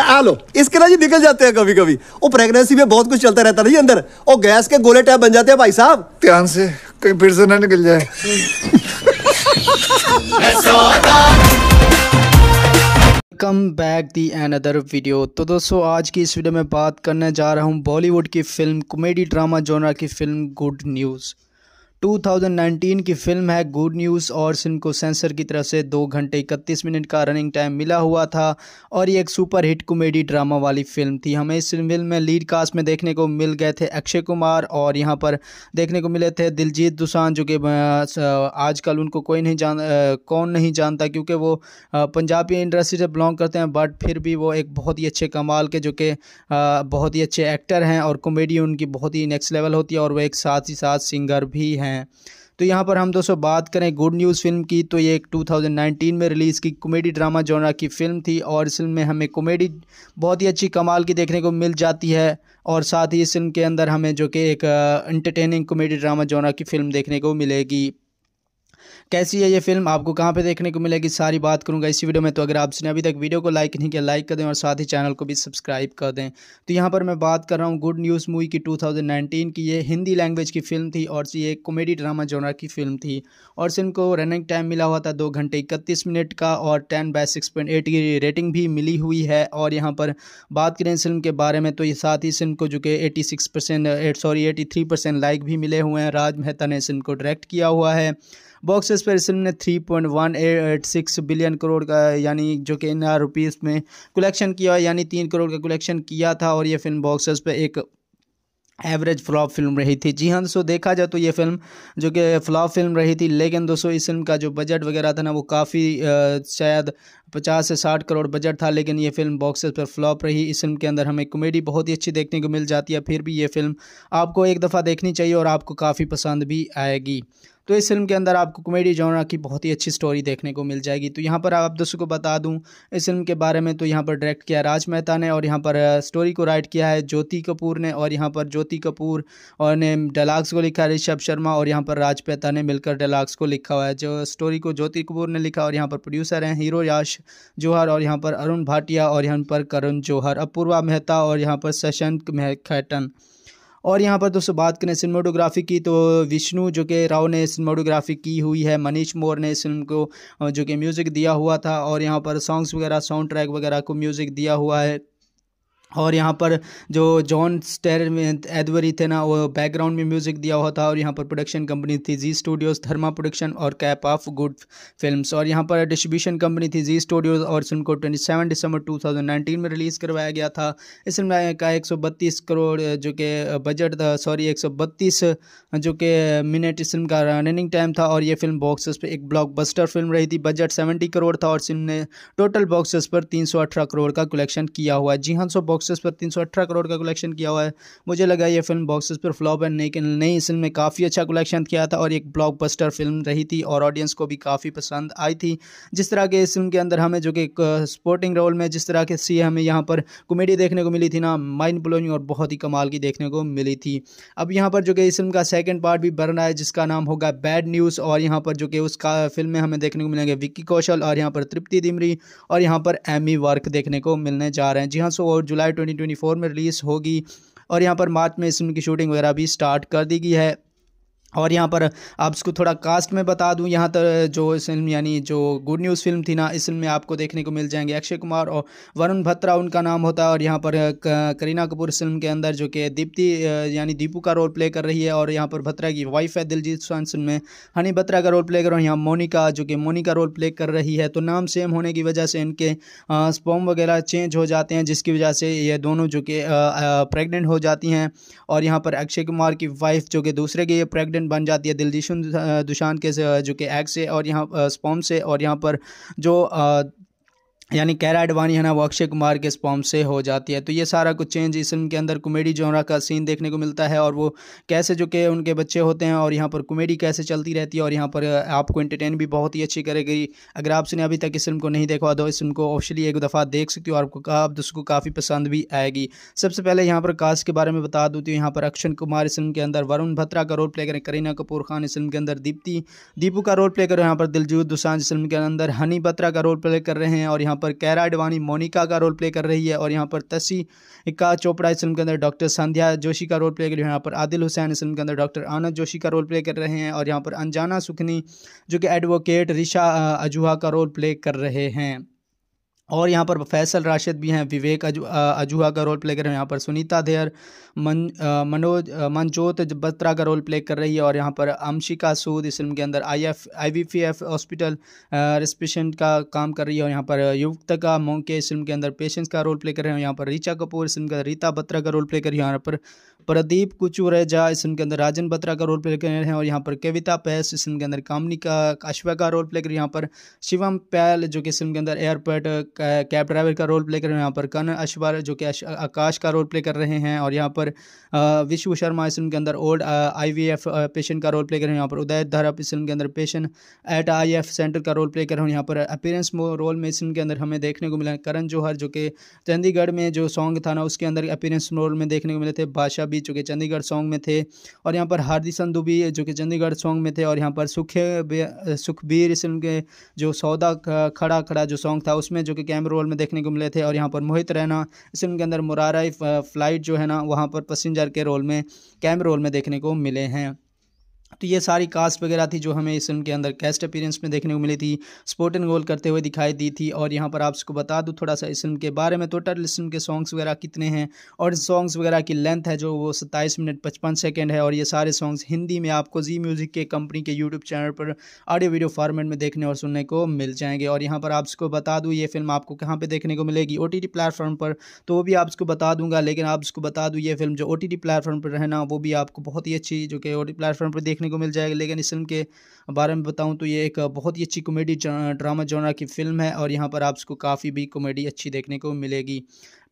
आलो इसके ना जी निकल जाते हैं कभी कभी वो प्रेगनेंसी में बहुत कुछ चलता रहता नहीं अंदर वो गैस के गोले टाइप बन जाते हैं भाई साहब ध्यान से कहीं फिर से ना निकल जाए come back the another video तो दोस्तों आज की इस वीडियो में बात करने जा रहा हूँ बॉलीवुड की फिल्म कॉमेडी ड्रामा जोनर की फिल्म गुड न्यूज़ 2019 की फिल्म है गुड न्यूज़ और को सेंसर की तरफ से दो घंटे इकतीस मिनट का रनिंग टाइम मिला हुआ था और ये एक सुपर हिट कॉमेडी ड्रामा वाली फिल्म थी हमें इस फिल्म में लीड कास्ट में देखने को मिल गए थे अक्षय कुमार और यहाँ पर देखने को मिले थे दिलजीत दुसान जो कि आजकल उनको कोई नहीं जान कौन नहीं जानता क्योंकि वो पंजाबी इंडस्ट्री से बिलोंग करते हैं बट फिर भी वो एक बहुत ही अच्छे कमाल के जो कि बहुत ही अच्छे एक्टर हैं और कॉमेडी उनकी बहुत ही नेक्स्ट लेवल होती है और वह एक साथ ही साथ सिंगर भी हैं हैं तो यहाँ पर हम दोस्तों बात करें गुड न्यूज़ फिल्म की तो ये एक 2019 में रिलीज़ की कॉमेडी ड्रामा जॉनरा की फिल्म थी और इस फिल्म में हमें कॉमेडी बहुत ही अच्छी कमाल की देखने को मिल जाती है और साथ ही इस फिल्म के अंदर हमें जो कि एक एंटरटेनिंग कॉमेडी ड्रामा जॉनरा की फ़िल्म देखने को मिलेगी कैसी है ये फिल्म आपको कहाँ पे देखने को मिलेगी सारी बात करूँगा इसी वीडियो में तो अगर आपने अभी तक वीडियो को लाइक नहीं किया लाइक कर दें और साथ ही चैनल को भी सब्सक्राइब कर दें तो यहाँ पर मैं बात कर रहा हूँ गुड न्यूज़ मूवी की टू की ये हिंदी लैंग्वेज की फिल्म थी और ये कॉमेडी ड्रामा जोनर की फिल्म थी और फिल्म को रनिंग टाइम मिला हुआ था दो घंटे इकतीस मिनट का और टेन बाय सिक्स पॉइंट की रेटिंग भी मिली हुई है और यहाँ पर बात करें इस फिल्म के बारे में तो ये साथ ही फिल्म को जो कि eighty six percent sorry eighty three percent like भी मिले हुए हैं राज मेहता ने इस फिल्म को डायरेक्ट किया हुआ है बॉक्स फिल्म ने three point one eight six billion crore का यानी जो कि इन रुपीज़ में कलेक्शन किया यानी तीन करोड़ का कलेक्शन किया था और ये फिल्म ऑफिस पर एक एवरेज फ्लॉप फिल्म रही थी जी हाँ दोस्तों देखा जाए तो ये फिल्म जो कि फ्लॉप फिल्म रही थी लेकिन दोस्तों इस फिल्म का जो बजट वगैरह था ना वो काफ़ी शायद पचास से साठ करोड़ बजट था लेकिन ये फिल्म बॉक्सेस पर फ्लॉप रही इस फिल्म के अंदर हमें कॉमेडी बहुत ही अच्छी देखने को मिल जाती है फिर भी ये फिल्म आपको एक दफ़ा देखनी चाहिए और आपको काफ़ी पसंद भी आएगी तो इस फिल्म के अंदर आपको कॉमेडी जॉनरा की बहुत ही अच्छी स्टोरी देखने को मिल जाएगी तो यहाँ पर आप दोस्तों को बता दूँ इस फिल्म के बारे में तो यहाँ पर डायरेक्ट किया राज मेहता ने और यहाँ पर स्टोरी को राइट किया है ज्योति कपूर ने और यहाँ पर ज्योति कपूर और ने डायलाग्स को लिखा है ऋषभ शर्मा और यहाँ पर राज मेहता ने मिलकर डायलाग्स को लिखा हुआ है जो स्टोरी को ज्योति कपूर ने लिखा और यहाँ पर प्रोड्यूसर हैं हीरो याश जौहर और यहाँ पर अरुण भाटिया और यहाँ पर करुण जौहर अपूर्वा मेहता और यहाँ पर शशांक खैटन और यहाँ पर दोस्तों बात करें सिनेमाटोग्राफी की तो विष्णु जो कि राव ने सिनेमाटोग्राफी की हुई है मनीष मोर ने इस फिल्म को जो कि म्यूज़िक दिया हुआ था और यहाँ पर सॉन्ग्स वगैरह साउंड ट्रैक वगैरह को म्यूज़िक दिया हुआ है और यहाँ पर जो जॉन स्टेर एदवरी थे ना वो बैकग्राउंड में म्यूज़िक दिया हुआ था और यहाँ पर प्रोडक्शन कंपनी थी जी स्टूडियोज़ थर्मा प्रोडक्शन और कैप ऑफ गुड फिल्म्स और यहाँ पर डिस्ट्रीब्यूशन कंपनी थी जी स्टूडियोज़ और फिल्म को सेवन दिसंबर नाइनटीन में रिलीज़ करवाया गया था इस फिल्म का एक करोड़ जो कि बजट था सॉरी एक जो कि मिनट इस फिल्म का रनिंग टाइम था और ये फिल्म बॉक्सेस पर एक ब्लॉक फिल्म रही थी बजट सेवेंटी करोड़ था और फिल्म ने टोटल बॉक्सेस पर तीन करोड़ का कलेक्शन किया हुआ जी हाँ सो बॉक्स बॉक्सेस पर 318 करोड़ का कलेक्शन किया हुआ है मुझे लगा ये फिल्म बॉक्सेस पर फ्लॉप है लेकिन नहीं इस फिल्म ने काफ़ी अच्छा कलेक्शन किया था और एक ब्लॉकबस्टर फिल्म रही थी और ऑडियंस को भी काफ़ी पसंद आई थी जिस तरह के इस फिल्म के अंदर हमें जो कि स्पोर्टिंग रोल में जिस तरह के सी हमें यहाँ पर कॉमेडी देखने को मिली थी ना माइंड ब्लोइंग और बहुत ही कमाल की देखने को मिली थी अब यहाँ पर जो कि इस फिल्म का सेकेंड पार्ट भी बन रहा है जिसका नाम होगा बैड न्यूज़ और यहाँ पर जो कि उसका फिल्म में हमें देखने को मिलेंगे विक्की कौशल और यहाँ पर तृप्ति दिमरी और यहाँ पर एमी वर्क देखने को मिलने जा रहे हैं जी हाँ सो और जुलाई जुलाई 2024 में रिलीज़ होगी और यहाँ पर मार्च में इस फिल्म की शूटिंग वगैरह भी स्टार्ट कर दी गई है और यहाँ पर आप इसको थोड़ा कास्ट में बता दूँ यहाँ तक जो इस फिल्म यानी जो गुड न्यूज़ फिल्म थी ना इस फिल्म में आपको देखने को मिल जाएंगे अक्षय कुमार और वरुण भत्रा उनका नाम होता है और यहाँ पर करीना कपूर फिल्म के अंदर जो कि दीप्ति यानी दीपू का रोल प्ले कर रही है और यहाँ पर भत्रा की वाइफ है दिलजीत फिल्म में हनी भत्रा का रोल प्ले कर और यहाँ मोनिका जो कि मोनिका रोल प्ले कर रही है तो नाम सेम होने की वजह से इनके स्पॉम वगैरह चेंज हो जाते हैं जिसकी वजह से ये दोनों जो कि प्रेगनेंट हो जाती हैं और यहाँ पर अक्षय कुमार की वाइफ जो कि दूसरे के ये प्रेगनेंट कैप्टन बन जाती है दिलजीशन दुशान के जो कि एग से और यहाँ स्पॉम से और यहाँ पर जो यानी कैरा एडवानी है ना वो अक्षय कुमार के स्पॉम से हो जाती है तो ये सारा कुछ चेंज इस फिल्म के अंदर कॉमेडी जोनरा का सीन देखने को मिलता है और वो कैसे जो के उनके बच्चे होते हैं और यहाँ पर कॉमेडी कैसे चलती रहती है और यहाँ पर आपको एंटरटेन भी बहुत ही अच्छी करेगी अगर आपने अभी तक इस फिल्म को नहीं देखा तो इस फिल्म को ऑफिशली एक दफ़ा देख सकती हूँ और आपको आप उसको काफ़ी पसंद भी आएगी सबसे पहले यहाँ पर कास्ट के बारे में बता दूँ तो यहाँ पर अक्षय कुमार इस फिल्म के अंदर वरुण भत्रा का रोल प्ले करें करीना कपूर खान इस फिल्म के अंदर दीप्ति दीपू का रोल प्ले करें यहाँ पर दिलजूत दुसान इस फिल्म के अंदर हनी बत्रा का रोल प्ले कर रहे हैं और यहाँ यहाँ पर कैरा अडवाणी मोनिका का रोल प्ले कर रही है और यहाँ पर तसीका चोपड़ा इस फिल्म के अंदर डॉक्टर संध्या जोशी का रोल प्ले कर रही है यहाँ पर आदिल हुसैन इस फिल्म के अंदर डॉक्टर आनंद जोशी का रोल प्ले कर रहे हैं और यहाँ पर अनजाना सुखनी जो कि एडवोकेट रिशा अजूहा का रोल प्ले कर रहे हैं और यहाँ पर फैसल राशिद भी हैं विवेक अजू अजूहा का रोल प्ले कर रहे हैं यहाँ पर सुनीता देयर मन मनोज मनजोत बत्रा का रोल प्ले कर रही है और यहाँ पर अमशिका सूद इस फिल्म के अंदर I F I V P F hospital रेस्पेशेंट का काम कर रही है और यहाँ पर युक्त का मोंके इस फिल्म के अंदर पेशेंट्स का रोल प्ले कर रहे हैं यहाँ पर रीचा कपूर इस फिल्म के अंदर रीता बत्रा का रोल प्ले कर रही है यहाँ पर प्रदीप कुचुरेजा इस फिल्म के अंदर राजन बत्रा का रोल प्ले कर रहे हैं और यहाँ पर कविता पैस इस के अंदर कामनी का काशवा का रोल प्ले कर यहाँ पर शिवम पैल जो कि सीजन के अंदर एयरपोर्ट कैब ड्राइवर का रोल प्ले कर रहे हैं यहाँ पर कन अशवर जो कि आकाश का रोल प्ले कर रहे हैं और यहाँ पर विश्व शर्मा इस के अंदर ओल्ड आई पेशेंट का रोल प्ले कर रहे हैं यहाँ पर उदय धरप इस फिल्म के अंदर पेशेंट एट आई सेंटर का रोल प्ले कर रहे हैं यहाँ पर अपीरेंस रोल में सीजन के अंदर हमें देखने को मिला करण जौहर जो कि चंडीगढ़ में जो सॉन्ग था ना उसके अंदर अपीरेंस रोल में देखने को मिले थे बादशाह भी भी जो कि चंडीगढ़ सॉन्ग में थे और यहाँ पर हार्दी संधु भी जो कि चंडीगढ़ सॉन्ग में थे और यहाँ पर सुख सुखबीर सिंह के जो सौदा खड़ा खड़ा जो सॉन्ग था उसमें जो कि कैमरा रोल में देखने को मिले थे और यहाँ पर मोहित रैना इस के अंदर मुरारा फ्लाइट जो है ना वहाँ पर पसेंजर के रोल में कैमरे रोल में देखने को मिले हैं तो ये सारी कास्ट वगैरह थी जो हमें इस फिल्म के अंदर कैस्ट अपीरेंस में देखने को मिली थी स्पोर्ट एंड गोल करते हुए दिखाई दी थी और यहाँ पर आपको बता दूँ थोड़ा सा इस फिल्म के बारे में टोटल इस फिल्म के सॉन्ग्स वगैरह कितने हैं और सॉन्ग्स वगैरह की लेंथ है जो वो सत्ताईस मिनट पचपन सेकेंड है और ये सारे सॉन्ग्स हिंदी में आपको जी म्यूज़िक के कंपनी के यूट्यूब चैनल पर ऑडियो वीडियो फॉर्मेट में देखने और सुनने को मिल जाएंगे और यहाँ पर आपको बता दूँ ये फिल्म आपको कहाँ पर देखने को मिलेगी ओ टी प्लेटफॉर्म पर तो वो भी आपको बता दूंगा लेकिन आपको बता दूँ ये फिल्म जो ओ टी प्लेटफॉर्म पर रहना वो भी आपको बहुत ही अच्छी जो कि ओ टी प्लेटफॉर्म पर देख देखने को मिल जाएगा लेकिन इस फिल्म के बारे में बताऊँ तो ये एक बहुत ही अच्छी कॉमेडी ड्रामा जॉनर की फिल्म है और यहाँ पर आपको काफ़ी भी कॉमेडी अच्छी देखने को मिलेगी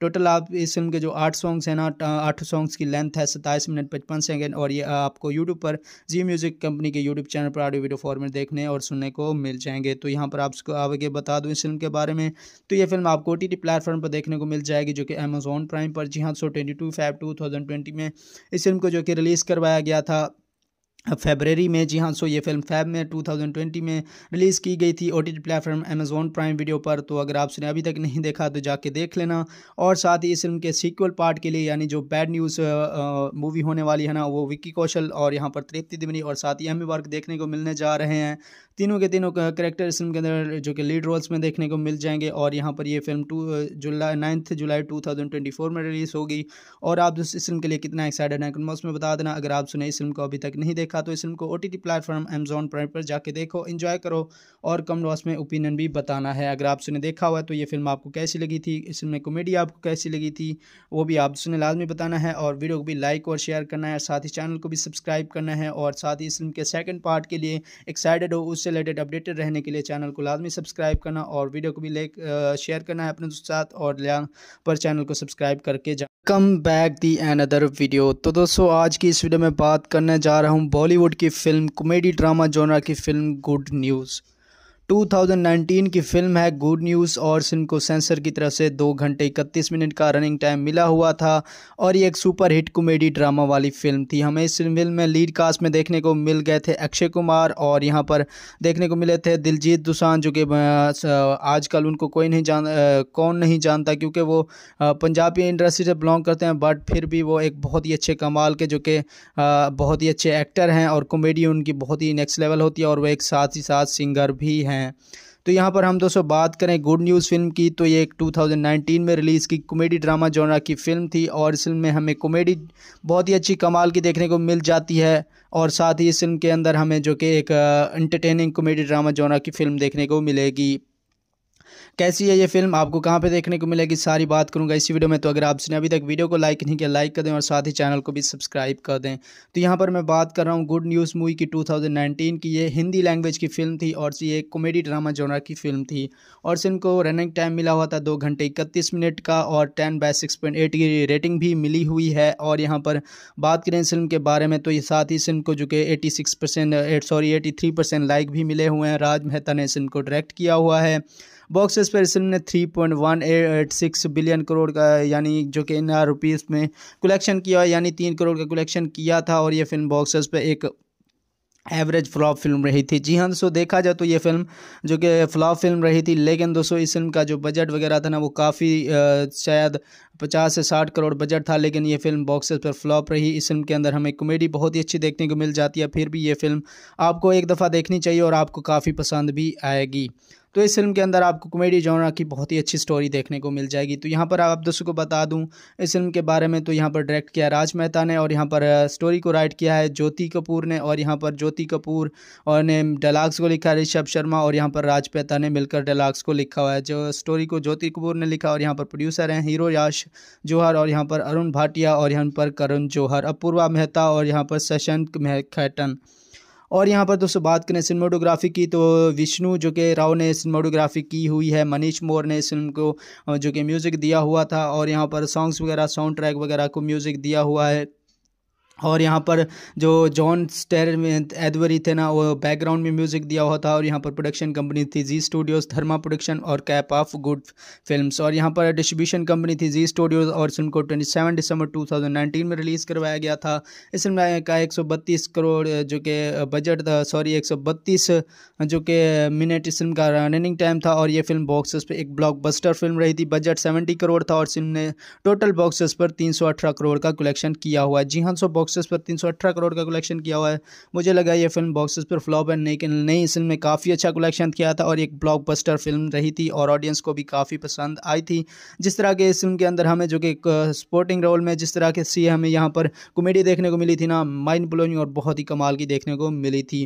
टोटल आप इस फिल्म के जो आठ सॉन्ग्स हैं ना आठ सॉन्ग्स की लेंथ है सत्ताईस मिनट पचपन सेकेंड और ये आपको यूट्यूब पर जी म्यूज़िक कंपनी के यूट्यूब चैनल पर ऑडियो वीडियो फॉर्मेट देखने और सुनने को मिल जाएंगे तो यहाँ पर आपको आगे बता दूँ इस फिल्म के बारे में तो ये फिल्म आपको ओ टी प्लेटफॉर्म पर देखने को मिल जाएगी जो कि अमेजोन प्राइम पर जी हाँ थाउजेंड ट्वेंटी में इस फिल्म को जो कि रिलीज़ करवाया गया था फेबररी में जी हाँ सो ये फिल्म फैब में 2020 में रिलीज़ की गई थी O T platform Amazon prime video पर तो अगर आपने अभी तक नहीं देखा तो जाके देख लेना और साथ ही इस फिल्म के सीक्वल पार्ट के लिए यानी जो बैड न्यूज़ मूवी होने वाली है ना वो विक्की कौशल और यहाँ पर तृप्ति दिवनी और साथ ही एमी वर्क देखने को मिलने जा रहे हैं तीनों के तीनों करेक्टर इस फिल्म के अंदर जो कि लीड रोल्स में देखने को मिल जाएंगे और यहाँ पर ये फिल्म टू जुलाई नाइन्थ जुलाई टू में रिलीज़ होगी और आप इस फिल्म के लिए कितना एक्साइटेड हैं कमेंट्स में बता देना अगर आप सुने इस फिल्म को अभी तक नहीं देखा देखा तो इस फिल्म को O T T platform Amazon prime पर जाके देखो इन्जॉय करो और कम लॉस में ओपिनियन भी बताना है अगर आप सुने देखा हुआ है तो ये फिल्म आपको कैसी लगी थी इस फिल्म में कॉमेडी आपको कैसी लगी थी वो भी आप सुने लाजमी बताना है और वीडियो को भी लाइक और शेयर करना है साथ ही चैनल को भी सब्सक्राइब करना है और साथ ही इस फिल्म के सेकेंड पार्ट के लिए एक्साइटेड हो उससे रिलेटेड अपडेटेड रहने के लिए चैनल को लाजमी सब्सक्राइब करना और वीडियो को भी लाइक शेयर करना है अपने दोस्तों साथ और पर चैनल को सब्सक्राइब करके जा come back the another video तो दोस्तों आज की इस वीडियो में बात करने जा रहा हूँ बॉली हॉलीवुड की फिल्म कॉमेडी ड्रामा जोनरा की फिल्म गुड न्यूज़ 2019 की फिल्म है गुड न्यूज़ और फिल्म को सेंसर की तरफ से दो घंटे इकतीस मिनट का रनिंग टाइम मिला हुआ था और ये एक सुपर हिट कॉमेडी ड्रामा वाली फिल्म थी हमें इस फिल्म में लीड कास्ट में देखने को मिल गए थे अक्षय कुमार और यहाँ पर देखने को मिले थे दिलजीत दुसान जो कि आजकल उनको कोई नहीं जान कौन नहीं जानता क्योंकि वो पंजाबी इंडस्ट्री से बिलोंग करते हैं बट फिर भी वो एक बहुत ही अच्छे कमाल के जो कि बहुत ही अच्छे एक्टर हैं और कॉमेडी उनकी बहुत ही नेक्स्ट लेवल होती है और वह एक साथ ही साथ सिंगर भी हैं हैं तो यहाँ पर हम दोस्तों बात करें गुड न्यूज़ फिल्म की तो ये एक 2019 में रिलीज़ की कॉमेडी ड्रामा जॉनरा की फिल्म थी और इस फिल्म में हमें कॉमेडी बहुत ही अच्छी कमाल की देखने को मिल जाती है और साथ ही इस फिल्म के अंदर हमें जो कि एक एंटरटेनिंग कॉमेडी ड्रामा जॉनरा की फ़िल्म देखने को मिलेगी कैसी है ये फिल्म आपको कहाँ पे देखने को मिलेगी सारी बात करूँगा इसी वीडियो में तो अगर आपने अभी तक वीडियो को लाइक नहीं किया लाइक कर दें और साथ ही चैनल को भी सब्सक्राइब कर दें तो यहाँ पर मैं बात कर रहा हूँ गुड न्यूज़ मूवी की 2019 की ये हिंदी लैंग्वेज की फिल्म थी और ये कॉमेडी ड्रामा जोनर की फिल्म थी और इस को रनिंग टाइम मिला हुआ था दो घंटे इकतीस मिनट का और टेन बाय सिक्स पॉइंट की रेटिंग भी मिली हुई है और यहाँ पर बात करें इस फिल्म के बारे में तो ये साथ ही फिल्म को जो कि eighty six percent sorry eighty three percent like भी मिले हुए हैं राज मेहता ने इस फिल्म को डायरेक्ट किया हुआ है बॉक्स फिल्म ने three point one eight six billion crore का यानी जो कि इन रुपीज़ में कलेक्शन किया यानी तीन करोड़ का कलेक्शन किया था और ये फिल्म बॉक्सेस पर एक एवरेज फ्लॉप फिल्म रही थी जी हाँ दोस्तों देखा जाए तो ये फिल्म जो कि फ्लॉप फिल्म रही थी लेकिन दोस्तों इस फिल्म का जो बजट वगैरह था ना वो काफ़ी शायद पचास से साठ करोड़ बजट था लेकिन ये फिल्म बॉक्सेस पर फ्लॉप रही इस फिल्म के अंदर हमें कॉमेडी बहुत ही अच्छी देखने को मिल जाती है फिर भी ये फिल्म आपको एक दफ़ा देखनी चाहिए और आपको काफ़ी पसंद भी आएगी तो इस फिल्म के अंदर आपको कॉमेडी जॉनरा की बहुत ही अच्छी स्टोरी देखने को मिल जाएगी तो यहाँ पर आप दोस्तों को बता दूँ इस फिल्म के बारे में तो यहाँ पर डायरेक्ट किया राज मेहता ने और यहाँ पर स्टोरी को राइट किया है ज्योति कपूर ने और यहाँ पर ज्योति कपूर और ने डलाग्स को लिखा ऋषभ शर्मा और यहाँ पर राज मेहता ने मिलकर डलाग्स को लिखा हुआ है जो स्टोरी को ज्योति कपूर ने लिखा और यहाँ पर प्रोड्यूसर हैं हीरो याश जौहर और यहाँ पर अरुण भाटिया और यहाँ पर करण जौहर अपूर्वा मेहता और यहाँ पर शशांक खैटन और यहाँ पर दोस्तों बात करें सिनेमाटोग्राफी की तो विष्णु जो कि राव ने सिनेमाटोग्राफी की हुई है मनीष मोर ने इस फिल्म को जो कि म्यूज़िक दिया हुआ था और यहाँ पर सॉन्ग्स वगैरह साउंड ट्रैक वगैरह को म्यूज़िक दिया हुआ है और यहाँ पर जो जॉन स्टेर एदवरी थे ना वो बैकग्राउंड में म्यूज़िक दिया हुआ था और यहाँ पर प्रोडक्शन कंपनी थी जी स्टूडियोज़ धर्मा प्रोडक्शन और कैप ऑफ गुड फिल्म्स और यहाँ पर डिस्ट्रीब्यूशन कंपनी थी जी स्टूडियोज़ और फिल्म को सेवन दिसंबर नाइनटीन में रिलीज़ करवाया गया था इस फिल्म का एक करोड़ जो कि बजट था सॉरी एक जो कि मिनट इस फिल्म का रनिंग टाइम था और ये फिल्म बॉक्सेस पर एक ब्लॉक फिल्म रही थी बजट सेवेंटी करोड़ था और सिम ने टोटल बॉक्सेस पर तीन करोड़ का कलेक्शन किया हुआ जी हाँ सो बॉक्सेस पर 318 करोड़ का कलेक्शन किया हुआ है मुझे लगा ये फिल्म बॉक्सेस पर फ्लॉप है लेकिन नई इस फिल्म ने काफ़ी अच्छा कलेक्शन किया था और एक ब्लॉकबस्टर फिल्म रही थी और ऑडियंस को भी काफ़ी पसंद आई थी जिस तरह के इस फिल्म के अंदर हमें जो कि स्पोर्टिंग रोल में जिस तरह के सी हमें यहाँ पर कॉमेडी देखने को मिली थी ना माइंड ब्लोइंग और बहुत ही कमाल की देखने को मिली थी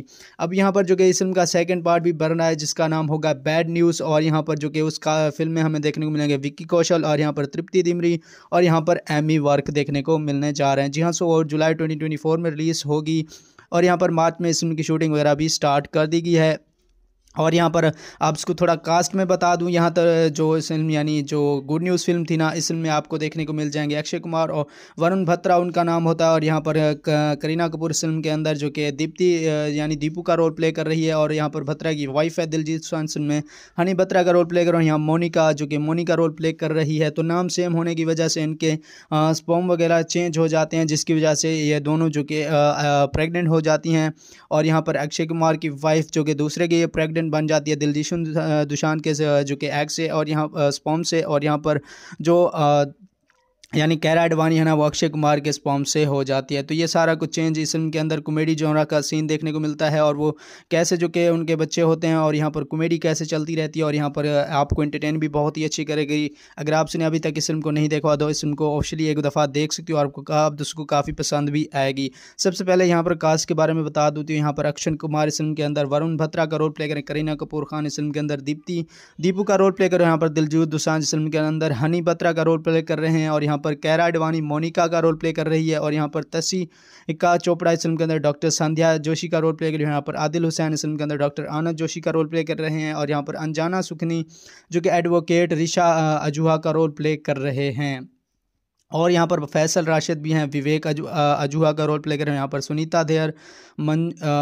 अब यहाँ पर जो कि इस फिल्म का सेकेंड पार्ट भी बन रहा है जिसका नाम होगा बैड न्यूज़ और यहाँ पर जो कि उसका फिल्म में हमें देखने को मिलेंगे विक्की कौशल और यहाँ पर तृप्ति दिमरी और यहाँ पर एमी वर्क देखने को मिलने जा रहे हैं जी हाँ सो और जुलाई जुलाई 2024 में रिलीज़ होगी और यहाँ पर मार्च में इस फिल्म की शूटिंग वगैरह भी स्टार्ट कर दी गई है और यहाँ पर आप इसको थोड़ा कास्ट में बता दूँ यहाँ तक जो इस फिल्म यानी जो गुड न्यूज़ फिल्म थी ना इस फिल्म में आपको देखने को मिल जाएंगे अक्षय कुमार और वरुण भत्रा उनका नाम होता है और यहाँ पर करीना कपूर फिल्म के अंदर जो कि दीप्ति यानी दीपू का रोल प्ले कर रही है और यहाँ पर भत्रा की वाइफ है दिलजीत फिल्म में हनी भत्रा का रोल प्ले कर और यहाँ मोनिका जो कि मोनिका रोल प्ले कर रही है तो नाम सेम होने की वजह से इनके स्पॉम वगैरह चेंज हो जाते हैं जिसकी वजह से ये दोनों जो कि प्रेगनेंट हो जाती हैं और यहाँ पर अक्षय कुमार की वाइफ जो कि दूसरे के ये प्रेगनेंट कैप्टन बन जाती है दिलजीशन दुशान के जो कि एग से और यहाँ स्पॉम से और यहाँ पर जो यानी कैरा एडवानी है ना वो अक्षय कुमार के स्पॉम से हो जाती है तो ये सारा कुछ चेंज इस फिल्म के अंदर कॉमेडी जोरा का सीन देखने को मिलता है और वो कैसे जो कि उनके बच्चे होते हैं और यहाँ पर कॉमेडी कैसे चलती रहती है और यहाँ पर आपको एंटरटेन भी बहुत ही अच्छी करेगी अगर आपने अभी तक इस फिल्म को नहीं देखा तो इस फिल्म को ऑफिशली एक दफ़ा देख सकती हो आपको आप उसको काफ़ी पसंद भी आएगी सबसे पहले यहाँ पर कास्ट के बारे में बता दूती तो हूँ यहाँ पर अक्षय कुमार इस फिल्म के अंदर वरुण भत्रा का रोल प्ले करें करीना कपूर खान इस फिल्म के अंदर दीप्ति दीपू का रोल प्ले करें यहाँ पर दिलजीत दुसान इस फिल्म के अंदर हनी भत्रा का रोल प्ले कर रहे हैं और यहाँ यहाँ पर कैरा अडवाणी मोनिका का रोल प्ले कर रही है और यहाँ पर तसीका चोपड़ा इस फिल्म के अंदर डॉक्टर संध्या जोशी का रोल प्ले कर रही है यहाँ पर आदिल हुसैन इस फिल्म के अंदर डॉक्टर आनंद जोशी का रोल प्ले कर रहे हैं और यहाँ पर अनजाना सुखनी जो कि एडवोकेट रिशा अजूहा का रोल प्ले कर रहे हैं और यहाँ पर फैसल राशिद भी हैं विवेक अजू अजूहा का रोल प्ले कर रहे हैं यहाँ पर सुनीता देयर मन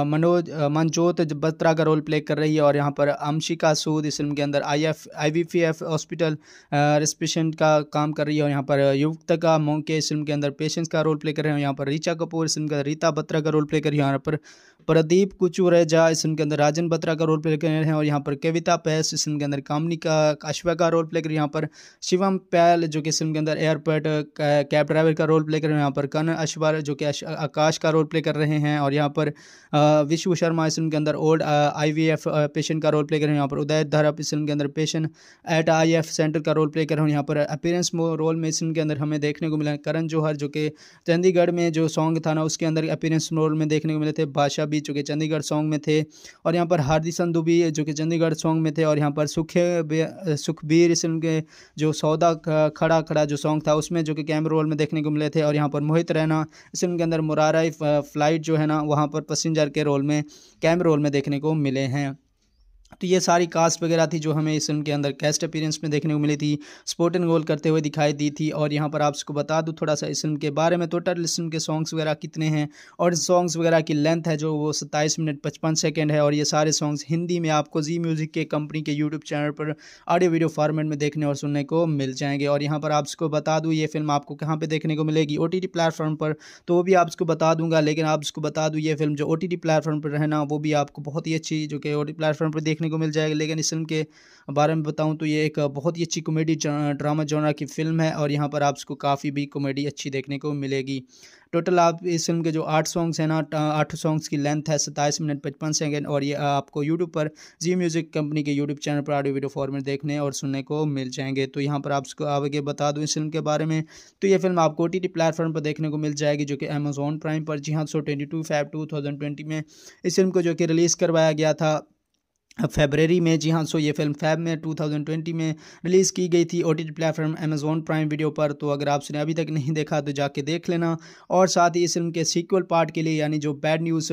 मनोज मनजोत बत्रा का रोल प्ले कर रही है और यहाँ पर अमशिका सूद इस फिल्म के अंदर I F I V P F hospital रिस्पेशेंट का काम कर रही है और यहाँ पर का मोंके इस फिल्म के अंदर पेशेंट्स का रोल प्ले कर रहे हैं यहाँ पर रिचा कपूर इस फिल्म के अंदर रीता बत्रा का रोल प्ले कर रही है यहाँ पर प्रदीप कुचुरेजा इसमें के अंदर राजन बत्रा का रोल प्ले कर रहे हैं और यहाँ पर कविता पैस इसमें के अंदर कामनी का काशवा का रोल प्ले कर यहाँ पर शिवम पैल जो कि इसमें के अंदर एयरपोर्ट कैब ड्राइवर का रोल प्ले कर रहे हैं यहाँ पर कन अशवर जो कि आकाश का रोल प्ले कर रहे हैं और यहाँ पर विश्व शर्मा इस फिल्म के अंदर ओल्ड आईवीएफ पेशेंट का रोल प्ले कर रहे हैं यहाँ पर उदय धरप इस फिल्म के अंदर पेशेंट एट आईएफ सेंटर का रोल प्ले कर रहे हैं यहाँ पर अपीयरेंस रोल में इस फिल्म के अंदर हमें देखने को मिला करण जौहर जो कि चंडीगढ़ में जो सॉन्ग था ना उसके अंदर अपीयरेंस रोल में देखने को मिले थे बादशाह भी जो कि चंडीगढ़ सॉन्ग में थे और यहाँ पर हार्दी संधु भी जो कि चंडीगढ़ सॉन्ग में थे और यहाँ पर सुखे सुखबीर सिंह के जो सौदा खड़ा खड़ा जो सॉन्ग था उसमें जो कि कैमरा रोल में देखने को मिले थे और यहाँ पर मोहित रैना इस के अंदर मुरारा फ्लाइट जो है ना वहाँ पर पसेंजर के रोल में कैमरे रोल में देखने को मिले हैं तो ये सारी कास्ट वगैरह थी जो हमें इस फिल्म के अंदर कैस्ट अपीरेंस में देखने को मिली थी स्पोर्ट एंड गोल करते हुए दिखाई दी थी और यहाँ पर आपको बता दूँ थोड़ा सा इस फिल्म के बारे में टोटल तो इस फिल्म के सॉन्ग्स वगैरह कितने हैं और सॉन्ग्स वगैरह की लेंथ है जो वो सत्ताईस मिनट पचपन सेकेंड है और ये सारे सॉन्ग्स हिंदी में आपको जी म्यूज़िक के कंपनी के यूट्यूब चैनल पर ऑडियो वीडियो फॉर्मेट में देखने और सुनने को मिल जाएंगे और यहाँ पर आपको बता दूँ ये फिल्म आपको कहाँ पर देखने को मिलेगी ओ प्लेटफॉर्म पर तो वो भी आपको बता दूंगा लेकिन आपको बता दूँ ये फिल्म जो ओ प्लेटफॉर्म पर रहना वो भी आपको बहुत ही अच्छी जो कि ओ प्लेटफॉर्म पर देखने देखने को मिल जाएगा लेकिन इस फिल्म के बारे में बताऊँ तो ये एक बहुत ही अच्छी कॉमेडी ड्रामा जॉनर की फिल्म है और यहाँ पर आप इसको काफ़ी भी कॉमेडी अच्छी देखने को मिलेगी टोटल आप इस फिल्म के जो आठ सॉन्ग्स हैं ना आठ सॉन्ग्स की लेंथ है सत्ताईस मिनट पचपन सेकेंड और ये आपको यूट्यूब पर जी म्यूज़िक कंपनी के यूट्यूब चैनल पर ऑडियो वीडियो फॉर्मेट देखने और सुनने को मिल जाएंगे तो यहाँ पर आपको आगे बता दूँ इस फिल्म के बारे में तो ये फिल्म आपको ओ टी टी प्लेटफॉर्म पर देखने को मिल जाएगी जो कि अमेजोन प्राइम पर जी हाँ so twenty two five two thousand twenty में इस फिल्म को जो कि रिलीज़ करवाया गया था फेबररी में जी हाँ सो ये फिल्म फैब में 2020 में रिलीज़ की गई थी O T platform Amazon prime video पर तो अगर आपने अभी तक नहीं देखा तो जाके देख लेना और साथ ही इस फिल्म के सीक्वल पार्ट के लिए यानी जो बैड न्यूज़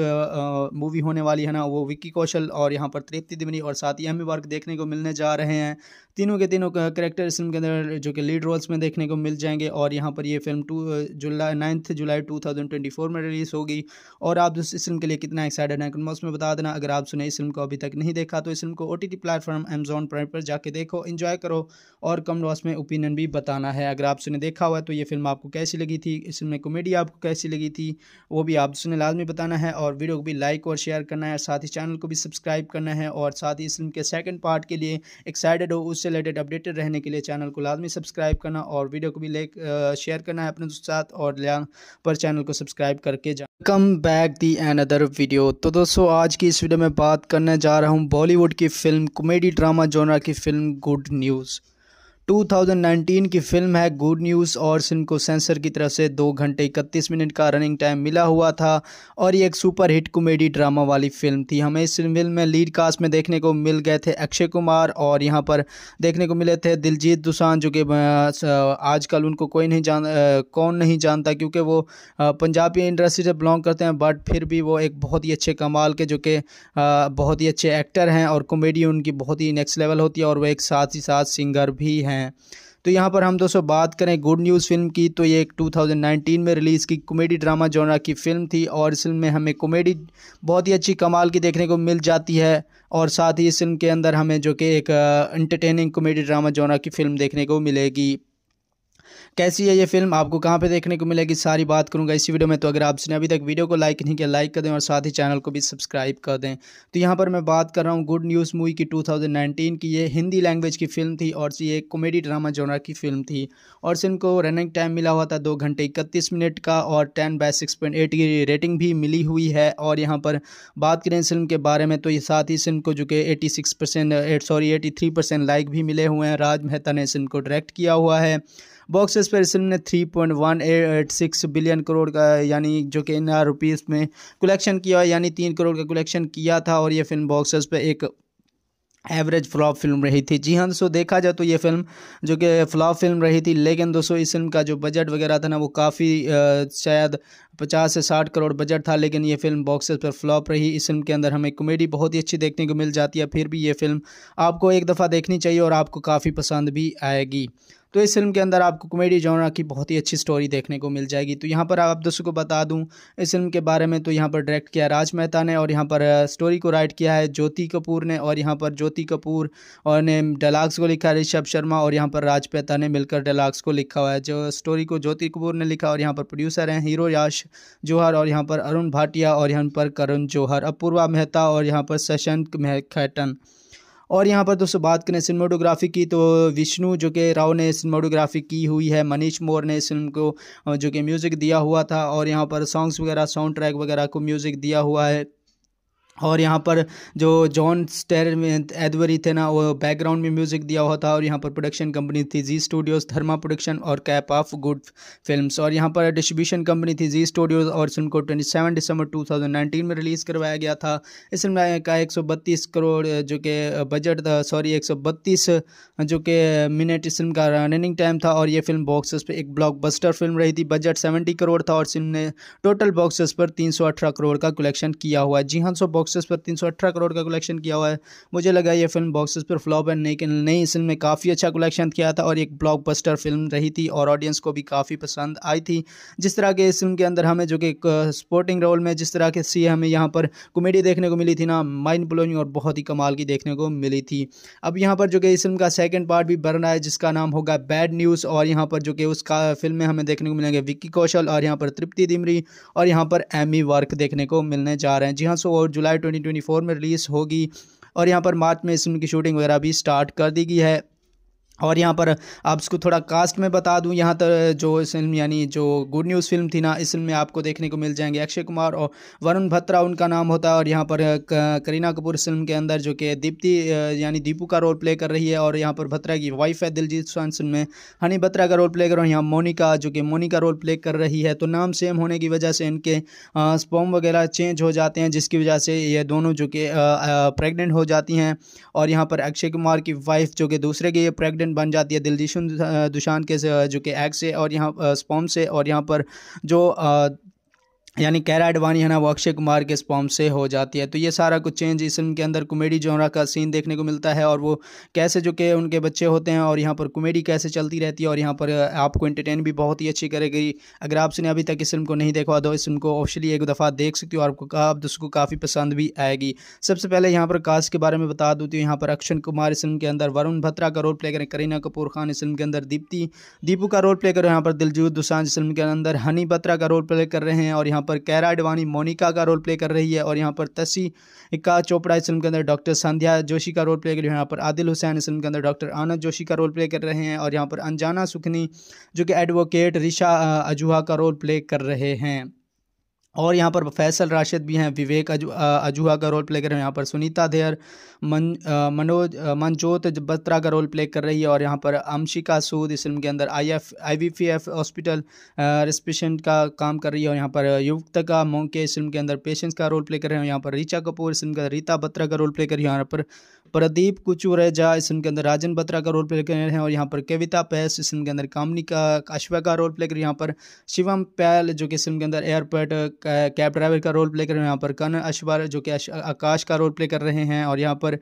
मूवी होने वाली है ना वो विक्की कौशल और यहाँ पर तृप्ति दिमनी और साथ ही एमी वर्क देखने को मिलने जा रहे हैं तीनों के तीनों करेक्टर इस फिल्म के अंदर जो कि लीड रोल्स में देखने को मिल जाएंगे और यहाँ पर ये फिल्म टू जुलाई नाइन्थ जुलाई टू थाउजेंड ट्वेंटी फोर में रिलीज़ होगी और आप इस फिल्म के लिए कितना एक्साइटेड हैं कमेंट्स में बता देना अगर आप सुने इस फिल्म को अभी तक नहीं देखा देखा तो इस फिल्म को O T T platform Amazon prime पर जाके देखो इन्जॉय करो और कम लॉस में ओपिनियन भी बताना है अगर आप सुने देखा हुआ है तो ये फिल्म आपको कैसी लगी थी इस फिल्म में कॉमेडी आपको कैसी लगी थी वो भी आप सुने लाजमी बताना है और वीडियो को भी लाइक और शेयर करना है साथ ही चैनल को भी सब्सक्राइब करना है और साथ ही इस फिल्म के सेकेंड पार्ट के लिए एक्साइटेड हो उससे रिलेटेड अपडेटेड रहने के लिए चैनल को लाजमी सब्सक्राइब करना और वीडियो को भी लाइक शेयर करना है अपने दोस्तों साथ और पर चैनल को सब्सक्राइब करके जा come back the another video तो दोस्तों आज की इस वीडियो में बात करने जा रहा हूँ बॉली हॉलीवुड की फिल्म कॉमेडी ड्रामा जोनर की फिल्म गुड न्यूज़ 2019 की फिल्म है गुड न्यूज़ और फिल्म को सेंसर की तरफ से दो घंटे इकतीस मिनट का रनिंग टाइम मिला हुआ था और ये एक सुपर हिट कॉमेडी ड्रामा वाली फिल्म थी हमें इस फिल्म में लीड कास्ट में देखने को मिल गए थे अक्षय कुमार और यहाँ पर देखने को मिले थे दिलजीत दुसान जो कि आजकल उनको कोई नहीं जान कौन नहीं जानता क्योंकि वो पंजाबी इंडस्ट्री से बिलोंग करते हैं बट फिर भी वो एक बहुत ही अच्छे कमाल के जो कि बहुत ही अच्छे एक्टर हैं और कॉमेडी उनकी बहुत ही नेक्स्ट लेवल होती है और वह एक साथ ही साथ सिंगर भी हैं हैं तो यहाँ पर हम दोस्तों बात करें गुड न्यूज़ फिल्म की तो ये एक 2019 में रिलीज़ की कॉमेडी ड्रामा जॉनरा की फ़िल्म थी और इस फिल्म में हमें कॉमेडी बहुत ही अच्छी कमाल की देखने को मिल जाती है और साथ ही इस फिल्म के अंदर हमें जो कि एक एंटरटेनिंग कॉमेडी ड्रामा जॉनरा की फ़िल्म देखने को मिलेगी कैसी है ये फिल्म आपको कहाँ पे देखने को मिलेगी सारी बात करूँगा इसी वीडियो में तो अगर आपने अभी तक वीडियो को लाइक नहीं किया लाइक कर दें और साथ ही चैनल को भी सब्सक्राइब कर दें तो यहाँ पर मैं बात कर रहा हूँ गुड न्यूज़ मूवी की 2019 की ये हिंदी लैंग्वेज की फिल्म थी और ये कॉमेडी ड्रामा जोनर की फिल्म थी और इसम को रनिंग टाइम मिला हुआ था दो घंटे इकतीस मिनट का और टेन बाय सिक्स पॉइंट की रेटिंग भी मिली हुई है और यहाँ पर बात करें फिल्म के बारे में तो ये साथ ही इस फिल्म को जो कि eighty six percent sorry eighty three percent like भी मिले हुए हैं राज मेहता ने इस फिल्म को डायरेक्ट किया हुआ है बॉक्स फिल्म ने three point one eight six billion crore का यानी जो कि इन रुपीज़ में कलेक्शन किया यानी तीन करोड़ का कलेक्शन किया था और ये फिल्म बॉक्सेस पर एक एवरेज फ्लॉप फिल्म रही थी जी हाँ दोस्तों देखा जाए तो ये फिल्म जो कि फ्लॉप फिल्म रही थी लेकिन दोस्तों इस फिल्म का जो बजट वगैरह था ना वो काफ़ी शायद पचास से साठ करोड़ बजट था लेकिन ये फिल्म बॉक्सेस पर फ्लॉप रही इस फिल्म के अंदर हमें कॉमेडी बहुत ही अच्छी देखने को मिल जाती है फिर भी ये फिल्म आपको एक दफ़ा देखनी चाहिए और आपको काफ़ी पसंद भी आएगी तो इस फिल्म के अंदर आपको कॉमेडी जॉनरा की बहुत ही अच्छी स्टोरी देखने को मिल जाएगी तो यहाँ पर आप दोस्तों को बता दूँ इस फिल्म के बारे में तो यहाँ पर डायरेक्ट किया राज मेहता ने और यहाँ पर स्टोरी को राइट किया है ज्योति कपूर ने और यहाँ पर ज्योति कपूर और ने डलाग्स को लिखा ऋषभ शर्मा और यहाँ पर राज मेहता ने मिलकर डलाग्स को लिखा हुआ है जो स्टोरी को ज्योति कपूर ने लिखा और यहाँ पर प्रोड्यूसर हैं हीरो याश जौहर और यहाँ पर अरुण भाटिया और यहाँ पर करुण जौहर अपूर्वा मेहता और यहाँ पर शशांक खेटन और यहाँ पर दोस्तों बात करें सिनेमाटोग्राफी की तो विष्णु जो कि राव ने सिनेमाटोग्राफी की हुई है मनीष मोर ने इस फिल्म को जो कि म्यूज़िक दिया हुआ था और यहाँ पर सॉन्ग्स वगैरह साउंड ट्रैक वगैरह को म्यूज़िक दिया हुआ है और यहाँ पर जो जॉन स्टेर एडवरी थे ना वो बैकग्राउंड में म्यूज़िक दिया हुआ था और यहाँ पर प्रोडक्शन कंपनी थी जी स्टूडियोज़ धर्मा प्रोडक्शन और कैप ऑफ गुड फिल्म्स और यहाँ पर डिस्ट्रीब्यूशन कंपनी थी जी स्टूडियोज़ और फिल्म को सेवन दिसंबर नाइनटीन में रिलीज़ करवाया गया था इस फिल्म का एक करोड़ जो कि बजट था सॉरी एक जो कि मिनट इस फिल्म का रनिंग टाइम था और ये फिल्म बॉक्स पर एक ब्लॉक फिल्म रही थी बजट सेवेंटी करोड़ था और फिल्म ने टोटल बॉक्स पर तीन करोड़ का कलेक्शन किया हुआ जी हाँ सो बॉक्सेस पर 318 करोड़ का कलेक्शन किया हुआ है मुझे लगा ये फिल्म बॉक्सेस पर फ्लॉप है लेकिन नई इस फिल्म ने काफ़ी अच्छा कलेक्शन किया था और एक ब्लॉकबस्टर फिल्म रही थी और ऑडियंस को भी काफ़ी पसंद आई थी जिस तरह के इस फिल्म के अंदर हमें जो कि स्पोर्टिंग रोल में जिस तरह के सी हमें यहाँ पर कॉमेडी देखने को मिली थी ना माइंड ब्लोइंग और बहुत ही कमाल की देखने को मिली थी अब यहाँ पर जो कि इस फिल्म का सेकेंड पार्ट भी बन रहा है जिसका नाम होगा बैड न्यूज़ और यहाँ पर जो कि उसका फिल्म में हमें देखने को मिलेंगे विक्की कौशल और यहाँ पर तृप्ति दिमरी और यहाँ पर एमी वर्क देखने को मिलने जा रहे हैं जी हाँ सो और जुलाई जुलाई 2024 में रिलीज़ होगी और यहाँ पर मार्च में इस फिल्म की शूटिंग वगैरह भी स्टार्ट कर दी गई है और यहाँ पर आप इसको थोड़ा कास्ट में बता दूँ यहाँ तक जो इस फिल्म यानी जो गुड न्यूज़ फिल्म थी ना इस फिल्म में आपको देखने को मिल जाएंगे अक्षय कुमार और वरुण भत्रा उनका नाम होता है और यहाँ पर करीना कपूर फिल्म के अंदर जो कि दीप्ति यानी दीपू का रोल प्ले कर रही है और यहाँ पर भत्रा की वाइफ है दिलजीत सोन फिल्म में हनी भत्रा का रोल प्ले कर और यहाँ मोनिका जो कि मोनिका रोल प्ले कर रही है तो नाम सेम होने की वजह से इनके स्पॉम वगैरह चेंज हो जाते हैं जिसकी वजह से ये दोनों जो कि प्रेगनेंट हो जाती हैं और यहाँ पर अक्षय कुमार की वाइफ जो कि दूसरे के ये प्रेगनेंट प्रेग्नेंट बन जाती है दिलजीशन दुशान के जो कि एग से और यहाँ स्पॉम से और यहाँ पर जो यानी कैरा एडवानी है ना वो अक्षय कुमार के स्पॉम से हो जाती है तो ये सारा कुछ चेंज इस फिल्म के अंदर कॉमेडी जोरा का सीन देखने को मिलता है और वो कैसे जो कि उनके बच्चे होते हैं और यहाँ पर कॉमेडी कैसे चलती रहती है और यहाँ पर आपको एंटरटेन भी बहुत ही अच्छी करेगी अगर आपने अभी तक इस फिल्म को नहीं देखा तो इस फिल्म को ऑफिशली एक दफ़ा देख सकती हो और आपको आप उसको काफ़ी पसंद भी आएगी सबसे पहले यहाँ पर कास्ट के बारे में बता दूँ तो यहाँ पर अक्षय कुमार इस फिल्म के अंदर वरुण भत्रा का रोल प्ले करें करीना कपूर खान इस फिल्म के अंदर दीप्ति दीपू का रोल प्ले करें यहाँ पर दिलजूत दुसान इस फिल्म के अंदर हनी भत्रा का रोल प्ले कर रहे हैं और यहाँ पर कैरा अडवाणी मोनिका का रोल प्ले कर रही है और यहाँ पर इक्का चोपड़ा इस फिल्म के अंदर डॉक्टर संध्या जोशी का रोल प्ले कर रही है यहाँ पर आदिल हुसैन इस फिल्म के अंदर डॉक्टर आनंद जोशी का रोल प्ले कर रहे हैं और यहाँ पर अनजाना सुखनी जो कि एडवोकेट रिशा अजूहा का रोल प्ले कर रहे हैं और यहाँ पर फैसल राशिद भी हैं विवेक अजुहा अजूहा का रोल प्ले कर रहे हैं यहाँ पर सुनीता देयर मन मनोज मनजोत बत्रा का रोल प्ले कर रही है और यहाँ पर अमशिका सूद इस फिल्म के अंदर I F I V P F hospital रेस्पेशेंट का काम कर रही है और यहाँ पर युवक का मोंके इस फिल्म के अंदर पेशेंट्स का रोल प्ले कर रहे हैं यहाँ पर रीचा कपूर इस फिल्म के अंदर रीता बत्रा का रोल प्ले कर रही है यहाँ पर प्रदीप कुचुरेजा के अंदर राजन बत्रा का रोल प्ले कर रहे हैं और यहाँ पर कविता पैस इस के अंदर कामनी का काशवा का रोल प्ले कर यहाँ पर शिवम पैल जो कि सीजन के अंदर एयरपोर्ट कैब ड्राइवर का रोल प्ले कर रहे हैं यहाँ पर कन अशवर जो कि आकाश का रोल प्ले कर रहे हैं और यहाँ पर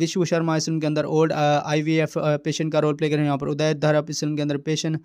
विश्व शर्मा इस के अंदर ओल्ड आई पेशेंट का रोल प्ले कर रहे हैं यहाँ पर उदय धरप इस फिल्म के अंदर पेशेंट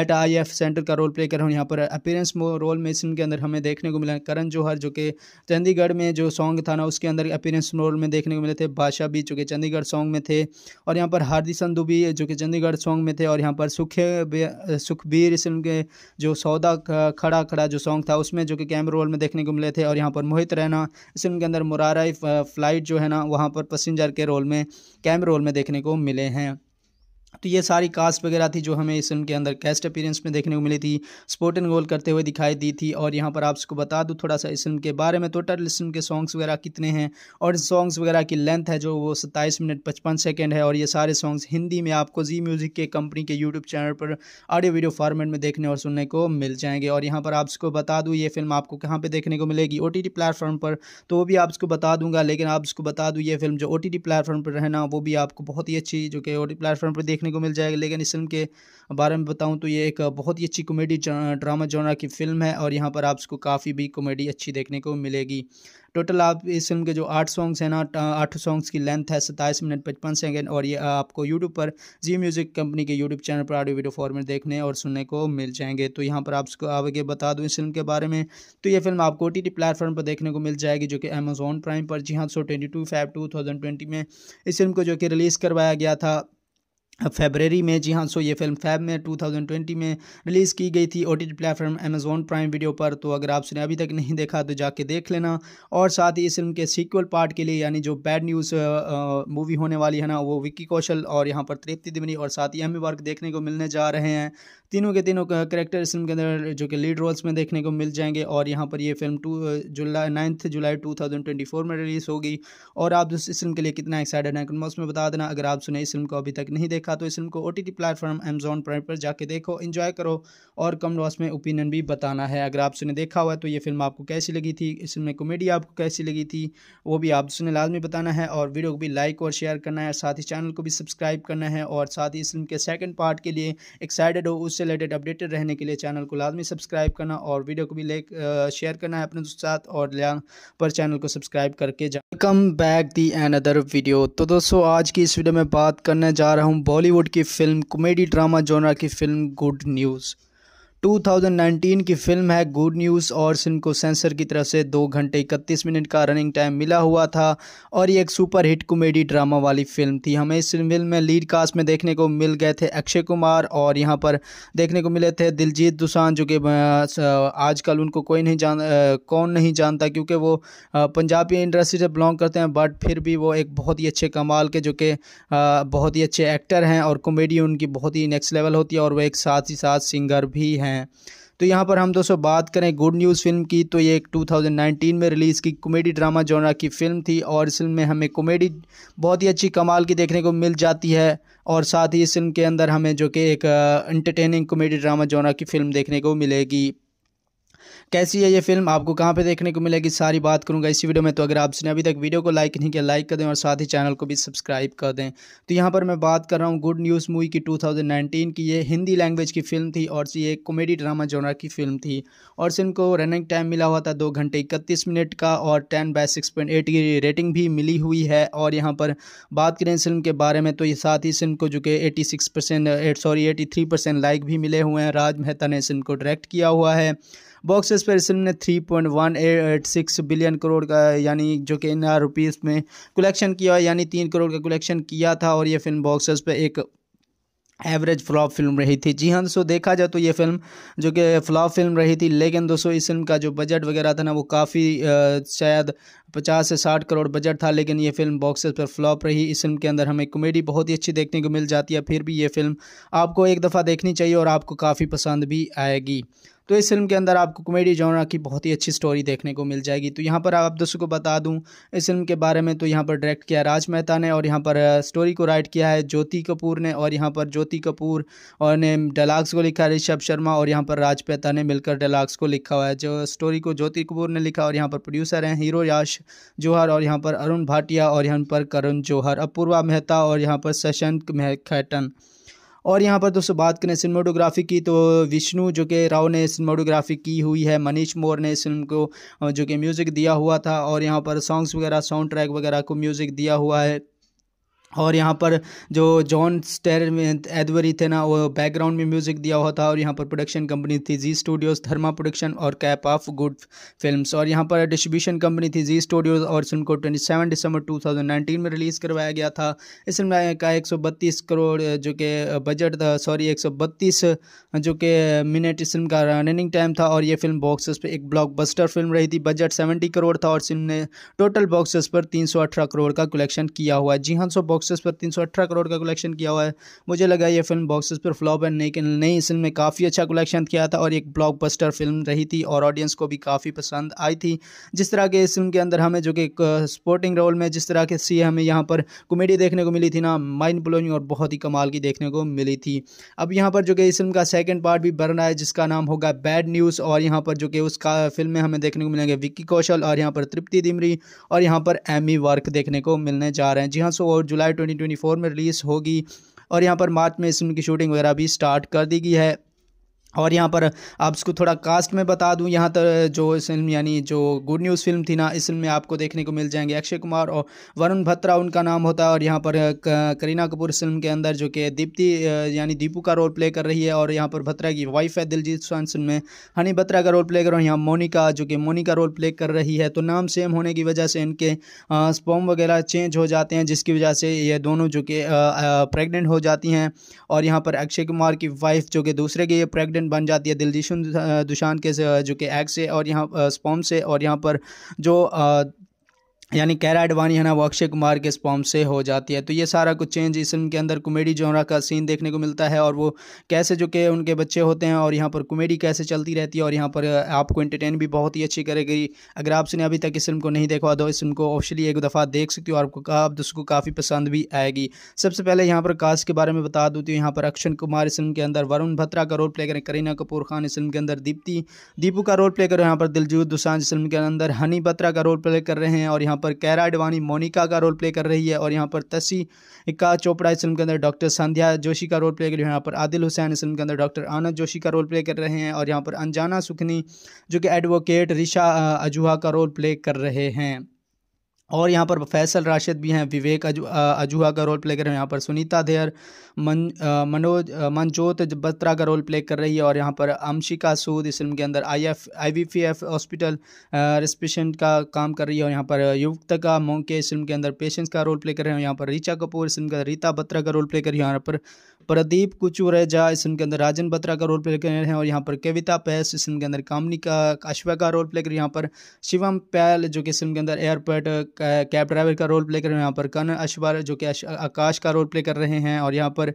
एट आई सेंटर का रोल प्ले कर रहे हैं यहाँ पर अपीरेंस रोल में इस के अंदर हमें देखने को मिला करण जौहर जो कि चंडीगढ़ में जो सॉन्ग था ना उसके अंदर अपीरेंस रोल में देखने को मिले थे बादशाह रवि जो कि चंडीगढ़ सॉन्ग में थे और यहाँ पर हार्दिक भी जो कि चंडीगढ़ सॉन्ग में थे और यहाँ पर सुखे सुखबीर सिंह के जो सौदा खड़ा खड़ा जो सॉन्ग था उसमें जो कि कैम रोल में देखने को मिले थे और यहाँ पर मोहित रैना इस फिल्म के अंदर मुरारा फ्लाइट जो है ना वहाँ पर पसेंजर के रोल में कैम रोल में देखने को मिले हैं तो ये सारी कास्ट वगैरह थी जो हमें इस फिल्म के अंदर कैस्ट अपीरेंस में देखने को मिली थी स्पोर्ट एंड गोल करते हुए दिखाई दी थी और यहाँ पर आपको बता दूँ थोड़ा सा इस फिल्म के बारे में टोटल इस फिल्म के सॉन्ग्स वगैरह कितने हैं और सॉन्ग्स वगैरह की लेंथ है जो वो सत्ताईस मिनट पचपन सेकेंड है और ये सारे सॉन्ग्स हिंदी में आपको जी म्यूज़िक के कंपनी के यूट्यूब चैनल पर ऑडियो वीडियो फॉर्मेट में देखने और सुनने को मिल जाएंगे और यहाँ पर आपको बता दूँ ये फिल्म आपको कहाँ पर देखने को मिलेगी ओ प्लेटफॉर्म पर तो वो भी आपको बता दूंगा लेकिन आपको बता दूँ ये फिल्म जो ओ प्लेटफॉर्म पर रहना वो भी आपको बहुत ही अच्छी जो कि ओ प्लेटफॉर्म पर देखने को मिल जाएगा लेकिन इस फिल्म के बारे में बताऊँ तो ये एक बहुत ही अच्छी कॉमेडी ड्रामा जॉनरा की फिल्म है और यहाँ पर आप इसको काफ़ी भी कॉमेडी अच्छी देखने को मिलेगी टोटल आप इस फिल्म के जो आठ सॉन्ग्स हैं ना आठ सॉन्ग्स की लेंथ है सत्ताईस मिनट पचपन सेकेंड और ये आपको यूट्यूब पर जी म्यूज़िक कंपनी के यूट्यूब चैनल पर ऑडियो वीडियो फॉर्मेट देखने और सुनने को मिल जाएंगे तो यहाँ पर आप इसको आगे बता दूँ इस फिल्म के बारे में तो ये फिल्म आपको ओ टी प्लेटफॉर्म पर देखने को मिल जाएगी जो कि अमेजोन प्राइम पर जी हाँ so twenty two five two thousand twenty में इस फिल्म को जो कि रिलीज़ करवाया गया था फेबररी में जी हाँ सो ये फिल्म फैब में 2020 में रिलीज़ की गई थी O T platform Amazon prime video पर तो अगर आपने अभी तक नहीं देखा तो जाके देख लेना और साथ ही इस फिल्म के सीक्वल पार्ट के लिए यानी जो बैड न्यूज़ मूवी होने वाली है ना वो विक्की कौशल और यहाँ पर तृप्ति दिवनी और साथ ही एम वर्क देखने को मिलने जा रहे हैं तीनों के तीनों करेक्टर इस फिल्म के अंदर जो कि लीड रोल्स में देखने को मिल जाएंगे और यहाँ पर ये फिल्म टू जुलाई नाइन्थ जुलाई टू थाउजेंड ट्वेंटी फोर में रिलीज़ होगी और आप इस फिल्म के लिए कितना एक्साइटेड हैं कमोस में बता देना अगर आप सुने इस फिल्म को अभी तक नहीं देखा तो इस फिल्म को O T T platform Amazon prime पर जाके देखो इन्जॉय करो और कम लॉस में ओपिनियन भी बताना है अगर आप सुने देखा हुआ तो ये फिल्म आपको कैसी लगी थी इस फिल्म में कॉमेडी आपको कैसी लगी थी वो भी आप सुने लाजमी बताना है और वीडियो को भी लाइक और शेयर करना है साथ ही चैनल को भी सब्सक्राइब करना है और साथ ही इस फिल्म के सेकेंड पार्ट के लिए एक्साइटेड हो उससे से रिलेटेड अपडेटेड रहने के लिए चैनल को लाजमी सब्सक्राइब करना और वीडियो को भी लाइक शेयर करना है अपने दोस्तों साथ और पर चैनल को सब्सक्राइब करके welcome back the another video तो दोस्तों आज की इस वीडियो में बात करने जा रहा हूँ बॉलीवुड की फिल्म कॉमेडी ड्रामा जोनर की फिल्म गुड न्यूज़ 2019 की फिल्म है गुड न्यूज़ और फिल्म को सेंसर की तरफ से दो घंटे इकतीस मिनट का रनिंग टाइम मिला हुआ था और ये एक सुपर हिट कॉमेडी ड्रामा वाली फिल्म थी हमें इस फिल्म में लीड कास्ट में देखने को मिल गए थे अक्षय कुमार और यहाँ पर देखने को मिले थे दिलजीत दुसान जो कि आजकल उनको कोई नहीं जान कौन नहीं जानता क्योंकि वो पंजाबी इंडस्ट्री से बिलोंग करते हैं बट फिर भी वो एक बहुत ही अच्छे कमाल के जो कि बहुत ही अच्छे एक्टर हैं और कॉमेडी उनकी बहुत ही नेक्स्ट लेवल होती है और वो एक साथ ही साथ सिंगर भी हैं हैं तो यहाँ पर हम दोस्तों बात करें गुड न्यूज़ फिल्म की तो ये एक 2019 में रिलीज़ की कॉमेडी ड्रामा जोनरा की फ़िल्म थी और इस फिल्म में हमें कॉमेडी बहुत ही अच्छी कमाल की देखने को मिल जाती है और साथ ही इस फिल्म के अंदर हमें जो कि एक एंटरटेनिंग कॉमेडी ड्रामा जोनरा की फ़िल्म देखने को मिलेगी कैसी है ये फिल्म आपको कहाँ पे देखने को मिलेगी सारी बात करूँगा इसी वीडियो में तो अगर आपने अभी तक वीडियो को लाइक नहीं किया लाइक कर दें और साथ ही चैनल को भी सब्सक्राइब कर दें तो यहाँ पर मैं बात कर रहा हूँ गुड न्यूज़ मूवी की 2019 की ये हिंदी लैंग्वेज की फिल्म थी और ये कॉमेडी ड्रामा जोनर की फिल्म थी और इस फिल्म को रनिंग टाइम मिला हुआ था दो घंटे इकतीस मिनट का और टेन बाय सिक्स की रेटिंग भी मिली हुई है और यहाँ पर बात करें फिल्म के बारे में तो ये साथ ही इस फिल्म को जो कि एटी सॉरी एटी लाइक भी मिले हुए हैं राज मेहता ने इस फिल्म को डायरेक्ट किया हुआ है बॉक्स फिल्म ने three point one eight six billion crore का यानी जो कि इन रुपीज़ में कलेक्शन किया यानी तीन करोड़ का कलेक्शन किया था और ये फिल्म बॉक्सेस पर एक एवरेज फ्लॉप फिल्म रही थी जी हाँ दोस्तों देखा जाए तो ये फिल्म जो कि फ्लॉप फिल्म रही थी लेकिन दोस्तों इस फिल्म का जो बजट वगैरह था ना वो काफ़ी शायद पचास से साठ करोड़ बजट था लेकिन ये फिल्म बॉक्सेस पर फ्लॉप रही इस फिल्म के अंदर हमें कॉमेडी बहुत ही अच्छी देखने को मिल जाती है फिर भी ये फिल्म आपको एक दफ़ा देखनी चाहिए और आपको काफ़ी पसंद भी आएगी तो इस फिल्म के अंदर आपको कॉमेडी जॉनरा की बहुत ही अच्छी स्टोरी देखने को मिल जाएगी तो यहाँ पर आप दोस्तों को बता दूँ इस फिल्म के बारे में तो यहाँ पर डायरेक्ट किया राज मेहता ने और यहाँ पर स्टोरी को राइट किया है ज्योति कपूर ने और यहाँ पर ज्योति कपूर और ने डलाग्स को लिखा है ऋषभ शर्मा और यहाँ पर राज मेहता ने मिलकर डलाग्स को लिखा हुआ है जो स्टोरी को ज्योति कपूर ने लिखा और यहाँ पर प्रोड्यूसर हैं हीरो याश जौहर और यहाँ पर अरुण भाटिया और यहाँ पर करुण जौहर अपूर्वा मेहता और यहाँ पर शशांक खैटन और यहाँ पर दोस्तों बात करें सिनेमाटोग्राफी की तो विष्णु जो कि राव ने सिनेमाटोग्राफी की हुई है मनीष मोर ने इस फिल्म को जो कि म्यूज़िक दिया हुआ था और यहाँ पर सॉन्ग्स वगैरह साउंड ट्रैक वगैरह को म्यूज़िक दिया हुआ है और यहाँ पर जो जॉन स्टेर एदवरी थे ना वो बैकग्राउंड में म्यूज़िक दिया हुआ था और यहाँ पर प्रोडक्शन कंपनी थी जी स्टूडियोज़ धर्मा प्रोडक्शन और कैप ऑफ गुड फिल्म्स और यहाँ पर डिस्ट्रीब्यूशन कंपनी थी जी स्टूडियोज़ और फिल्म को सेवन दिसंबर नाइनटीन में रिलीज़ करवाया गया था इस फिल्म का बत्तीस करोड़ जो कि बजट था सॉरी एक जो कि मिनट इस फिल्म का रनिंग टाइम था और ये फिल्म बॉक्सेस पर एक बस्टर फिल्म रही थी बजट सेवेंटी करोड़ था और फिल्म ने टोटल बॉक्सेस पर तीन करोड़ का कलेक्शन किया हुआ जी हाँ सो बॉक्सेस पर 318 करोड़ का कलेक्शन किया हुआ है मुझे लगा ये फिल्म बॉक्सेस पर फ्लॉप है लेकिन नहीं इस फिल्म में काफ़ी अच्छा कलेक्शन किया था और एक ब्लॉकबस्टर फिल्म रही थी और ऑडियंस को भी काफ़ी पसंद आई थी जिस तरह के इस फिल्म के अंदर हमें जो कि स्पोर्टिंग रोल में जिस तरह के सी हमें यहाँ पर कॉमेडी देखने को मिली थी ना माइंड ब्लोइंग और बहुत ही कमाल की देखने को मिली थी अब यहाँ पर जो कि इस फिल्म का सेकेंड पार्ट भी बन रहा है जिसका नाम होगा बैड न्यूज़ और यहाँ पर जो कि उसका फिल्म में हमें देखने को मिलेंगे विक्की कौशल और यहाँ पर तृप्ति दिमरी और यहाँ पर एमी वर्क देखने को मिलने जा रहे हैं जी हाँ सो और जुलाई जुलाई 2024 में रिलीज़ होगी और यहाँ पर मार्च में इस फिल्म की शूटिंग वगैरह भी स्टार्ट कर दी गई है और यहाँ पर आप इसको थोड़ा कास्ट में बता दूँ यहाँ तक जो इस फिल्म यानी जो गुड न्यूज़ फिल्म थी ना इस फिल्म में आपको देखने को मिल जाएंगे अक्षय कुमार और वरुण भत्रा उनका नाम होता है और यहाँ पर करीना कपूर फिल्म के अंदर जो कि दीप्ति यानी दीपू का रोल प्ले कर रही है और यहाँ पर भत्रा की वाइफ है दिलजीत सोन फिल्म में हनी भत्रा का रोल प्ले कर यहाँ मोनिका जो कि मोनिका रोल प्ले कर रही है तो नाम सेम होने की वजह से इनके स्पॉम वगैरह चेंज हो जाते हैं जिसकी वजह से ये दोनों जो कि प्रेगनेंट हो जाती हैं और यहाँ पर अक्षय कुमार की वाइफ जो कि दूसरे के ये प्रेगनेंट कैप्टन बन जाती है दिलजीशन दुशान के जो कि एग से और यहाँ स्पॉम से और यहाँ पर जो यानी कैरा एडवानी है ना वो अक्षय कुमार के स्पॉम से हो जाती है तो ये सारा कुछ चेंज इस फिल्म के अंदर कॉमेडी जोरा का सीन देखने को मिलता है और वो कैसे जो कि उनके बच्चे होते हैं और यहाँ पर कॉमेडी कैसे चलती रहती है और यहाँ पर आपको एंटरटेन भी बहुत ही अच्छी करेगी अगर आपने अभी तक इस फिल्म को नहीं देखा तो इस फिल्म को ऑफिशली एक दफ़ा देख सकती हो आपको कहा आप उसको काफ़ी पसंद भी आएगी सबसे पहले यहाँ पर कास्ट के बारे में बता दूँ तो यहाँ पर अक्षय कुमार इस फिल्म के अंदर वरुण भत्रा का रोल प्ले करें करीना कपूर खान इस फिल्म के अंदर दीप्ति दीपू का रोल प्ले करें यहाँ पर दिलजूत दुसान इस फिल्म के अंदर हनी भत्रा का रोल प्ले कर रहे हैं और यहाँ पर कैरा अडवाणी मोनिका का रोल प्ले कर रही है और यहाँ पर इक्का चोपड़ा इस फिल्म के अंदर डॉक्टर संध्या जोशी का रोल प्ले कर रही है यहाँ पर आदिल हुसैन इस फिल्म के अंदर डॉक्टर आनंद जोशी का रोल प्ले कर रहे हैं और यहाँ पर अनजाना सुखनी जो कि एडवोकेट रिशा अजूहा का रोल प्ले कर रहे हैं और यहाँ पर फैसल राशिद भी हैं विवेक अजुहा अजूहा का रोल प्ले कर रहे हैं यहाँ पर सुनीता देयर मन मनोज मनजोत बत्रा का रोल प्ले कर रही है और यहाँ पर अमशिका सूद इस फिल्म के अंदर I F I V P F hospital रेस्पेशेंट का काम कर रही है और यहाँ पर युवक का मोंके इस फिल्म के अंदर पेशेंट्स का रोल प्ले कर रहे हैं यहाँ पर रिचा कपूर इस फिल्म के अंदर रीता बत्रा का रोल प्ले कर रही है यहाँ पर प्रदीप कुचुरेजा इस फिल्म के अंदर राजन बत्रा का रोल प्ले कर रहे हैं और यहाँ पर कविता पैस इस फिल्म के अंदर कामनी का काशवा का रोल प्ले कर रही है यहाँ पर शिवम पैल जो कि इस फिल्म के अंदर एयरपोर्ट कैब ड्राइवर का रोल प्ले कर रहे हैं यहाँ पर कन अशवर जो कि आकाश का रोल प्ले कर रहे हैं और यहाँ पर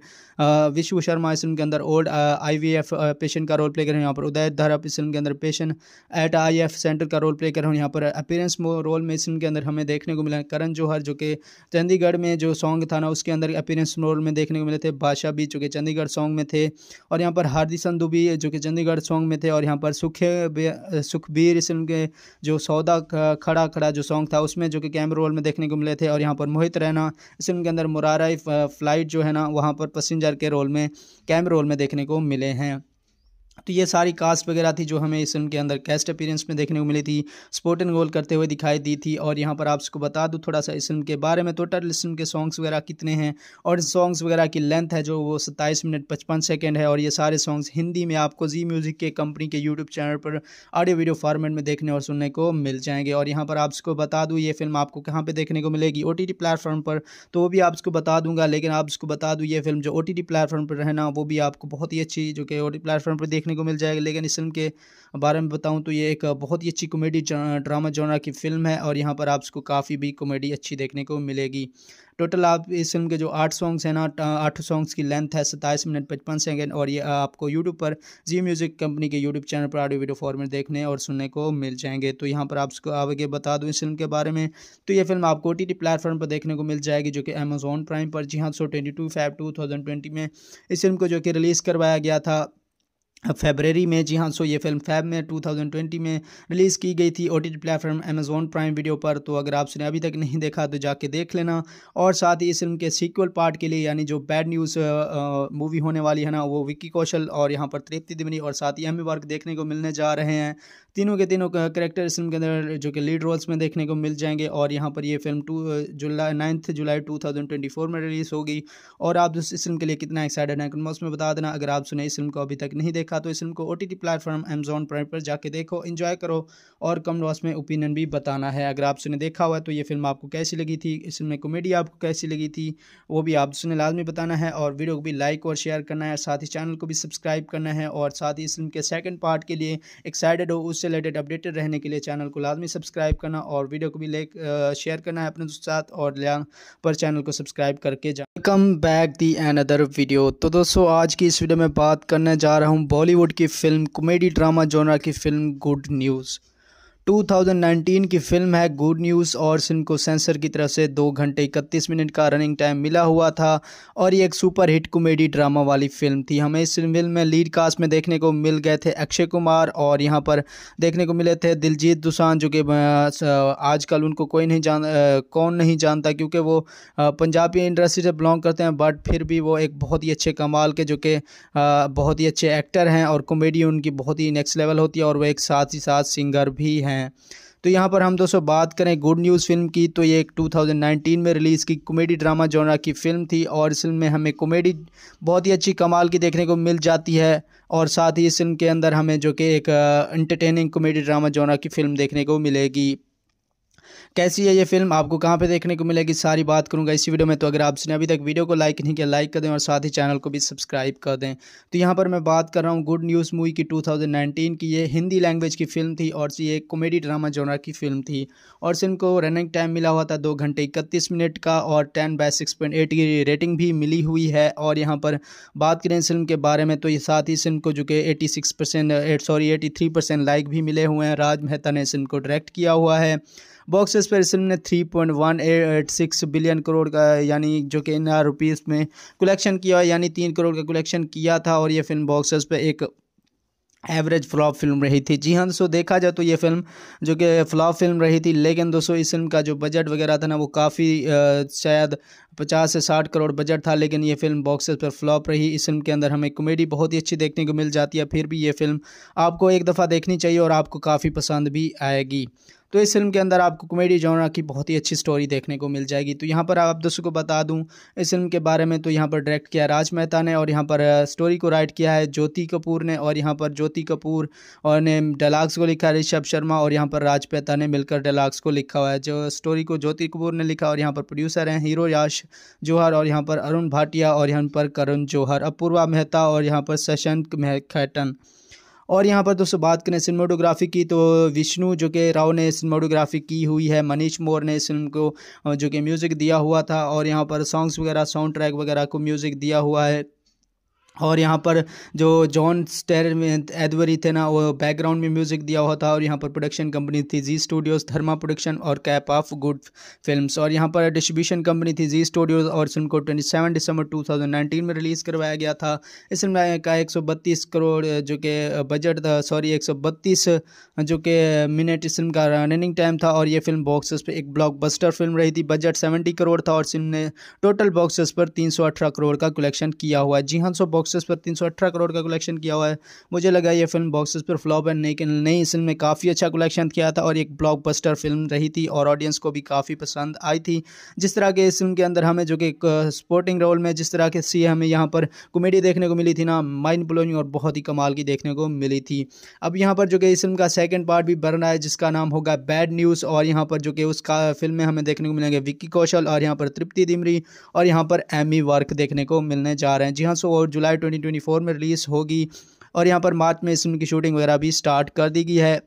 विश्व शर्मा इस फिल्म के अंदर ओल्ड आईवीएफ पेशेंट का रोल प्ले कर रहे हैं यहाँ पर उदय धारा इस फिल्म के अंदर पेशेंट एट आई सेंटर का रोल प्ले कर रहे हैं यहाँ पर अपेरेंस रोल में इस फिल्म के अंदर हमें देखने को मिला करण जौहर जो कि चंडीगढ़ में जो सॉन्ग था ना उसके अंदर अपेरेंस रोल में देखने को मिले थे बादशाह भी जो कि चंडीगढ़ सॉन्ग में थे और यहाँ पर हार्दिक संधु भी जो कि चंडीगढ़ सॉन्ग में थे और यहाँ पर सुखे सुखबीर इस फिल्म के जो सौदा खड़ा खड़ा जो सॉन्ग था उसमें जो कि कैम रोल में देखने को मिले थे और यहाँ पर मोहित रैना इस फिल्म के अंदर मुरारा फ्लाइट जो है ना वहाँ पर पैसेंजर के रोल में कैम रोल में देखने को मिले हैं तो ये सारी कास्ट वगैरह थी जो हमें इस फिल्म के अंदर कैस्ट अपीरेंस में देखने को मिली थी स्पोर्ट एंड गोल करते हुए दिखाई दी थी और यहाँ पर आपको बता दूँ थोड़ा सा इस फिल्म के बारे में टोटल तो इस फिल्म के सॉन्ग्स वगैरह कितने हैं और सॉन्ग्स वगैरह की लेंथ है जो वो सत्ताईस मिनट पचपन सेकेंड है और ये सारे सॉन्ग्स हिंदी में आपको जी म्यूज़िक के कंपनी के यूट्यूब चैनल पर ऑडियो वीडियो फॉर्मेट में देखने और सुनने को मिल जाएंगे और यहाँ पर आपको बता दूँ ये फिल्म आपको कहाँ पर देखने को मिलेगी ओ प्लेटफॉर्म पर तो वो भी आपको बता दूँगा लेकिन आपको बता दूँ ये फिल्म जो ओ प्लेटफॉर्म पर रहना वो भी आपको बहुत ही अच्छी जो कि ओ प्लेटफॉर्म पर देख देखने को मिल जाएगा लेकिन इस फिल्म के बारे में बताऊँ तो ये एक बहुत ही अच्छी कॉमेडी ड्रामा जॉनरा की फिल्म है और यहाँ पर आपको काफ़ी भी कॉमेडी अच्छी देखने को मिलेगी टोटल आप इस फिल्म के जो आठ सॉन्ग्स हैं ना आठ सॉन्ग्स की लेंथ है सत्ताईस मिनट पचपन सेकेंड और ये आपको यूट्यूब पर जी म्यूज़िक कंपनी के यूट्यूब चैनल पर ऑडियो वीडियो फॉर्मेट देखने और सुनने को मिल जाएंगे तो यहाँ पर आप आगे बता दूँ इस फिल्म के बारे में तो ये फिल्म आपको ओ टी प्लेटफॉर्म पर देखने को मिल जाएगी जो कि अमेजोन प्राइम पर जी हाँ so twenty two five two thousand twenty में इस फिल्म को जो कि रिलीज़ करवाया गया था फेबररी में जी हाँ सो ये फिल्म फैब में 2020 में रिलीज़ की गई थी O T platform Amazon prime video पर तो अगर आपने अभी तक नहीं देखा तो जाके देख लेना और साथ ही इस फिल्म के सीक्वल पार्ट के लिए यानी जो बैड न्यूज़ मूवी होने वाली है ना वो विक्की कौशल और यहाँ पर तृप्ति दिवनी और साथ ही एम वर्क देखने को मिलने जा रहे हैं तीनों के तीनों करेक्टर इस फिल्म के अंदर जो कि लीड रोल्स में देखने को मिल जाएंगे और यहाँ पर ये फिल्म टू जुलाई नाइन्थ जुलाई टू थाउजेंड ट्वेंटी फोर में रिलीज़ होगी और आप इस फिल्म के लिए कितना एक्साइटेड हैं कमेंट्स में बता देना अगर आप सुने इस फिल्म को अभी तक नहीं देखा तो इस फिल्म को O T T platform Amazon prime पर जाके देखो इन्जॉय करो और कम लॉस में ओपिनियन भी बताना है अगर आप सुने देखा हुआ है तो ये फिल्म आपको कैसी लगी थी इस फिल्म में कॉमेडी आपको कैसी लगी थी वो भी आप सुने लाजमी बताना है और वीडियो को भी लाइक और शेयर करना है साथ ही चैनल को भी सब्सक्राइब करना है और साथ ही इस फिल्म के सेकेंड पार्ट के लिए एक्साइटेड हो उससे से रिलेटेड अपडेटेड रहने के लिए चैनल को लाजमी सब्सक्राइब करना और वीडियो को भी लाइक शेयर करना है अपने दोस्तों साथ और पर चैनल को सब्सक्राइब करके जा welcome back the another video तो दोस्तों आज की इस वीडियो में बात करने जा रहा हूँ बॉलीवुड की फिल्म कॉमेडी ड्रामा जोनर की फिल्म गुड न्यूज़ 2019 की फिल्म है गुड न्यूज़ और को सेंसर की तरफ से दो घंटे इकतीस मिनट का रनिंग टाइम मिला हुआ था और ये एक सुपर हिट कॉमेडी ड्रामा वाली फिल्म थी हमें इस फिल्म में लीड कास्ट में देखने को मिल गए थे अक्षय कुमार और यहाँ पर देखने को मिले थे दिलजीत दुसान जो कि आजकल उनको कोई नहीं जान कौन नहीं जानता क्योंकि वो पंजाबी इंडस्ट्री से बिलोंग करते हैं बट फिर भी वो एक बहुत ही अच्छे कमाल के जो कि बहुत ही अच्छे एक्टर हैं और कॉमेडी उनकी बहुत ही नेक्स्ट लेवल होती है और वो एक साथ ही साथ सिंगर भी हैं हैं तो यहाँ पर हम दोस्तों बात करें गुड न्यूज़ फिल्म की तो ये एक 2019 में रिलीज़ की कॉमेडी ड्रामा जोनरा की फ़िल्म थी और इस फिल्म में हमें कॉमेडी बहुत ही अच्छी कमाल की देखने को मिल जाती है और साथ ही इस फिल्म के अंदर हमें जो कि एक एंटरटेनिंग कॉमेडी ड्रामा जोनरा की फ़िल्म देखने को मिलेगी कैसी है ये फिल्म आपको कहाँ पे देखने को मिलेगी सारी बात करूँगा इसी वीडियो में तो अगर आपने अभी तक वीडियो को लाइक नहीं किया लाइक कर दें और साथ ही चैनल को भी सब्सक्राइब कर दें तो यहाँ पर मैं बात कर रहा हूँ गुड न्यूज़ मूवी की 2019 की ये हिंदी लैंग्वेज की फिल्म थी और ये एक कॉमेडी ड्रामा जोनर की फिल्म थी और इस फिल्म को रनिंग टाइम मिला हुआ था दो घंटे इकतीस मिनट का और टेन बाय सिक्स की रेटिंग भी मिली हुई है और यहाँ पर बात करें इस फिल्म के बारे में तो ये साथ ही इस फिल्म को जो कि एटी सॉरी एटी लाइक भी मिले हुए हैं राज मेहता ने इस फिल्म को डायरेक्ट किया हुआ है बॉक्स फिल्म ने three point one eight six billion crore का यानी जो कि इन रुपीज़ में कलेक्शन किया यानी तीन करोड़ का कलेक्शन किया था और ये फिल्म ऑफिस पर एक एवरेज फ्लॉप फिल्म रही थी जी हाँ दोस्तों देखा जाए तो ये फिल्म जो कि फ्लॉप फिल्म रही थी लेकिन दोस्तों इस फिल्म का जो बजट वगैरह था ना वो काफ़ी शायद पचास से साठ करोड़ बजट था लेकिन ये फिल्म बॉक्सेस पर फ्लॉप रही इस फिल्म के अंदर हमें कॉमेडी बहुत ही अच्छी देखने को मिल जाती है फिर भी ये फिल्म आपको एक दफ़ा देखनी चाहिए और आपको काफ़ी पसंद भी आएगी तो इस फिल्म के अंदर आपको कॉमेडी जॉनरा की बहुत ही अच्छी स्टोरी देखने को मिल जाएगी तो यहाँ पर आप दोस्तों को बता दूँ इस फिल्म के बारे में तो यहाँ पर डायरेक्ट किया राज मेहता ने और यहाँ पर स्टोरी को राइट किया है ज्योति कपूर ने और यहाँ पर ज्योति कपूर और ने डलाग्स को लिखा है ऋषभ शर्मा और यहाँ पर राज मेहता ने मिलकर डलाग्स को लिखा हुआ है जो स्टोरी को ज्योति कपूर ने लिखा और यहाँ पर प्रोड्यूसर हैं हीरो याश जौहर और यहाँ पर अरुण भाटिया और यहाँ पर करुण जौहर अपूर्वा मेहता और यहाँ पर शशंक खैटन और यहाँ पर दोस्तों बात करें सिनेमाटोग्राफी की तो विष्णु जो कि राव ने सिनेमाटोग्राफी की हुई है मनीष मोर ने इस फिल्म को जो कि म्यूज़िक दिया हुआ था और यहाँ पर सॉन्ग्स वगैरह साउंड ट्रैक वगैरह को म्यूज़िक दिया हुआ है और यहाँ पर जो जॉन स्टेर एदवरी थे ना वो बैकग्राउंड में म्यूज़िक दिया हुआ था और यहाँ पर प्रोडक्शन कंपनी थी जी स्टूडियोज़ धर्मा प्रोडक्शन और कैप ऑफ गुड फिल्म्स और यहाँ पर डिस्ट्रीब्यूशन कंपनी थी जी स्टूडियोज़ और फिल्म को सेवन दिसंबर नाइनटीन में रिलीज़ करवाया गया था इस फिल्म का बत्तीस करोड़ जो कि बजट था सॉरी एक सौ बत्तीस जो कि मिनट इस फिल्म का रनिंग टाइम था और ये फिल्म बॉक्सेस पर एक ब्लॉक बस्टर फिल्म रही थी बजट सेवेंटी करोड़ था और फिल्म ने टोटल बॉक्स पर तीन सौ अठारह करोड़ का कलेक्शन किया हुआ है जी हाँ सो बॉक्स बॉक्सेस पर 318 करोड़ का कलेक्शन किया हुआ है मुझे लगा ये फिल्म बॉक्सेस पर फ्लॉप है लेकिन नहीं इस फिल्म में काफ़ी अच्छा कलेक्शन किया था और एक ब्लॉकबस्टर फिल्म रही थी और ऑडियंस को भी काफ़ी पसंद आई थी जिस तरह के इस फिल्म के अंदर हमें जो कि स्पोर्टिंग रोल में जिस तरह के सी हमें यहाँ पर कॉमेडी देखने को मिली थी ना माइंड ब्लोइंग और बहुत ही कमाल की देखने को मिली थी अब यहाँ पर जो कि इस फिल्म का सेकेंड पार्ट भी बन रहा है जिसका नाम होगा बैड न्यूज़ और यहाँ पर जो कि उसका फिल्म में हमें देखने को मिलेंगे विक्की कौशल और यहाँ पर तृप्ति दिमरी और यहाँ पर एमी वर्क देखने को मिलने जा रहे हैं जी हाँ सो और जुलाई जुलाई 2024 में रिलीज़ होगी और यहाँ पर मार्च में इस फिल्म की शूटिंग वगैरह भी स्टार्ट कर दी गई है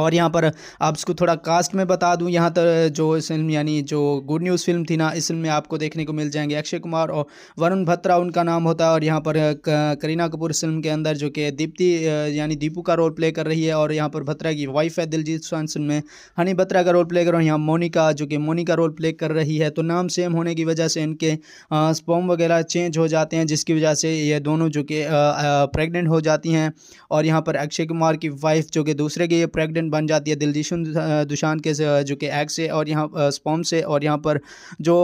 और यहाँ पर आप इसको थोड़ा कास्ट में बता दूँ यहाँ तक जो इस फिल्म यानी जो गुड न्यूज़ फिल्म थी ना इस फिल्म में आपको देखने को मिल जाएंगे अक्षय कुमार और वरुण भत्रा उनका नाम होता है और यहाँ पर करीना कपूर फिल्म के अंदर जो कि दीप्ति यानी दीपू का रोल प्ले कर रही है और यहाँ पर भत्रा की वाइफ है दिलजीत स्वान फिल्म में हनी भत्रा का रोल प्ले कर हूँ यहाँ मोनिका जो कि मोनिका रोल प्ले कर रही है तो नाम सेम होने की वजह से इनके स्पॉम वगैरह चेंज हो जाते हैं जिसकी वजह से ये दोनों जो कि प्रेगनेंट हो जाती हैं और यहाँ पर अक्षय कुमार की वाइफ जो कि दूसरे के ये प्रेगनेंट कैप्टन बन जाती है दिलजीशन दुशान के जो कि एग से और यहाँ स्पॉम से और यहाँ पर जो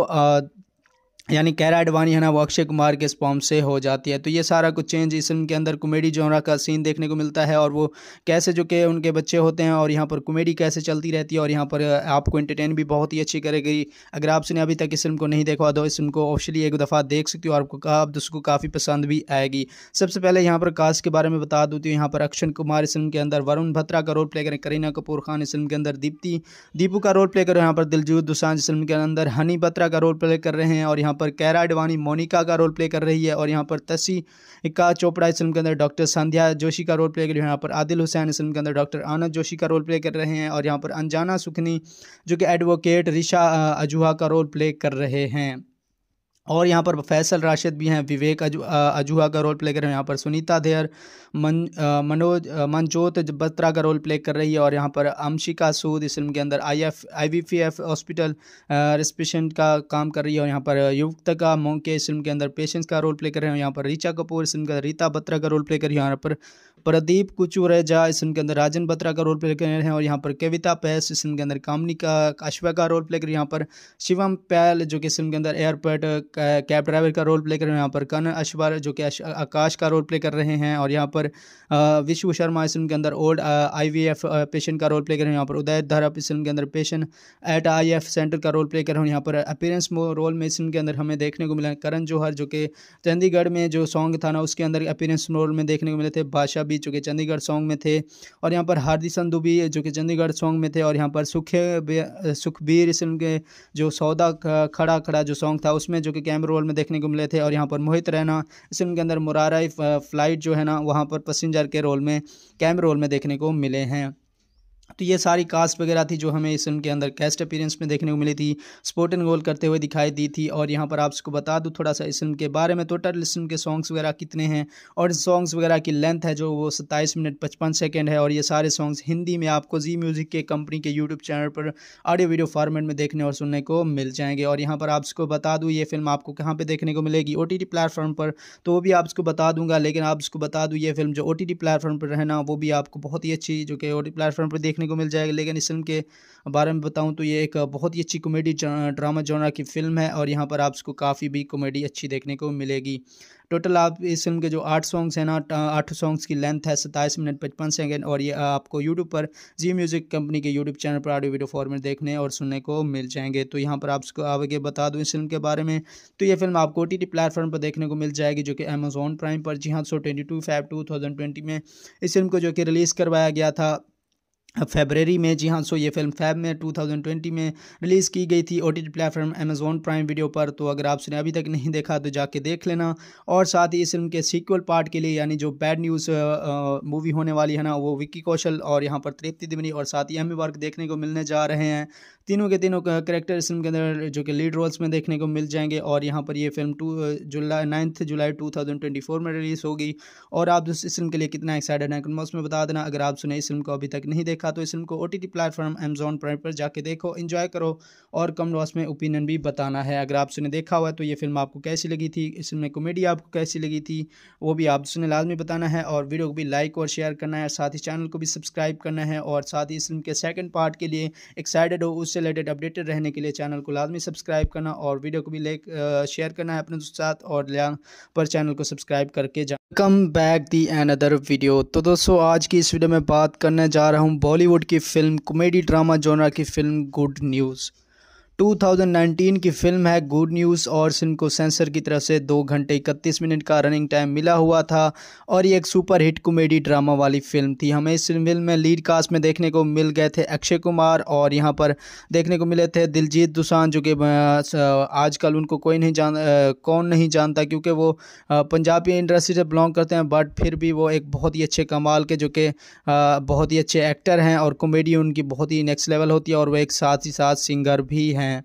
यानी कैरा अडवाणी है ना वो अक्षय कुमार के स्पॉम से हो जाती है तो ये सारा कुछ चेंज इस फिल्म के अंदर कॉमेडी जोरा का सीन देखने को मिलता है और वो कैसे जो कि उनके बच्चे होते हैं और यहाँ पर कॉमेडी कैसे चलती रहती है और यहाँ पर आपको एंटरटेन भी बहुत ही अच्छी करेगी अगर आपने अभी तक इस फिल्म को नहीं देखा तो इस फिल्म को ऑफिशली एक दफ़ा देख सकती हो आपको आप उसको काफ़ी पसंद भी आएगी सबसे पहले यहाँ पर कास्ट के बारे में बता दूँ हूँ तो यहाँ पर अक्षय कुमार इस फिल्म के अंदर वरुण भत्रा का रोल प्ले करें करीना कपूर खान इस फिल्म के अंदर दीप्ति दीपू का रोल प्ले करें यहाँ पर दिलजूत दुसान इस फिल्म के अंदर हनी भत्रा का रोल प्ले कर रहे हैं और यहाँ पर कैरा अडवाणी मोनिका का रोल प्ले कर रही है और यहाँ पर तसी तसीका चोपड़ा इस फिल्म के अंदर डॉक्टर संध्या जोशी का रोल प्ले कर रही है यहाँ पर आदिल हुसैन इस फिल्म के अंदर डॉक्टर आनंद जोशी का रोल प्ले कर रहे हैं और यहाँ पर अनजाना सुखनी जो कि एडवोकेट रिशा अजूहा का रोल प्ले कर रहे हैं और यहाँ पर फैसल राशिद भी हैं विवेक अजुहा अजूहा का रोल प्ले कर रहे हैं यहाँ पर सुनीता देयर मन मनोज मनजोत बत्रा का रोल प्ले कर रही है और यहाँ पर अमशिका सूद इस फिल्म के अंदर I F I V P F hospital रेस्पेशेंट का काम कर रही है और यहाँ पर युक्त का मोंके इस फिल्म के अंदर पेशेंट्स का रोल प्ले कर रहे हैं यहाँ पर रीचा कपूर इस फिल्म के अंदर रीता बत्रा का रोल प्ले कर रही है यहाँ पर प्रदीप कुचुरेजा इस के अंदर राजन बत्रा का रोल प्ले कर रहे हैं और यहाँ पर कविता पैस इस के अंदर कामनी का अश्वा का रोल प्ले कर यहाँ पर शिवम पैल जो कि इस के अंदर एयरपोर्ट कैब ड्राइवर का रोल प्ले कर रहे हैं यहाँ पर कन अश्वर जो कि आकाश का रोल प्ले कर रहे हैं और यहाँ पर विश्व शर्मा इस के अंदर ओल्ड आई पेशेंट का रोल प्ले कर रहे हैं यहाँ पर उदय धरप इस के अंदर पेशेंट एट आई सेंटर का रोल प्ले कर रहे हैं यहाँ पर अपीरेंस रोल में इस के अंदर हमें देखने को मिला करण जौहर जो कि चंडीगढ़ में जो सॉन्ग था ना उसके अंदर अपीरेंस रोल में देखने को मिले थे बादशाह भी जो कि चंडीगढ़ सॉन्ग में थे और यहाँ पर हार्दिक संधु भी जो कि चंडीगढ़ सॉन्ग में थे और यहाँ पर सुखे सुखबीर सिंह के जो सौदा खड़ा खड़ा जो सॉन्ग था उसमें जो कि कैमरा रोल में देखने को मिले थे और यहाँ पर मोहित रहना इस फिल्म के अंदर मुरारा फ्लाइट जो है ना वहाँ पर पसेंजर के रोल में कैम रोल में देखने को मिले हैं तो ये सारी कास्ट वगैरह थी जो हमें इस फिल्म के अंदर कैस्ट अपीरेंस में देखने को मिली थी स्पोर्ट एंड गोल करते हुए दिखाई दी थी और यहाँ पर आपको बता दूँ थोड़ा सा इस फिल्म के बारे में टोटल तो इस फिल्म के सॉन्ग्स वगैरह कितने हैं और सॉन्ग्स वगैरह की लेंथ है जो वो सत्ताईस मिनट पचपन सेकेंड है और ये सारे सॉन्ग्स हिंदी में आपको जी म्यूज़िक के कंपनी के यूट्यूब चैनल पर ऑडियो वीडियो फॉर्मेट में देखने और सुनने को मिल जाएंगे और यहाँ पर आपको बता दूँ ये फिल्म आपको कहाँ पर देखने को मिलेगी ओ प्लेटफॉर्म पर तो वो भी आपको बता दूंगा लेकिन आपको बता दूँ ये फिल्म जो ओ प्लेटफॉर्म पर रहना वो भी आपको बहुत ही अच्छी जो कि ओ प्लेटफॉर्म पर देख देखने को मिल जाएगा लेकिन इस फिल्म के बारे में बताऊँ तो ये एक बहुत ही अच्छी कॉमेडी ड्रामा जोनरा की फिल्म है और यहाँ पर आपको काफ़ी भी कॉमेडी अच्छी देखने को मिलेगी टोटल आप इस फिल्म के जो आठ सॉन्ग्स हैं ना आठ सॉन्ग्स की लेंथ है सत्ताईस मिनट पचपन सेकेंड और ये आपको यूट्यूब पर जी म्यूज़िक कंपनी के यूट्यूब चैनल पर ऑडियो वीडियो फॉर्मेट देखने और सुनने को मिल जाएंगे तो यहाँ पर आपको आगे बता दूँ इस फिल्म के बारे में तो ये फिल्म आपको ओ टी प्लेटफॉर्म पर देखने को मिल जाएगी जो कि अमेजोन प्राइम पर जी हाँ so twenty two five two thousand twenty में इस फिल्म को जो कि रिलीज़ करवाया गया था फेबररी में जी हाँ सो ये फिल्म फैब में 2020 में रिलीज़ की गई थी O T platform Amazon prime video पर तो अगर आपने अभी तक नहीं देखा तो जाके देख लेना और साथ ही इस फिल्म के सीक्वल पार्ट के लिए यानी जो बैड न्यूज़ मूवी होने वाली है ना वो विक्की कौशल और यहाँ पर तृप्ति दिमनी और साथ ही एम वर्क देखने को मिलने जा रहे हैं तीनों के तीनों करेक्टर इस फिल्म के अंदर जो कि लीड रोल्स में देखने को मिल जाएंगे और यहाँ पर ये फिल्म टू जुलाई नाइन्थ जुलाई टू में रिलीज़ होगी और आप इस फिल्म के लिए कितना एक्साइटेड हैं कमेंट्स में बता देना अगर आप सुने इस फिल्म को अभी तक नहीं देखा तो इस फिल्म को O T T platform Amazon prime पर जाके देखो इन्जॉय करो और कम लॉस में ओपिनियन भी बताना है अगर आप सुने देखा हुआ है तो ये फिल्म आपको कैसी लगी थी इस फिल्म में कॉमेडी आपको कैसी लगी थी वो भी आप सुने लाजमी बताना है और वीडियो को भी लाइक और शेयर करना है साथ ही चैनल को भी सब्सक्राइब करना है और साथ ही इस फिल्म के सेकेंड पार्ट के लिए एक्साइटेड हो उससे रिलेटेड अपडेटेड रहने के लिए चैनल को लाजमी सब्सक्राइब करना और वीडियो को भी लाइक शेयर करना है अपने दोस्तों साथ और पर चैनल को सब्सक्राइब करके जा welcome back the another video तो दोस्तों आज की इस वीडियो में बात करने जा रहा हूँ बॉलीवुड की फिल्म कॉमेडी ड्रामा जोनर की फिल्म गुड न्यूज़ 2019 की फिल्म है गुड न्यूज़ और फिल्म को सेंसर की तरफ से दो घंटे इकतीस मिनट का रनिंग टाइम मिला हुआ था और ये एक सुपर हिट कॉमेडी ड्रामा वाली फिल्म थी हमें इस फिल्म में लीड कास्ट में देखने को मिल गए थे अक्षय कुमार और यहाँ पर देखने को मिले थे दिलजीत दुसान जो कि आजकल उनको कोई नहीं जान कौन नहीं जानता क्योंकि वो पंजाबी इंडस्ट्री से बिलोंग करते हैं बट फिर भी वो एक बहुत ही अच्छे कमाल के जो कि बहुत ही अच्छे एक्टर हैं और कॉमेडी उनकी बहुत ही नेक्स्ट लेवल होती है और वो एक साथ ही साथ सिंगर भी हैं हैं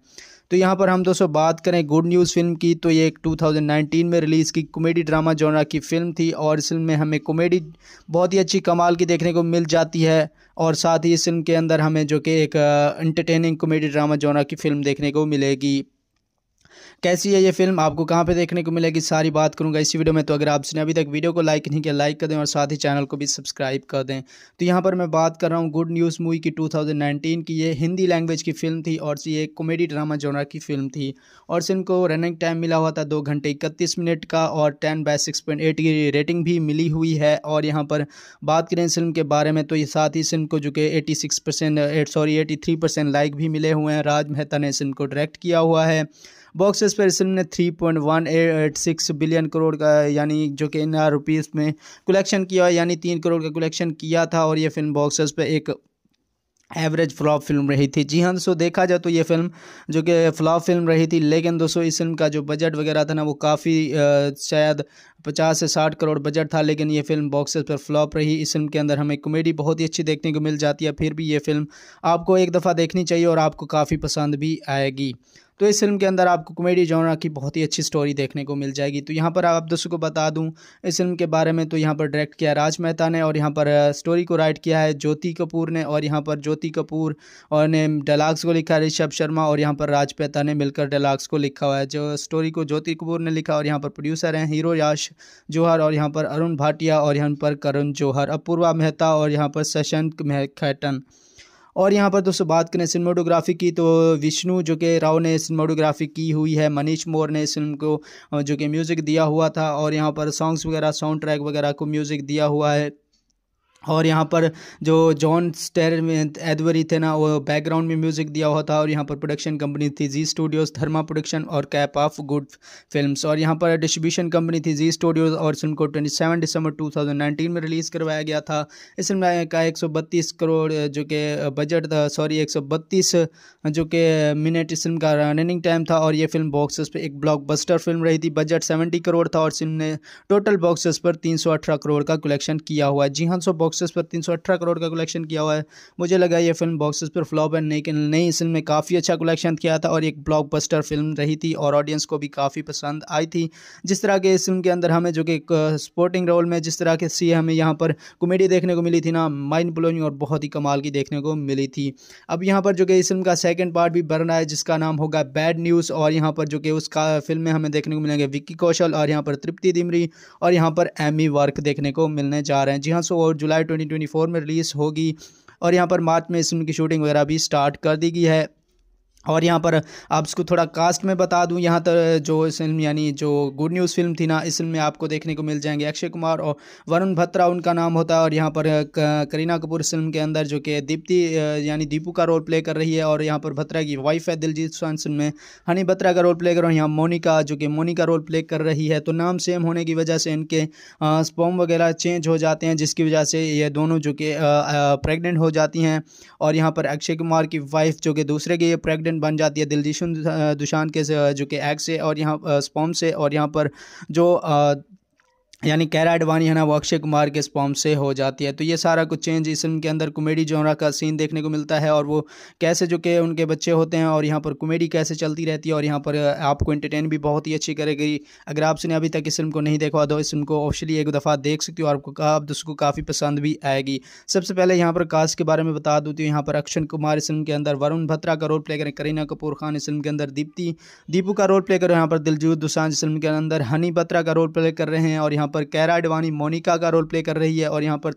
तो यहाँ पर हम दोस्तों बात करें गुड न्यूज़ फिल्म की तो ये एक 2019 में रिलीज़ की कॉमेडी ड्रामा जोनरा की फ़िल्म थी और इस फिल्म में हमें कॉमेडी बहुत ही अच्छी कमाल की देखने को मिल जाती है और साथ ही इस फिल्म के अंदर हमें जो कि एक इंटरटेनिंग कॉमेडी ड्रामा जोनरा की फ़िल्म देखने को मिलेगी कैसी है ये फिल्म आपको कहाँ पे देखने को मिलेगी सारी बात करूँगा इसी वीडियो में तो अगर आपने अभी तक वीडियो को लाइक नहीं किया लाइक कर दें और साथ ही चैनल को भी सब्सक्राइब कर दें तो यहाँ पर मैं बात कर रहा हूँ गुड न्यूज़ मूवी की 2019 की ये हिंदी लैंग्वेज की फिल्म थी और ये एक कॉमेडी ड्रामा जोनर की फिल्म थी और फिल्म को रनिंग टाइम मिला हुआ था दो घंटे इकतीस मिनट का और ten by six point eight की रेटिंग भी मिली हुई है और यहाँ पर बात करें इस फिल्म के बारे में तो ये साथ ही फिल्म को जो कि eighty six percent sorry eighty three percent like भी मिले हुए हैं राज मेहता ने फिल्म को डायरेक्ट किया हुआ है बॉक्स ऑफिस पर इस फिल्म ने three point one eight six billion crore का यानी जो कि इन रुपीज़ में कलेक्शन किया यानी तीन करोड़ का कलेक्शन किया था और ये फिल्म बॉक्स ऑफिस पर एक एवरेज फ्लॉप फिल्म रही थी जी हाँ दोस्तों देखा जाए तो ये फिल्म जो कि फ्लॉप फिल्म रही थी लेकिन दोस्तों इस फिल्म का जो बजट वगैरह था ना वो काफ़ी शायद पचास से साठ करोड़ बजट था लेकिन ये फिल्म बॉक्सेस पर फ्लॉप रही इस फिल्म के अंदर हमें कॉमेडी बहुत ही अच्छी देखने को मिल जाती है फिर भी ये फिल्म आपको एक दफ़ा देखनी चाहिए और आपको काफ़ी पसंद भी आएगी तो इस फिल्म के अंदर आपको कॉमेडी जॉनरा की बहुत ही अच्छी स्टोरी देखने को मिल जाएगी तो यहाँ पर आप दोस्तों को बता दूँ इस फिल्म के बारे में तो यहाँ पर डायरेक्ट किया राज मेहता ने और यहाँ पर स्टोरी को राइट किया है ज्योति कपूर ने और यहाँ पर ज्योति कपूर और ने डायलाग्स को लिखा है ऋषभ शर्मा और यहाँ पर राज मेहता ने मिलकर डायलाग्स को लिखा हुआ है जो स्टोरी को ज्योति कपूर ने लिखा और यहाँ पर प्रोड्यूसर हैं हीरो याश जौहर और यहाँ पर अरुण भाटिया और यहाँ पर करण जौहर अपूर्वा मेहता और यहाँ पर शशंक खेटन और यहाँ पर दोस्तों बात करें सिनेमाटोग्राफी की तो विष्णु जो कि राव ने सिनेमाटोग्राफी की हुई है मनीष मोर ने इस फिल्म को जो कि म्यूज़िक दिया हुआ था और यहाँ पर सॉन्ग्स वगैरह साउंड ट्रैक वगैरह को म्यूज़िक दिया हुआ है और यहाँ पर जो जॉन स्टेर एडवरी थे ना वो बैकग्राउंड में म्यूज़िक दिया हुआ था और यहाँ पर प्रोडक्शन कंपनी थी जी स्टूडियोज़ धर्मा प्रोडक्शन और कैप ऑफ गुड फिल्म्स और यहाँ पर डिस्ट्रीब्यूशन कंपनी थी जी स्टूडियोज़ और ट्वेंटी फिल्म को टू दिसंबर नाइनटीन में रिलीज़ करवाया गया था इस फिल्म का एक करोड़ जो कि बजट था सॉरी एक जो कि मिनट इस फिल्म का रनिंग टाइम था और ये फिल्म बॉक्स पर एक ब्लॉक फिल्म रही थी बजट सेवेंटी करोड़ था और फिल्म ने टोटल बॉक्सेस पर तीन करोड़ का कलेक्शन किया हुआ जी हाँ सो बॉक्स बॉक्सेस पर 318 करोड़ का कलेक्शन किया हुआ है मुझे लगा ये फिल्म बॉक्सेस पर फ्लॉप है लेकिन नहीं इस फिल्म में काफ़ी अच्छा कलेक्शन किया था और एक ब्लॉकबस्टर फिल्म रही थी और ऑडियंस को भी काफ़ी पसंद आई थी जिस तरह के इस फिल्म के अंदर हमें जो कि स्पोर्टिंग रोल में जिस तरह के सी हमें यहाँ पर कॉमेडी देखने को मिली थी ना माइंड ब्लोइंग और बहुत ही कमाल की देखने को मिली थी अब यहाँ पर जो कि इस फिल्म का सेकेंड पार्ट भी बन रहा है जिसका नाम होगा बैड न्यूज़ और यहाँ पर जो कि उस फिल्म में हमें देखने को मिलेंगे विक्की कौशल और यहाँ पर तृप्ति दिमरी और यहाँ पर एमी वर्क देखने को मिलने जा रहे हैं जी हाँ सो जुलाई 2024 में रिलीज़ होगी और यहाँ पर मार्च में इस फिल्म की शूटिंग वगैरह भी स्टार्ट कर दी गई है और यहाँ पर आप इसको थोड़ा कास्ट में बता दूँ यहाँ तक जो इस फिल्म यानी जो गुड न्यूज़ फिल्म थी ना इस फिल्म में आपको देखने को मिल जाएंगे अक्षय कुमार और वरुण भत्रा उनका नाम होता है और यहाँ पर करीना कपूर फिल्म के अंदर जो कि दीप्ति यानी दीपू का रोल प्ले कर रही है और यहाँ पर भत्रा की वाइफ है दिलजीत सुन फिल्म में हनी भत्रा का रोल प्ले कर और यहाँ मोनिका जो कि मोनिका रोल प्ले कर रही है तो नाम सेम होने की वजह से इनके स्पॉम वगैरह चेंज हो जाते हैं जिसकी वजह से ये दोनों जो कि प्रेगनेंट हो जाती हैं और यहाँ पर अक्षय कुमार की वाइफ जो कि दूसरे के ये प्रेगनेंट कैप्टन बन जाती है दिलजीशन दुशान के जो कि एग से और यहाँ स्पॉम से और यहाँ पर जो यानी कैरा एडवानी है ना वो अक्षय कुमार के स्पॉम से हो जाती है तो ये सारा कुछ चेंज इस फिल्म के अंदर कॉमेडी जोरा का सीन देखने को मिलता है और वो कैसे जो कि उनके बच्चे होते हैं और यहाँ पर कॉमेडी कैसे चलती रहती है और यहाँ पर आपको एंटरटेन भी बहुत ही अच्छी करेगी अगर आपने अभी तक इस फिल्म को नहीं देखा तो इस फिल्म को ऑफिशली एक दफ़ा देख सकती हो आपको आप उसको काफ़ी पसंद भी आएगी सबसे पहले यहाँ पर कास्ट के बारे में बता दूती तो हूँ यहाँ पर अक्षय कुमार इस फिल्म के अंदर वरुण भत्रा का रोल प्ले करें करीना कपूर खान इस फिल्म के अंदर दीप्ति दीपू का रोल प्ले करें यहाँ पर दिलजूत दुसान इस फिल्म के अंदर हनी भत्रा का रोल प्ले कर रहे हैं और यहाँ पर कैरा अडवाणी मोनिका का रोल प्ले कर रही है और यहाँ पर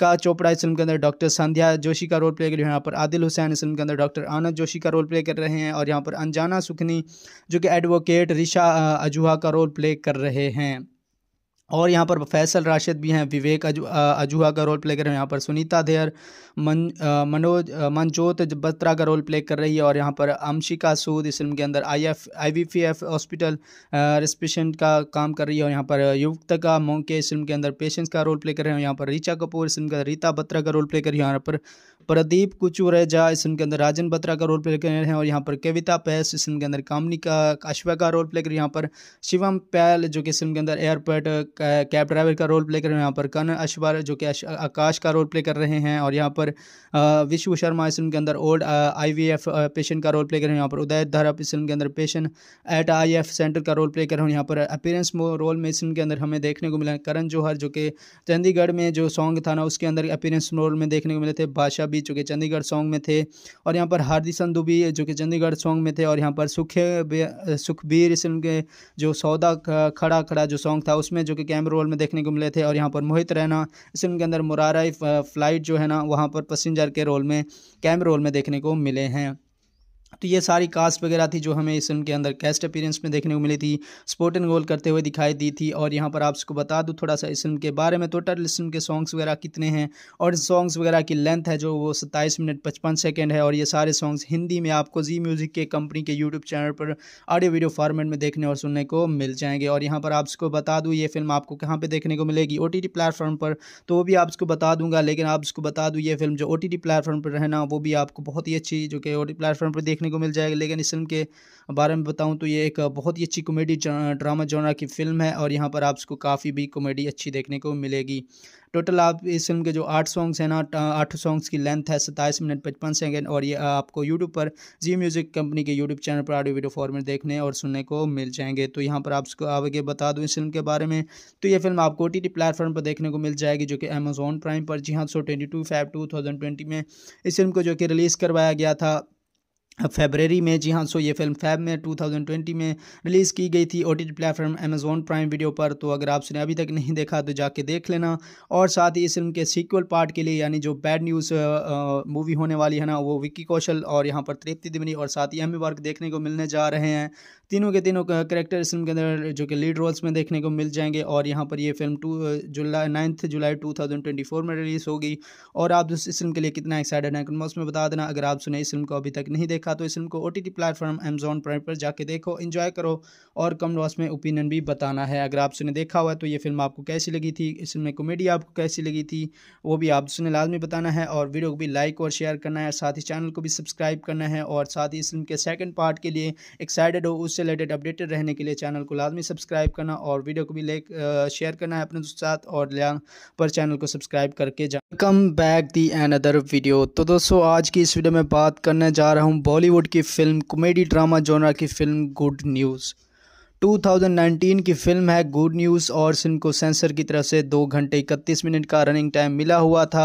का चोपड़ा इस फिल्म के अंदर डॉक्टर संध्या जोशी का रोल प्ले कर रही है यहाँ पर आदिल हुसैन इस फिल्म के अंदर डॉक्टर आनंद जोशी का रोल प्ले कर रहे हैं और यहाँ पर अनजाना सुखनी जो कि एडवोकेट रिशा अजूहा का रोल प्ले कर रहे हैं और यहाँ पर फैसल राशिद भी हैं विवेक अजू अजूहा का रोल प्ले कर रहे हैं यहाँ पर सुनीता धेयर मन मनोज मनजोत बत्रा का रोल प्ले कर रही है और यहाँ पर अमशिका सूद इस फिल्म के अंदर I F I V P F hospital रेस्पेशेंट का काम कर रही है और यहाँ पर का मोंके इस फिल्म के अंदर पेशेंट्स का रोल प्ले कर रहे हैं यहाँ पर रीचा कपूर इस फिल्म के अंदर रीता बत्रा का रोल प्ले कर रही है यहाँ पर प्रदीप कुचुरेजा इस फिल्म के अंदर राजन बत्रा का रोल प्ले कर रहे हैं और यहाँ पर कविता पैस इस के अंदर कामनी का अश्वा का रोल प्ले कर यहाँ पर शिवम पैल जो कि सीजन के अंदर एयरपोर्ट कैब ड्राइवर का रोल प्ले कर रहे हैं यहाँ पर कन अश्वर जो कि आकाश का रोल प्ले कर रहे हैं और यहाँ पर विश्व शर्मा इस के अंदर ओल्ड आई पेशेंट का रोल प्ले कर रहे हैं यहाँ पर उदय धरप इस के अंदर पेशेंट एट आई सेंटर का रोल प्ले कर रहे हैं यहाँ पर अपीरेंस रोल में इस के अंदर हमें देखने को मिला करण जौहर जो कि चंडीगढ़ में जो सॉन्ग था ना उसके अंदर अपीरेंस रोल में देखने को मिले थे बादशाह भी जो कि चंडीगढ़ सॉन्ग में थे और यहाँ पर हार्दिक संधु भी जो कि चंडीगढ़ सॉन्ग में थे और यहाँ पर सुखे सुखबीर सिंह के जो सौदा खड़ा खड़ा जो सॉन्ग था उसमें जो कि कैमरे रोल में देखने को मिले थे और यहाँ पर मोहित रहना इस फिल्म के अंदर मुरारा फ्लाइट जो है ना वहाँ पर पसेंजर के रोल में कैम रोल में देखने को मिले हैं तो ये सारी कास्ट वगैरह थी जो हमें इस फिल्म के अंदर कैस्ट अपीरेंस में देखने को मिली थी स्पोर्ट एंड गोल करते हुए दिखाई दी थी और यहाँ पर आपको बता दूँ थोड़ा सा इस फिल्म के बारे में टोटल इस फिल्म के सॉन्ग्स वगैरह कितने हैं और सॉन्ग्स वगैरह की लेंथ है जो वो सत्ताईस मिनट पचपन सेकेंड है और ये सारे सॉन्ग्स हिंदी में आपको जी म्यूज़िक के कंपनी के यूट्यूब चैनल पर ऑडियो वीडियो फॉर्मेट में देखने और सुनने को मिल जाएंगे और यहाँ पर आपको बता दूँ ये फिल्म आपको कहाँ पर देखने को मिलेगी ओ प्लेटफॉर्म पर तो वो भी आपको बता दूंगा लेकिन आपको बता दूँ ये फिल्म जो ओ प्लेटफॉर्म पर रहना वो भी आपको बहुत ही अच्छी जो कि ओ प्लेटफॉर्म पर देखने देखने को मिल जाएगा लेकिन इस फिल्म के बारे में बताऊँ तो ये एक बहुत ही अच्छी कॉमेडी ड्रामा जोनरा की फिल्म है और यहाँ पर आपको काफ़ी भी कॉमेडी अच्छी देखने को मिलेगी टोटल आप इस फिल्म के जो आठ सॉन्ग्स हैं ना आठ सॉन्ग्स की लेंथ है सत्ताईस मिनट पचपन सेकेंड और ये आपको यूट्यूब पर जी म्यूज़िक कंपनी के यूट्यूब चैनल पर ऑडियो वीडियो फॉर्मेट देखने और सुनने को मिल जाएंगे तो यहाँ पर आपको आगे बता दूँ इस फिल्म के बारे में तो ये फिल्म आपको ओ टी प्लेटफॉर्म पर देखने को मिल जाएगी जो कि अमेजोन प्राइम पर जी हाँ so twenty two five two thousand twenty में इस फिल्म को जो कि रिलीज़ करवाया गया था फेबररी में जी हाँ सो ये फिल्म फैब में 2020 में रिलीज़ की गई थी O T platform Amazon prime video पर तो अगर आपने अभी तक नहीं देखा तो जाके देख लेना और साथ ही इस फिल्म के सीक्वल पार्ट के लिए यानी जो बैड न्यूज़ मूवी होने वाली है ना वो विक्की कौशल और यहाँ पर तृप्ति दिमनी और साथ ही एम वर्क देखने को मिलने जा रहे हैं तीनों के तीनों करेक्टर इस फिल्म के अंदर जो कि लीड रोल्स में देखने को मिल जाएंगे और यहाँ पर ये फिल्म टू जुलाई नाइन्थ जुलाई टू में रिलीज़ होगी और आप इस फिल्म के लिए कितना एक्साइटेड हैं कमेंट्स में बता देना अगर आप सुने इस फिल्म को अभी तक नहीं देखा देखा तो इस फिल्म को O T platform Amazon prime पर जाके देखो इन्जॉय करो और कम लॉस में ओपिनियन भी बताना है अगर आपने देखा हुआ है तो ये फिल्म आपको कैसी लगी थी इस फिल्म में कॉमेडी आपको कैसी लगी थी वो भी आपने लाजमी बताना है और वीडियो को भी लाइक और शेयर करना है साथ ही चैनल को भी सब्सक्राइब करना है और साथ ही इस फिल्म के सेकेंड पार्ट के लिए एक्साइटेड हो उससे रिलेटेड अपडेटेड रहने के लिए चैनल को लाजमी सब्सक्राइब करना और वीडियो को भी लाइक शेयर करना है अपने दोस्तों साथ और पर चैनल को सब्सक्राइब करके जा come back the another video तो दोस्तों आज की इस वीडियो में बात करने जा रहा हूँ बॉलीवुड की फिल्म कॉमेडी ड्रामा जोनर की फिल्म गुड न्यूज़ 2019 की फिल्म है गुड न्यूज़ और फिल्म को सेंसर की तरफ से दो घंटे इकतीस मिनट का रनिंग टाइम मिला हुआ था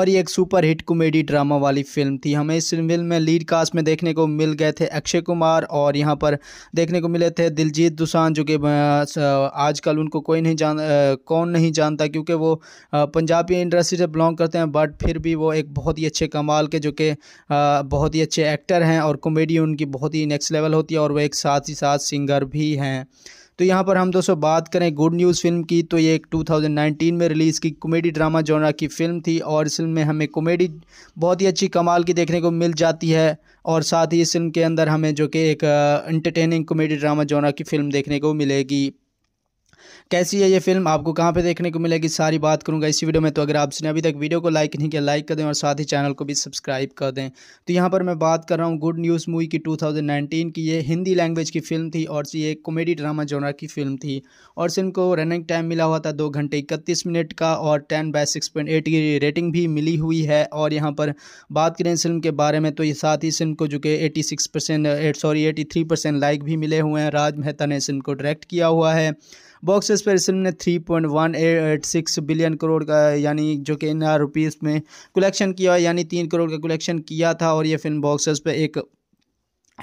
और ये एक सुपर हिट कॉमेडी ड्रामा वाली फिल्म थी हमें इस फिल्म में लीड कास्ट में देखने को मिल गए थे अक्षय कुमार और यहाँ पर देखने को मिले थे दिलजीत दुसान जो कि आजकल उनको कोई नहीं जान कौन नहीं जानता क्योंकि वो पंजाबी इंडस्ट्री से बिलोंग करते हैं बट फिर भी वो एक बहुत ही अच्छे कमाल के जो कि बहुत ही अच्छे एक्टर हैं और कॉमेडी उनकी बहुत ही नेक्स्ट लेवल होती है और वो एक साथ ही साथ सिंगर भी हैं हैं तो यहाँ पर हम दोस्तों बात करें गुड न्यूज़ फिल्म की तो ये एक 2019 में रिलीज़ की कॉमेडी ड्रामा जोनरा की फिल्म थी और इस फिल्म में हमें कॉमेडी बहुत ही अच्छी कमाल की देखने को मिल जाती है और साथ ही इस फिल्म के अंदर हमें जो कि एक इंटरटेनिंग कॉमेडी ड्रामा जोनरा की फ़िल्म देखने को मिलेगी कैसी है ये फिल्म आपको कहाँ पे देखने को मिलेगी सारी बात करूँगा इसी वीडियो में तो अगर आपने अभी तक वीडियो को लाइक नहीं किया लाइक कर दें और साथ ही चैनल को भी सब्सक्राइब कर दें तो यहाँ पर मैं बात कर रहा हूँ गुड न्यूज़ मूवी की टू की ये हिंदी लैंग्वेज की फिल्म थी और ये एक कॉमेडी ड्रामा जोनर की फिल्म थी और इस फिल्म को रनिंग टाइम मिला हुआ था दो घंटे इकतीस मिनट का और टेन बाय सिक्स पॉइंट की रेटिंग भी मिली हुई है और यहाँ पर बात करें फिल्म के बारे में तो ये साथ ही इस फिल्म को जो कि eighty six percent sorry eighty three percent like भी मिले हुए हैं राज मेहता ने इस फिल्म को डायरेक्ट किया हुआ है बॉक्स ऑफिस पर इस फिल्म ने three point one eight six billion crore का यानी जो कि इन रुपीज़ में कलेक्शन किया यानी तीन करोड़ का कलेक्शन किया था और ये फिल्म बॉक्स ऑफिस पर एक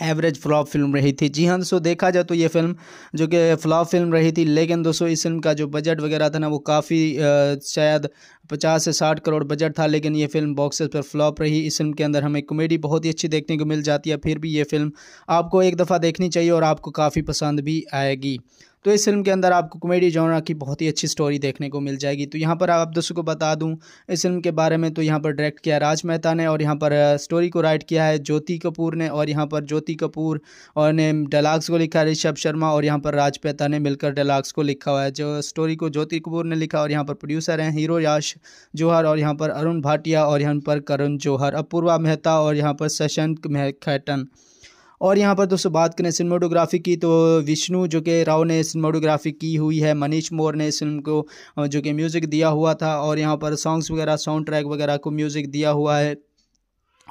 एवरेज फ्लॉप फिल्म रही थी जी हाँ दोस्तों देखा जाए तो ये फिल्म जो कि फ्लॉप फिल्म रही थी लेकिन दोस्तों इस फिल्म का जो बजट वगैरह था ना वो काफ़ी शायद पचास से साठ करोड़ बजट था लेकिन ये फिल्म बॉक्सेस पर फ्लॉप रही इस फिल्म के अंदर हमें कॉमेडी बहुत ही अच्छी देखने को मिल जाती है फिर भी ये फिल्म आपको एक दफ़ा देखनी चाहिए और आपको काफ़ी पसंद भी आएगी तो इस फिल्म के अंदर आपको कॉमेडी जॉनरा की बहुत ही अच्छी स्टोरी देखने को मिल जाएगी तो यहाँ पर आप दोस्तों को बता दूँ इस फिल्म के बारे में तो यहाँ पर डायरेक्ट किया राज मेहता ने और यहाँ पर स्टोरी को राइट किया है ज्योति कपूर ने और यहाँ पर ज्योति कपूर और ने डायलाग्स को लिखा ऋषभ शर्मा और यहाँ पर राज मेहता ने मिलकर डायलाग्स को लिखा हुआ है जो स्टोरी को ज्योति कपूर ने लिखा और यहाँ पर प्रोड्यूसर हैं हीरो याश जौहर और यहाँ पर अरुण भाटिया और यहाँ पर करण जौहर अपूर्वा मेहता और यहाँ पर शशंक खेटन और यहाँ पर दोस्तों बात करें सिनेमाटोग्राफी की तो विष्णु जो कि राव ने सिनेमाटोग्राफी की हुई है मनीष मोर ने इस फिल्म को जो कि म्यूज़िक दिया हुआ था और यहाँ पर सॉन्ग्स वगैरह साउंड ट्रैक वगैरह को म्यूज़िक दिया हुआ है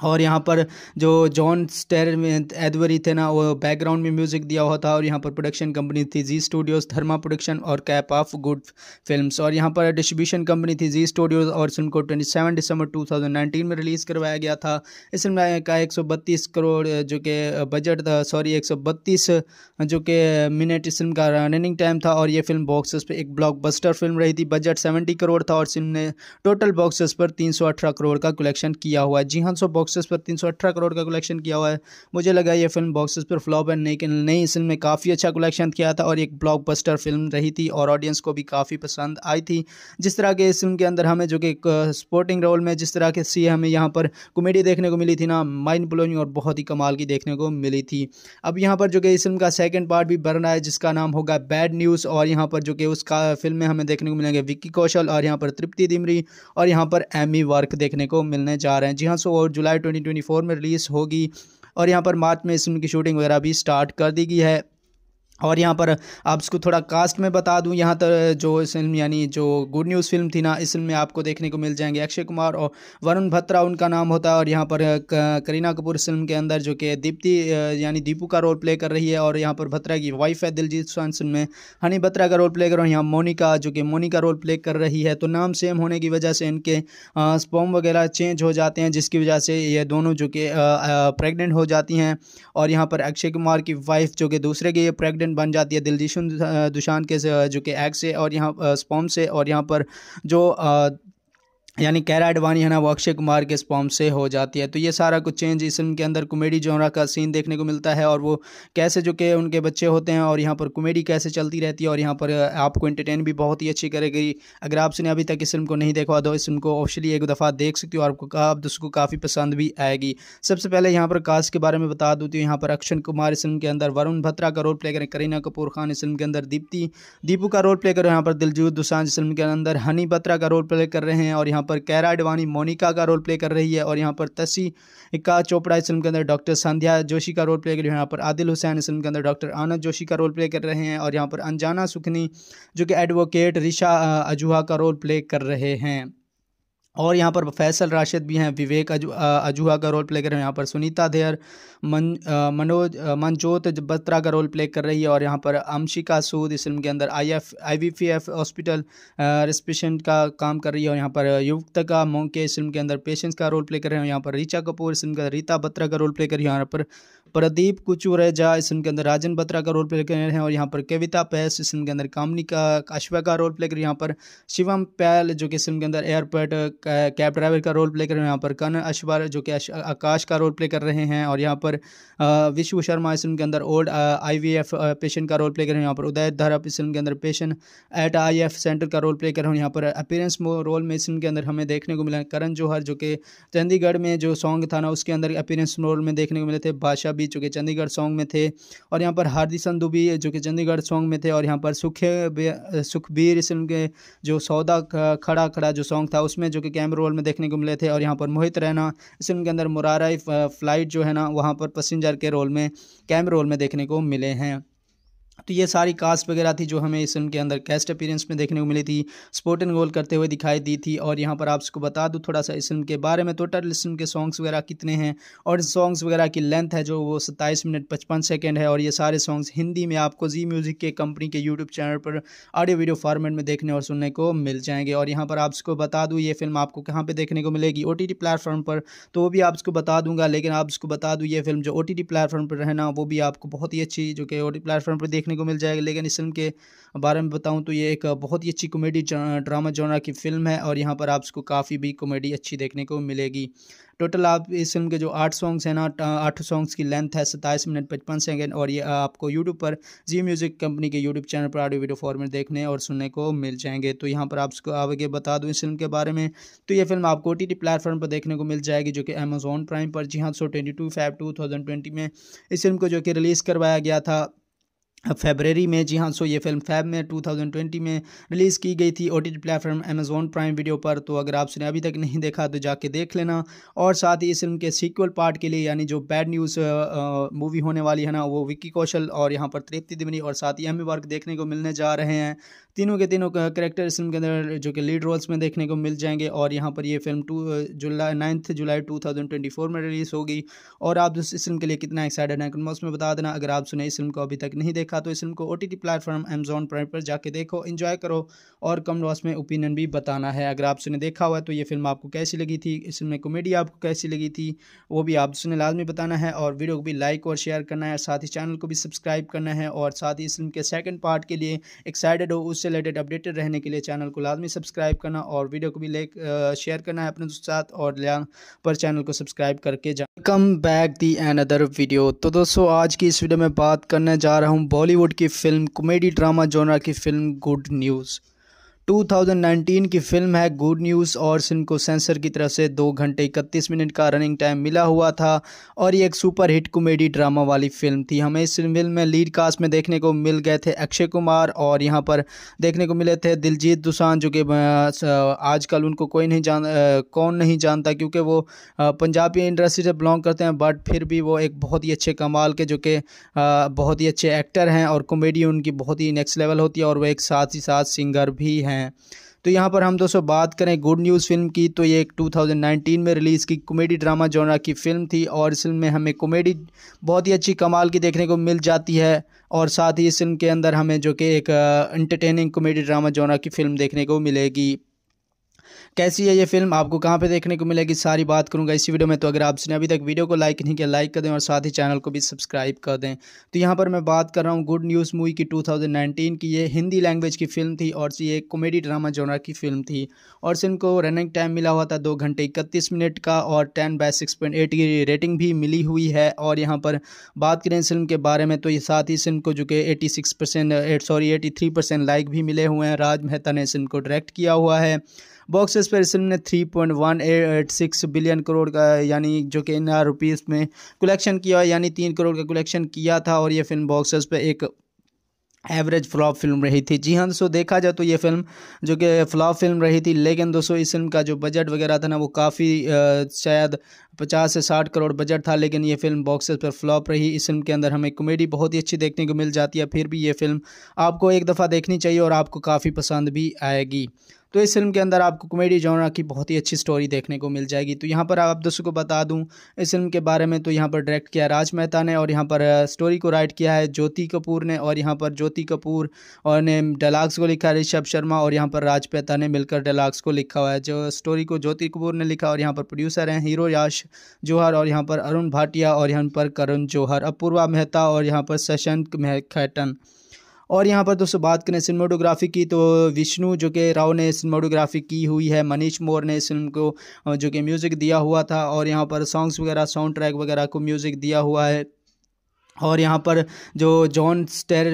और यहाँ पर जो जॉन स्टेर एडवरी थे ना वो बैकग्राउंड में म्यूज़िक दिया हुआ था और यहाँ पर प्रोडक्शन कंपनी थी जी स्टूडियोज़ धर्मा प्रोडक्शन और कैप ऑफ गुड फिल्म्स और यहाँ पर डिस्ट्रीब्यूशन कंपनी थी जी स्टूडियोज़ और फिल्म को 27 दिसंबर 2019 में रिलीज़ करवाया गया था इस फिल्म का बत्तीस करोड़ जो कि बजट था सॉरी बत्तीस जो कि मिनट इस फिल्म का रनिंग टाइम था और ये फिल्म बॉक्सेस पर एक बस्टर फिल्म रही थी बजट सेवेंटी करोड़ था और फिल्म ने टोटल बॉक्सेस पर तीन करोड़ का कलेक्शन किया हुआ है जी हाँ सो बॉक्स बॉक्सेस पर 318 करोड़ का कलेक्शन किया हुआ है मुझे लगा ये फिल्म बॉक्सेस पर फ्लॉप है लेकिन नहीं इस फिल्म में काफ़ी अच्छा कलेक्शन किया था और एक ब्लॉकबस्टर फिल्म रही थी और ऑडियंस को भी काफ़ी पसंद आई थी जिस तरह के इस फिल्म के अंदर हमें जो कि स्पोर्टिंग रोल में जिस तरह के सी हमें यहाँ पर कॉमेडी देखने को मिली थी ना माइंड ब्लोइंग और बहुत ही कमाल की देखने को मिली थी अब यहाँ पर जो कि इस फिल्म का सेकेंड पार्ट भी बन रहा है जिसका नाम होगा बैड न्यूज़ और यहाँ पर जो कि उसका फिल्म में हमें देखने को मिलेंगे विक्की कौशल और यहाँ पर तृप्ति दिमरी और यहाँ पर एमी वर्क देखने को मिलने जा रहे हैं जी हाँ सो और जुलाई 2024 में रिलीज़ होगी और यहाँ पर मार्च में इस फिल्म की शूटिंग वगैरह भी स्टार्ट कर दी गई है और यहाँ पर आप इसको थोड़ा कास्ट में बता दूँ यहाँ तक जो इस फिल्म यानी जो गुड न्यूज़ फिल्म थी ना इस फिल्म में आपको देखने को मिल जाएंगे अक्षय कुमार और वरुण भत्रा उनका नाम होता है और यहाँ पर करीना कपूर इस फिल्म के अंदर जो कि दीप्ति यानी दीपू का रोल प्ले कर रही है और यहाँ पर भत्रा की वाइफ है दिलजीत स्वान फिल्म में हनी भत्रा का रोल प्ले कर और यहाँ मोनिका जो कि मोनिका रोल प्ले कर रही है तो नाम सेम होने की वजह से इनके स्पॉम वगैरह चेंज हो जाते हैं जिसकी वजह से ये दोनों जो कि प्रेगनेंट हो जाती हैं और यहाँ पर अक्षय कुमार की वाइफ जो कि दूसरे के प्रेगनेंट कैप्टन बन जाती है दिलजीशन दुशान के जो कि एग से और यहाँ स्पॉम से और यहाँ पर जो यानी कैरा एडवानी है ना वो अक्षय कुमार के स्पॉम से हो जाती है तो ये सारा कुछ चेंज इस फिल्म के अंदर कॉमेडी जोरा का सीन देखने को मिलता है और वो कैसे जो कि उनके बच्चे होते हैं और यहाँ पर कॉमेडी कैसे चलती रहती है और यहाँ पर आपको एंटरटेन भी बहुत ही अच्छी करेगी अगर आपने अभी तक इस फिल्म को नहीं देखा तो इस फिल्म को ऑफिशली एक दफ़ा देख सकती हो आपको आप उसको काफ़ी पसंद भी आएगी सबसे पहले यहाँ पर कास्ट के बारे में बता दूँ हूँ तो यहाँ पर अक्षय कुमार इस फिल्म के अंदर वरुण भत्रा का रोल प्ले करें करीना कपूर खान इस फिल्म के अंदर दीप्ति दीपू का रोल प्ले करें यहाँ पर दिलजूत दुसान इस फिल्म के अंदर हनी बत्रा का रोल प्ले कर रहे हैं और यहाँ यहाँ पर कैरा अडवाणी मोनिका का रोल प्ले कर रही है और यहाँ पर तसीका चोपड़ा इस फिल्म के अंदर डॉक्टर संध्या जोशी का रोल प्ले कर रही है यहाँ पर आदिल हुसैन इस फिल्म के अंदर डॉक्टर आनंद जोशी का रोल प्ले कर रहे हैं और यहाँ पर अनजाना सुखनी जो कि एडवोकेट रिशा अजूहा का रोल प्ले कर रहे हैं और यहाँ पर फैसल राशिद भी हैं विवेक अजू अजूहा का रोल प्ले कर रहे हैं यहाँ पर सुनीता देयर मन मनोज मनजोत बत्रा का रोल प्ले कर रही है और यहाँ पर अमशिका सूद इस फिल्म के अंदर I F I V P F hospital reception का काम कर रही है और यहाँ पर का मोंके इस फिल्म के अंदर पेशेंट्स का रोल प्ले कर रहे हैं यहाँ पर रीचा कपूर इस फिल्म के अंदर रीता बत्रा का रोल प्ले कर रही है यहाँ पर प्रदीप कुचुरेजा इस फिल्म के अंदर राजन बत्रा का रोल प्ले कर रहे हैं और यहाँ पर कविता पैस इस फिल्म के अंदर कामनी का काशवा का रोल प्ले कर यहाँ पर शिवम पैल जो कि इस के अंदर एयरपोर्ट कैब ड्राइवर का रोल प्ले कर रहे हैं यहाँ पर कन अशवर जो कि आकाश का रोल प्ले कर रहे हैं और यहाँ पर विश्व शर्मा इस के अंदर ओल्ड आई पेशेंट का रोल प्ले कर रहे हैं यहाँ पर उदय धरप इस फिल्म के अंदर पेशेंट एट आई सेंटर का रोल प्ले कर रहे हैं यहाँ पर अपीरेंस रोल में इस के अंदर हमें देखने को मिला करण जौहर जो कि चंडीगढ़ में जो सॉन्ग था ना उसके अंदर अपीरेंस रोल में देखने को मिले थे बादशाह भी जो कि चंडीगढ़ सॉन्ग में थे और यहाँ पर हार्दिक संधु भी जो कि चंडीगढ़ सॉन्ग में थे और यहाँ पर सुखे सुखबीर सिंह के जो सौदा खड़ा खड़ा जो सॉन्ग था उसमें जो कि कैमरे रोल में देखने को मिले थे और यहाँ पर मोहित रैना फिल्म के अंदर मुरारा फ्लाइट जो है ना वहाँ पर पसेंजर के रोल में कैमरे रोल में देखने को मिले हैं तो ये सारी कास्ट वगैरह थी जो हमें इस फिल्म के अंदर कैस्ट अपीरेंस में देखने को मिली थी स्पोर्ट एंड गोल करते हुए दिखाई दी थी और यहाँ पर आपको बता दूँ थोड़ा सा इस फिल्म के बारे में टोटल इस फिल्म के सॉन्ग्स वगैरह कितने हैं और सॉन्ग्स वगैरह की लेंथ है जो वो सत्ताईस मिनट पचपन सेकेंड है और ये सारे सॉन्ग्स हिंदी में आपको जी म्यूज़िक के कंपनी के यूट्यूब चैनल पर ऑडियो वीडियो फॉर्मेट में देखने और सुनने को मिल जाएंगे और यहाँ पर आपको बता दूँ ये फिल्म आपको कहाँ पर देखने को मिलेगी ओ प्लेटफॉर्म पर तो वो भी आपको बता दूंगा लेकिन आपको बता दूँ ये फिल्म जो ओ प्लेटफॉर्म पर रहना वो भी आपको बहुत ही अच्छी जो कि ओ प्लेटफॉर्म पर देखने को मिल जाएगा लेकिन इस फिल्म के बारे में बताऊँ तो ये एक बहुत ही अच्छी कॉमेडी ड्रामा जोनरा की फिल्म है और यहाँ पर आपको काफ़ी भी कॉमेडी अच्छी देखने को मिलेगी टोटल आप इस फिल्म के जो आठ सॉन्ग्स हैं ना आठ सॉन्ग्स की लेंथ है सत्ताईस मिनट पचपन सेकेंड और ये आपको यूट्यूब पर जी म्यूज़िक कंपनी के यूट्यूब चैनल पर ऑडियो वीडियो फॉर्मेट देखने और सुनने को मिल जाएंगे तो यहाँ पर आपको आगे बता दूँ इस फिल्म के बारे में तो ये फिल्म आपको ओ टी प्लेटफॉर्म पर देखने को मिल जाएगी जो कि अमेजोन प्राइम पर जी हाँ so twenty two five two thousand twenty में इस फिल्म को जो कि रिलीज़ करवाया गया था फेबररी में जी हाँ सो ये फिल्म फैब में 2020 में रिलीज़ की गई थी O T platform Amazon prime video पर तो अगर आपने अभी तक नहीं देखा तो जाके देख लेना और साथ ही इस फिल्म के सीक्वल पार्ट के लिए यानी जो बैड न्यूज़ मूवी होने वाली है ना वो विक्की कौशल और यहाँ पर तृप्ति दिमनी और साथ ही एम वर्क देखने को मिलने जा रहे हैं तीनों के तीनों करेक्टर इस फिल्म के अंदर जो कि लीड रोल्स में देखने को मिल जाएंगे और यहाँ पर ये फिल्म टू जुलाई नाइन्थ जुलाई टू थाउजेंड ट्वेंटी फोर में रिलीज़ होगी और आप इस फिल्म के लिए कितना एक्साइटेड हैं कमेंट्स में बता देना अगर आप सुने इस फिल्म को अभी तक नहीं देखा देखा तो इस फिल्म को O T platform Amazon prime पर जाके देखो इन्जॉय करो और कम लॉस में ओपिनियन भी बताना है अगर आपने देखा हुआ है तो ये फिल्म आपको कैसी लगी थी इस फिल्म में कॉमेडी आपको कैसी लगी थी वो भी आपने लाजमी बताना है और वीडियो को भी लाइक और शेयर करना है साथ ही चैनल को भी सब्सक्राइब करना है और साथ ही इस फिल्म के सेकेंड पार्ट के लिए एक्साइटेड हो उससे रिलेटेड अपडेटेड रहने के लिए चैनल को लाजमी सब्सक्राइब करना और वीडियो को भी लाइक शेयर करना है अपने दोस्तों साथ और पर चैनल को सब्सक्राइब करके जा come back the another video तो दोस्तों आज की इस वीडियो में बात करने जा रहा हूँ बॉलीवुड की फिल्म कॉमेडी ड्रामा जोनर की फिल्म गुड न्यूज़ 2019 की फिल्म है गुड न्यूज़ और इनको सेंसर की तरफ से दो घंटे इकतीस मिनट का रनिंग टाइम मिला हुआ था और ये एक सुपर हिट कॉमेडी ड्रामा वाली फिल्म थी हमें इस फिल्म में लीड कास्ट में देखने को मिल गए थे अक्षय कुमार और यहाँ पर देखने को मिले थे दिलजीत दुसान जो कि आजकल उनको कोई नहीं जान कौन नहीं जानता क्योंकि वो पंजाबी इंडस्ट्री से बिलोंग करते हैं बट फिर भी वो एक बहुत ही अच्छे कमाल के जो कि बहुत ही अच्छे एक्टर हैं और कॉमेडी उनकी बहुत ही नेक्स्ट लेवल होती है और वह एक साथ ही साथ सिंगर भी हैं हैं तो यहाँ पर हम दोस्तों बात करें गुड न्यूज़ फिल्म की तो ये एक 2019 में रिलीज़ की कॉमेडी ड्रामा जॉनरा की फ़िल्म थी और इस फिल्म में हमें कॉमेडी बहुत ही अच्छी कमाल की देखने को मिल जाती है और साथ ही इस फिल्म के अंदर हमें जो कि एक इंटरटेनिंग कॉमेडी ड्रामा जॉनरा की फ़िल्म देखने को मिलेगी कैसी है ये फिल्म आपको कहाँ पे देखने को मिलेगी सारी बात करूँगा इसी वीडियो में तो अगर आपने अभी तक वीडियो को लाइक नहीं किया लाइक कर दें और साथ ही चैनल को भी सब्सक्राइब कर दें तो यहाँ पर मैं बात कर रहा हूँ गुड न्यूज़ मूवी की टू की ये हिंदी लैंग्वेज की फिल्म थी और ये कॉमेडी ड्रामा जोनर की फिल्म थी और फिल्म को रनिंग टाइम मिला हुआ था दो घंटे इकतीस मिनट का और ten by six point eight की रेटिंग भी मिली हुई है और यहाँ पर बात करें इस फिल्म के बारे में तो ये साथ ही फिल्म को जो कि eighty six percent sorry eighty three percent like भी मिले हुए हैं राज मेहता ने इस फिल्म को डायरेक्ट किया हुआ है बॉक्स फिल्म ने three point one eight six billion crore का यानी जो कि इन रुपीज़ में कलेक्शन किया यानी तीन करोड़ का कलेक्शन किया था और ये फिल्म ऑफिस पर एक एवरेज फ्लॉप फिल्म रही थी जी हाँ दोस्तों देखा जाए तो ये फिल्म जो कि फ्लॉप फिल्म रही थी लेकिन दोस्तों इस फिल्म का जो बजट वगैरह था ना वो काफ़ी शायद पचास से साठ करोड़ बजट था लेकिन ये फिल्म बॉक्सेस पर फ्लॉप रही इस फिल्म के अंदर हमें कॉमेडी बहुत ही अच्छी देखने को मिल जाती है फिर भी ये फिल्म आपको एक दफ़ा देखनी चाहिए और आपको काफ़ी पसंद भी आएगी तो इस फिल्म के अंदर आपको कॉमेडी जॉनरा की बहुत ही अच्छी स्टोरी देखने को मिल जाएगी तो यहाँ पर आप दोस्तों को बता दूँ इस फिल्म के बारे में तो यहाँ पर डायरेक्ट किया राज मेहता ने और यहाँ पर स्टोरी को राइट किया है ज्योति कपूर ने और यहाँ पर ज्योति कपूर और ने डायलाग्स को लिखा ऋषभ शर्मा और यहाँ पर राज मेहता ने मिलकर डायलाग्स को लिखा हुआ है जो स्टोरी को ज्योति कपूर ने लिखा और यहाँ पर प्रोड्यूसर हैं हीरो याश जौहर और यहाँ पर अरुण भाटिया और यहाँ पर करुण जौहर अपूर्वा मेहता और यहाँ पर शशंक खेटन और यहाँ पर दोस्तों बात करें सिनेमाटोग्राफी की तो विष्णु जो कि राव ने सिनेमाटोग्राफी की हुई है मनीष मोर ने इस फिल्म को जो कि म्यूज़िक दिया हुआ था और यहाँ पर सॉन्ग्स वगैरह साउंड ट्रैक वगैरह को म्यूज़िक दिया हुआ है और यहाँ पर जो जॉन स्टेर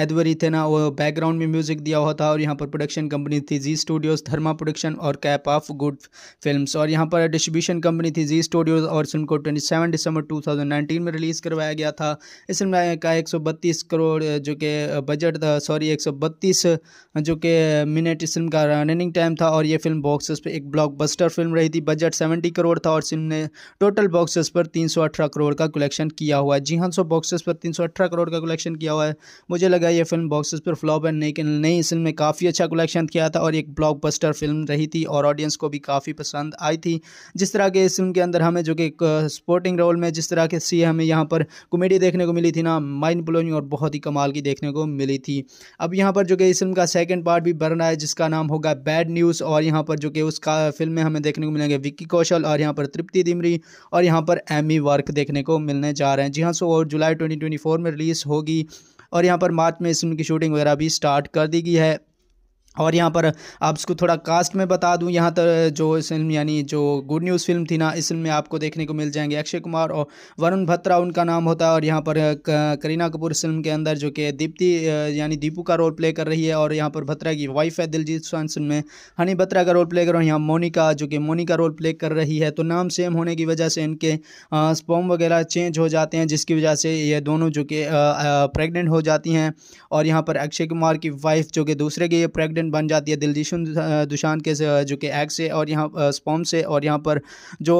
एदवरी थे ना वो बैकग्राउंड में म्यूज़िक दिया हुआ था और यहाँ पर प्रोडक्शन कंपनी थी जी स्टूडियोज़ थर्मा प्रोडक्शन और कैप ऑफ गुड फिल्म्स और यहाँ पर डिस्ट्रीब्यूशन कंपनी थी जी स्टूडियोज़ और फिल्म को सेवन दिसंबर नाइनटीन में रिलीज़ करवाया गया था इस फिल्म का बत्तीस करोड़ जो कि बजट था सॉरी बत्तीस जो कि मिनट इस फिल्म का रनिंग टाइम था और ये फिल्म बॉक्सेस पर एक बस्टर फिल्म रही थी बजट सेवेंटी करोड़ था और फिल्म ने टोटल बॉक्सेस पर तीन करोड़ का कलेक्शन किया हुआ जी हाँ सो बॉक्स बॉक्सेस पर 318 करोड़ का कलेक्शन किया हुआ है मुझे लगा ये फिल्म बॉक्सेस पर फ्लॉप है लेकिन नहीं इस फिल्म ने काफ़ी अच्छा कलेक्शन किया था और एक ब्लॉकबस्टर फिल्म रही थी और ऑडियंस को भी काफ़ी पसंद आई थी जिस तरह के इस फिल्म के अंदर हमें जो कि स्पोर्टिंग रोल में जिस तरह के सी हमें यहाँ पर कॉमेडी देखने को मिली थी ना माइंड ब्लोइंग और बहुत ही कमाल की देखने को मिली थी अब यहाँ पर जो कि इस फिल्म का सेकेंड पार्ट भी बन रहा है जिसका नाम होगा बैड न्यूज़ और यहाँ पर जो कि उसका फिल्म में हमें देखने को मिलेंगे विक्की कौशल और यहाँ पर तृप्ति दिमरी और यहाँ पर एमी वर्क देखने को मिलने जा रहे हैं जी हाँ सो और जुलाई 2024 में रिलीज़ होगी और यहाँ पर मार्च में इस फिल्म की शूटिंग वगैरह भी स्टार्ट कर दी गई है और यहाँ पर आप इसको थोड़ा कास्ट में बता दूँ यहाँ तक जो इस फिल्म यानी जो गुड न्यूज़ फिल्म थी ना इस फिल्म में आपको देखने को मिल जाएंगे अक्षय कुमार और वरुण भत्रा उनका नाम होता है और यहाँ पर करीना कपूर इस फिल्म के अंदर जो कि दीप्ति यानी दीपू का रोल प्ले कर रही है और यहाँ पर भत्रा की वाइफ है दिलजीत सोहन में हनी भत्रा का रोल प्ले कर यहाँ मोनिका जो कि मोनिका रोल प्ले कर रही है तो नाम सेम होने की वजह से इनके स्पॉम वगैरह चेंज हो जाते हैं जिसकी वजह से ये दोनों जो कि प्रेगनेंट हो जाती हैं और यहाँ पर अक्षय कुमार की वाइफ जो कि दूसरे के ये प्रेगनेंट प्रेग्नेंट बन जाती है दिलजीशन दुशान के जो कि एग से और यहाँ स्पॉम से और यहाँ पर जो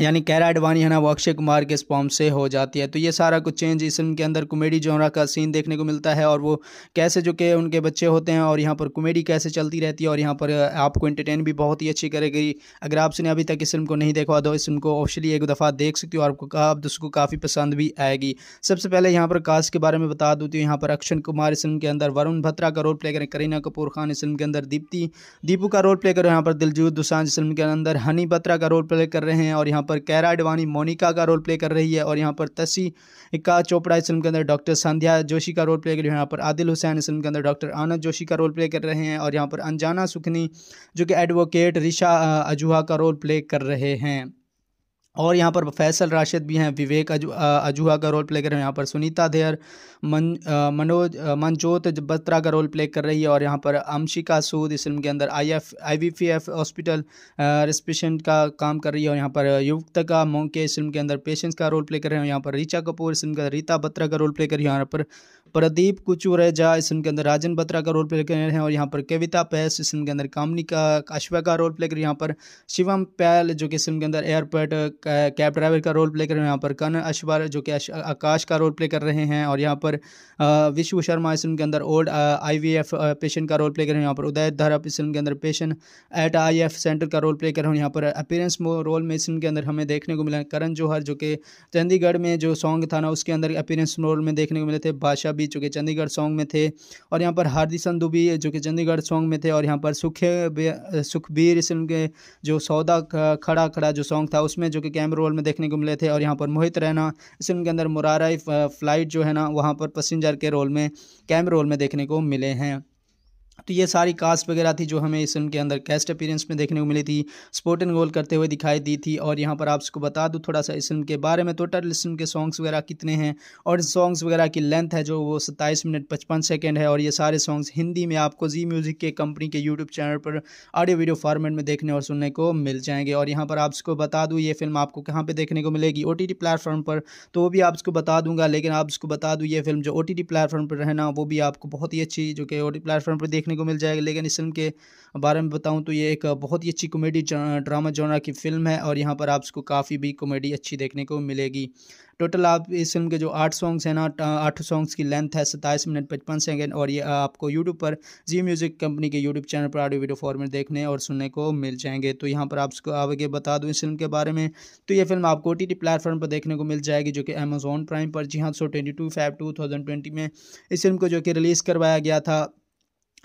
यानी कैरा अडवाणी है ना वो अक्षय कुमार के स्पॉम से हो जाती है तो ये सारा कुछ चेंज इस फिल्म के अंदर कॉमेडी जॉनरा का सीन देखने को मिलता है और वो कैसे जो कि उनके बच्चे होते हैं और यहाँ पर कॉमेडी कैसे चलती रहती है और यहाँ पर आपको एंटरटेन भी बहुत ही अच्छी करेगी अगर आपने अभी तक इस फिल्म को नहीं देखा तो इस फिल्म को ऑफिशियली एक दफ़ा देख सकती हूँ और आपको आप उसको काफ़ी पसंद भी आएगी सबसे पहले यहाँ पर कास्ट के बारे में बता दूती तो हूँ यहाँ पर अक्षय कुमार इस फिल्म के अंदर वरुण भत्रा का रोल प्ले करें करीना कपूर खान इस फिल्म के अंदर दीप्ति दीपू का रोल प्ले करें यहाँ पर दिलजूत दुसान इस फिल्म के अंदर हनी भत्रा का रोल प्ले कर रहे हैं और यहाँ यहाँ पर कैरा अडवाणी मोनिका का रोल प्ले कर रही है और यहाँ पर तस्का चोपड़ा इस फिल्म के अंदर डॉक्टर संध्या जोशी का रोल प्ले कर रही है यहाँ पर आदिल हुसैन इस फिल्म के अंदर डॉक्टर आनंद जोशी का रोल प्ले कर रहे हैं और यहाँ पर अनजाना सुखनी जो कि एडवोकेट रिशा अजूहा का रोल प्ले कर रहे हैं और यहाँ पर फैसल राशिद भी हैं विवेक अजूहा का रोल प्ले कर रहे हैं यहाँ पर सुनीता देयर मन मनोज मनजोत बत्रा का रोल प्ले कर रही है और यहाँ पर अमशिका सूद इस फिल्म के अंदर I F I V P F hospital रेस्पेशेंट का काम कर रही है और यहाँ पर युक्त का मोंके इस फिल्म के अंदर पेशेंट्स का रोल प्ले कर रहे हैं यहाँ पर रीचा कपूर इस फिल्म के अंदर रीता बत्रा का रोल प्ले कर रही है यहाँ पर प्रदीप कुचू रेजा इस के अंदर राजन बत्रा का रोल प्ले कर रहे हैं और यहाँ पर कविता पैस इस के अंदर कामनी का काशवा का रोल प्ले कर यहाँ पर शिवम पैल जो कि इस के अंदर एयरपोर्ट कैब ड्राइवर का रोल प्ले कर रहे हैं यहाँ पर कन अशवर जो कि आकाश का रोल प्ले कर रहे हैं और यहाँ पर विश्व शर्मा इस के अंदर ओल्ड आई पेशेंट का रोल प्ले कर रहे हैं यहाँ पर उदय धरप इस के अंदर पेशेंट एट आई सेंटर का रोल प्ले कर रहे हैं यहाँ पर अपीरेंस रोल में इस के अंदर हमें देखने को मिला करण जौहर जो कि चंडीगढ़ में जो सॉन्ग था ना उसके अंदर अपीरेंस रोल में देखने को मिले थे बादशाह दुबी जो कि चंडीगढ़ सॉन्ग में थे और यहाँ पर हार्दी संधु भी जो कि चंडीगढ़ सॉन्ग में थे और यहाँ पर सुखे सुखबीर सिंह के जो सौदा खड़ा खड़ा जो सॉन्ग था उसमें जो कि कैमरे रोल में देखने को मिले थे और यहाँ पर मोहित रैना इस फिल्म के अंदर मुरारा फ्लाइट जो है ना वहाँ पर पसेंजर के रोल में कैमरे रोल में देखने को मिले हैं तो ये सारी कास्ट वगैरह थी जो हमें इस फिल्म के अंदर कैस्ट अपीरेंस में देखने को मिली थी स्पोर्ट एंड गोल करते हुए दिखाई दी थी और यहाँ पर आपको बता दूँ थोड़ा सा इस फिल्म के बारे में टोटल तो इस फिल्म के सॉन्ग्स वगैरह कितने हैं और सॉन्ग्स वगैरह की लेंथ है जो वो सत्ताईस मिनट पचपन सेकेंड है और ये सारे सॉन्ग्स हिंदी में आपको जी म्यूज़िक के कंपनी के यूट्यूब चैनल पर ऑडियो वीडियो फॉर्मेट में देखने और सुनने को मिल जाएंगे और यहाँ पर आपको बता दूँ ये फिल्म आपको कहाँ पर देखने को मिलेगी ओ प्लेटफॉर्म पर तो वो भी आपको बता दूंगा लेकिन आपको बता दूँ ये फिल्म जो ओ प्लेटफॉर्म पर रहना वो भी आपको बहुत ही अच्छी जो कि ओ प्लेटफॉर्म पर देखने देखने को मिल जाएगा लेकिन इस फिल्म के बारे में बताऊँ तो ये एक बहुत ही अच्छी कॉमेडी ड्रामा जॉनर की फिल्म है और यहाँ पर आप इसको काफ़ी भी कॉमेडी अच्छी देखने को मिलेगी टोटल आप इस फिल्म के जो आठ सॉन्ग्स हैं ना आठ सॉन्ग्स की लेंथ है सत्ताईस मिनट पचपन सेकेंड और ये आपको यूट्यूब पर जी म्यूज़िक कंपनी के यूट्यूब चैनल पर ऑडियो वीडियो फॉर्मेट देखने और सुनने को मिल जाएंगे तो यहाँ पर आपको आगे बता दूँ इस फिल्म के बारे में तो ये फिल्म आपको ओ टी प्लेटफॉर्म पर देखने को मिल जाएगी जो कि अमेजोन प्राइम पर जी हाँ so twenty two two thousand twenty में इस फिल्म को जो कि रिलीज़ करवाया गया था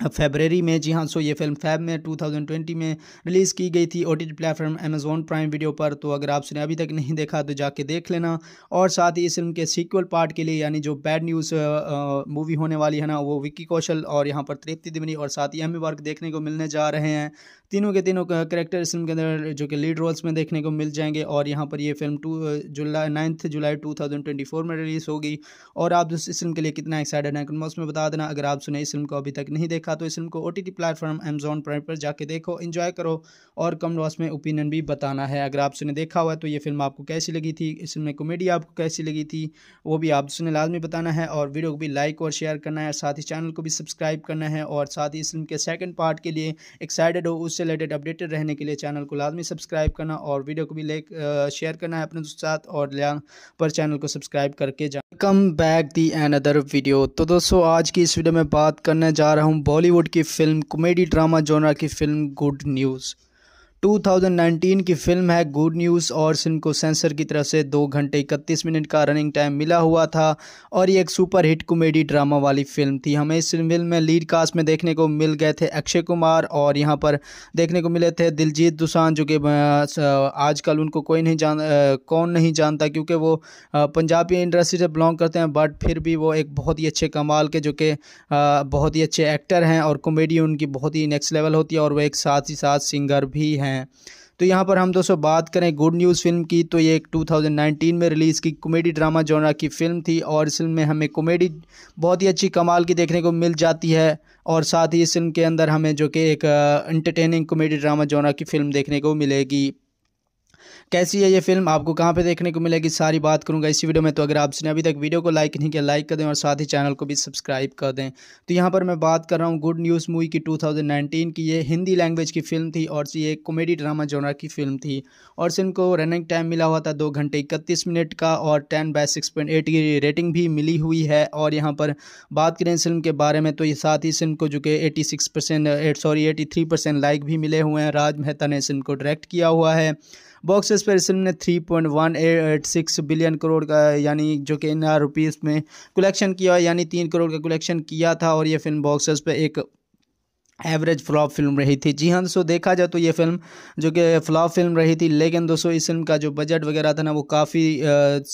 फेबररी में जी हाँ सो ये फिल्म फैब में 2020 में रिलीज़ की गई थी O T platform Amazon prime video पर तो अगर आपने अभी तक नहीं देखा तो जाके देख लेना और साथ ही इस फिल्म के सीक्वल पार्ट के लिए यानी जो बैड न्यूज़ मूवी होने वाली है ना वो विक्की कौशल और यहाँ पर तृप्ति दिमनी और साथ ही एम वर्क देखने को मिलने जा रहे हैं तीनों के तीनों करेक्टर इस फिल्म के अंदर जो कि लीड रोल्स में देखने को मिल जाएंगे और यहाँ पर ये फिल्म टू जुलाई नाइन्थ जुलाई टू में रिलीज़ होगी और आप इस फिल्म के लिए कितना एक्साइटेड हैं कमेंट्स में बता देना अगर आप सुने इस फिल्म को अभी तक नहीं देखा देखा तो इस फिल्म को O T platform Amazon prime पर जाके देखो इन्जॉय करो और कम लॉस में ओपिनियन भी बताना है अगर आपने देखा हुआ है तो ये फिल्म आपको कैसी लगी थी इस फिल्म में कॉमेडी आपको कैसी लगी थी वो भी आपने लाजमी बताना है और वीडियो को भी लाइक और शेयर करना है साथ ही चैनल को भी सब्सक्राइब करना है और साथ ही इस फिल्म के सेकेंड पार्ट के लिए एक्साइटेड हो उससे रिलेटेड अपडेटेड रहने के लिए चैनल को लाजमी सब्सक्राइब करना और वीडियो को भी लाइक शेयर करना है अपने दोस्तों साथ और पर चैनल को सब्सक्राइब करके जा come back the another video तो दोस्तों आज की इस वीडियो में बात करने जा रहा हूँ बॉलीवुड की फिल्म कॉमेडी ड्रामा जॉनर की फिल्म गुड न्यूज़ 2019 की फिल्म है गुड न्यूज़ और सिनको सेंसर की तरफ से दो घंटे इकतीस मिनट का रनिंग टाइम मिला हुआ था और ये एक सुपर हिट कॉमेडी ड्रामा वाली फिल्म थी हमें इस फिल्म में लीड कास्ट में देखने को मिल गए थे अक्षय कुमार और यहाँ पर देखने को मिले थे दिलजीत दुसान जो कि आजकल उनको कोई नहीं जान कौन नहीं जानता क्योंकि वो पंजाबी इंडस्ट्री से बिलोंग करते हैं बट फिर भी वो एक बहुत ही अच्छे कमाल के जो कि बहुत ही अच्छे एक्टर हैं और कॉमेडी उनकी बहुत ही नेक्स्ट लेवल होती है और वह एक साथ ही साथ सिंगर भी हैं हैं तो यहाँ पर हम दोस्तों बात करें गुड न्यूज़ फिल्म की तो ये एक 2019 में रिलीज़ की कॉमेडी ड्रामा जॉनरा की फ़िल्म थी और इस फिल्म में हमें कॉमेडी बहुत ही अच्छी कमाल की देखने को मिल जाती है और साथ ही इस फिल्म के अंदर हमें जो कि एक इंटरटेनिंग कॉमेडी ड्रामा जॉनरा की फ़िल्म देखने को मिलेगी कैसी है ये फिल्म आपको कहाँ पे देखने को मिलेगी सारी बात करूँगा इसी वीडियो में तो अगर आपने अभी तक वीडियो को लाइक नहीं किया लाइक कर दें और साथ ही चैनल को भी सब्सक्राइब कर दें तो यहाँ पर मैं बात कर रहा हूँ गुड न्यूज़ मूवी की टू की ये हिंदी लैंग्वेज की फिल्म थी और ये कॉमेडी ड्रामा जोनर की फिल्म थी और फिल्म को रनिंग टाइम मिला हुआ था दो घंटे इकतीस मिनट का और ten by six point eight की रेटिंग भी मिली हुई है और यहाँ पर बात करें इस फिल्म के बारे में तो ये साथ ही फिल्म को जो कि eighty six percent sorry eighty three percent like भी मिले हुए हैं राज मेहता ने इस फिल्म को डायरेक्ट किया हुआ है बॉक्स फिल्म ने three point one eight six billion crore का यानी जो कि इन रुपीज़ में कलेक्शन किया यानी तीन करोड़ का कलेक्शन किया था और ये फिल्म बॉक्सेस पर एक एवरेज फ्लॉप फिल्म रही थी जी हाँ दोस्तों देखा जाए तो ये फिल्म जो कि फ्लॉप फिल्म रही थी लेकिन दोस्तों इस फिल्म का जो बजट वगैरह था ना वो काफ़ी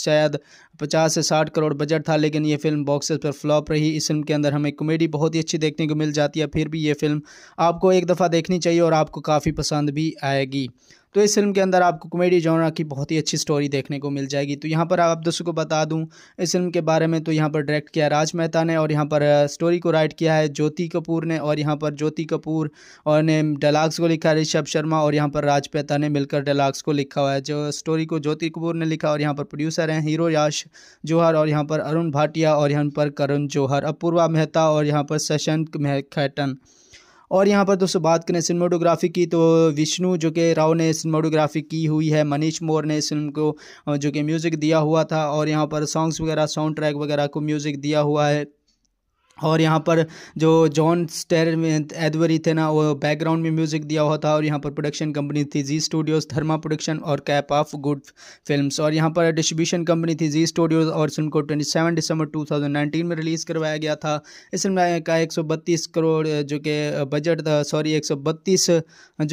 शायद पचास से साठ करोड़ बजट था लेकिन ये फिल्म बॉक्सेस पर फ्लॉप रही इस फिल्म के अंदर हमें कॉमेडी बहुत ही अच्छी देखने को मिल जाती है फिर भी ये फिल्म आपको एक दफ़ा देखनी चाहिए और आपको काफ़ी पसंद भी आएगी तो इस फिल्म के अंदर आपको कॉमेडी जॉनरा की बहुत ही अच्छी स्टोरी देखने को मिल जाएगी तो यहाँ पर आप दोस्तों को बता दूँ इस फिल्म के बारे में तो यहाँ पर डायरेक्ट किया राज मेहता ने और यहाँ पर स्टोरी को राइट किया है ज्योति कपूर ने और यहाँ पर ज्योति कपूर और ने डायलाग्स को लिखा है ऋषभ शर्मा और यहाँ पर राज मेहता ने मिलकर डायलाग्स को लिखा हुआ है जो स्टोरी को ज्योति कपूर ने लिखा और यहाँ पर प्रोड्यूसर हैं हीरो याश जौहर और यहाँ पर अरुण भाटिया और यहाँ पर करुण जौहर अपूर्वा मेहता और यहाँ पर शशंक खेटन और यहाँ पर दोस्तों बात करें सिनेमाटोग्राफी की तो विष्णु जो कि राव ने सिनेमाटोग्राफी की हुई है मनीष मोर ने इस फिल्म को जो कि म्यूज़िक दिया हुआ था और यहाँ पर सॉन्ग्स वगैरह साउंड ट्रैक वगैरह को म्यूज़िक दिया हुआ है और यहाँ पर जो जॉन स्टेर एदवरी थे ना वो बैकग्राउंड में म्यूज़िक दिया हुआ था और यहाँ पर प्रोडक्शन कंपनी थी जी स्टूडियोज़ थर्मा प्रोडक्शन और कैप ऑफ गुड फिल्म्स और यहाँ पर डिस्ट्रीब्यूशन कंपनी थी जी स्टूडियोज़ और फिल्म को 27 दिसंबर 2019 में रिलीज़ करवाया गया था इस फिल्म का बत्तीस करोड़ जो कि बजट था सॉरी बत्तीस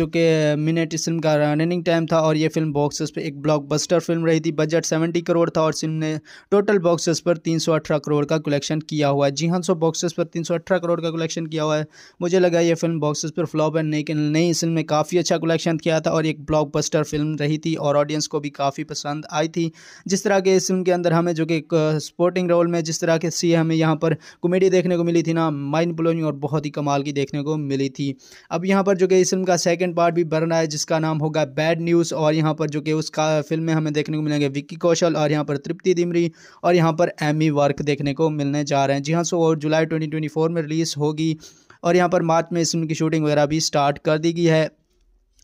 जो कि मिनट इस फिल्म का रनिंग टाइम था और ये फिल्म बॉक्सेस पर एक बस्टर फिल्म रही थी बजट सेवेंटी करोड़ था और फिल्म ने टोटल बॉक्सेस पर तीन करोड़ का कलेक्शन किया हुआ जी हाँ सो बॉक्स बॉक्सेस पर 318 करोड़ का कलेक्शन किया हुआ है मुझे लगा ये फिल्म बॉक्सेस पर फ्लॉप है लेकिन नहीं इस फिल्म ने काफ़ी अच्छा कलेक्शन किया था और एक ब्लॉकबस्टर फिल्म रही थी और ऑडियंस को भी काफ़ी पसंद आई थी जिस तरह के इस फिल्म के अंदर हमें जो कि स्पोर्टिंग रोल में जिस तरह के सी हमें यहाँ पर कॉमेडी देखने को मिली थी ना माइंड ब्लोइंग और बहुत ही कमाल की देखने को मिली थी अब यहाँ पर जो कि इस फिल्म का सेकेंड पार्ट भी बन रहा है जिसका नाम होगा बैड न्यूज़ और यहाँ पर जो कि उसका फिल्म में हमें देखने को मिलेंगे विक्की कौशल और यहाँ पर तृप्ति दिमरी और यहाँ पर एमी वर्क देखने को मिलने जा रहे हैं जी हाँ सो और जुलाई जुलाई 2024 में रिलीज़ होगी और यहाँ पर मार्च में इस फिल्म की शूटिंग वगैरह भी स्टार्ट कर दी गई है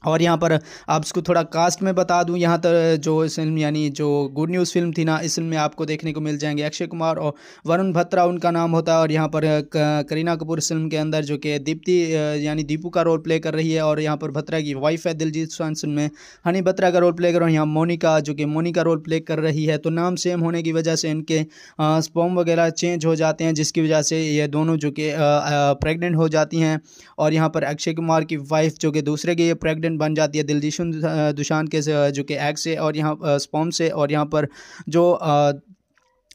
और यहाँ पर आप इसको थोड़ा कास्ट में बता दूँ यहाँ तक जो इस फिल्म यानी जो गुड न्यूज़ फिल्म थी ना इस फिल्म में आपको देखने को मिल जाएंगे अक्षय कुमार और वरुण भत्रा उनका नाम होता है और यहाँ पर करीना कपूर फिल्म के अंदर जो कि दीप्ति यानी दीपू का रोल प्ले कर रही है और यहाँ पर भत्रा की वाइफ है दिलजीत सोहन में हनी भत्रा का रोल प्ले कर और यहाँ मोनिका जो कि मोनिका रोल प्ले कर रही है तो नाम सेम होने की वजह से इनके स्पॉम वगैरह चेंज हो जाते हैं जिसकी वजह से ये दोनों जो कि प्रेगनेंट हो जाती हैं और यहाँ पर अक्षय कुमार की वाइफ जो कि दूसरे के ये प्रेगनेंट प्रेग्नेंट बन जाती है दिलजीशन दुशान के जो कि एग से और यहाँ स्पॉम से और यहाँ पर जो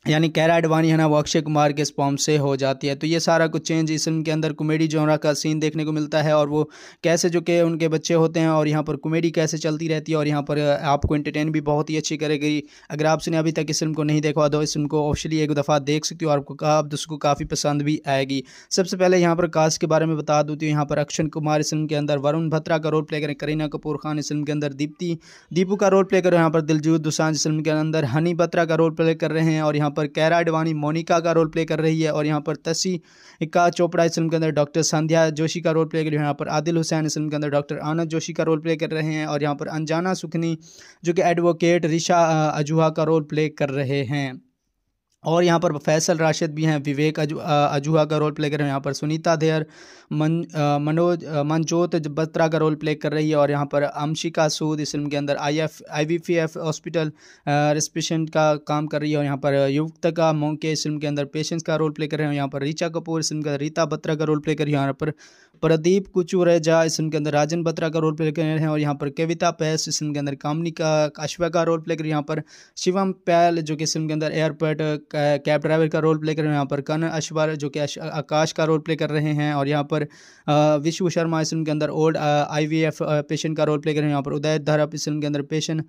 यानी कैरा अडवाणी है ना वो अक्षय कुमार के स्पॉम से हो जाती है तो ये सारा कुछ चेंज इस फिल्म के अंदर कॉमेडी जॉनरा का सीन देखने को मिलता है और वो कैसे जो कि उनके बच्चे होते हैं और यहाँ पर कॉमेडी कैसे चलती रहती है और यहाँ पर आपको एंटरटेन भी बहुत ही अच्छी करेगी अगर आपने अभी तक इस फिल्म को नहीं देखा तो इस फिल्म को ऑफिशली एक दफ़ा देख सकती हूँ और आपको आप उसको काफ़ी पसंद भी आएगी सबसे पहले यहाँ पर कास्ट के बारे में बता दूती तो हूँ यहाँ पर अक्षय कुमार इस फिल्म के अंदर वरुण भत्रा का रोल प्ले करें करीना कपूर खान इस फिल्म के अंदर दीप्ति दीपू का रोल प्ले करें यहाँ पर दिलजूत दुसान इस फिल्म के अंदर हनी भत्रा का रोल प्ले कर रहे हैं और यहाँ यहाँ पर कैरा अडवाणी मोनिका का रोल प्ले कर रही है और यहाँ पर तस्का चोपड़ा इस फिल्म के अंदर डॉक्टर संध्या जोशी का रोल प्ले कर रही है यहाँ पर आदिल हुसैन इस फिल्म के अंदर डॉक्टर आनंद जोशी का रोल प्ले कर रहे हैं और यहाँ पर अनजाना सुखनी जो कि एडवोकेट रिशा अजूहा का रोल प्ले कर रहे हैं और यहाँ पर फैसल राशिद भी हैं विवेक अजूहा का रोल प्ले कर रहे हैं यहाँ पर सुनीता देर मन मनोज मनजोत बत्रा का रोल प्ले कर रही है और यहाँ पर अमशिका सूद इस फिल्म के अंदर I F I V P F hospital रेस्पेशेंट का काम कर रही है और यहाँ पर युक्त का मोंके इस फिल्म के अंदर पेशेंट्स का रोल प्ले कर रहे हैं यहाँ पर रीचा कपूर इस फिल्म का रीता बत्रा का रोल प्ले कर रही है यहाँ पर प्रदीप कुचुरेजा इस के अंदर राजन बत्रा का रोल प्ले कर रहे हैं और यहाँ पर कविता पैस इस के अंदर कामनी का अश्वा का रोल प्ले कर यहाँ पर शिवम पैल जो कि इस के अंदर एयरपोर्ट कैब ड्राइवर का रोल प्ले कर रहे हैं यहाँ पर कन अश्वर जो कि आकाश का रोल प्ले कर रहे हैं और यहाँ पर विश्व शर्मा इस के अंदर ओल्ड आई पेशेंट का रोल प्ले कर रहे हैं यहाँ पर उदय धरप इस फिल्म के अंदर पेशेंट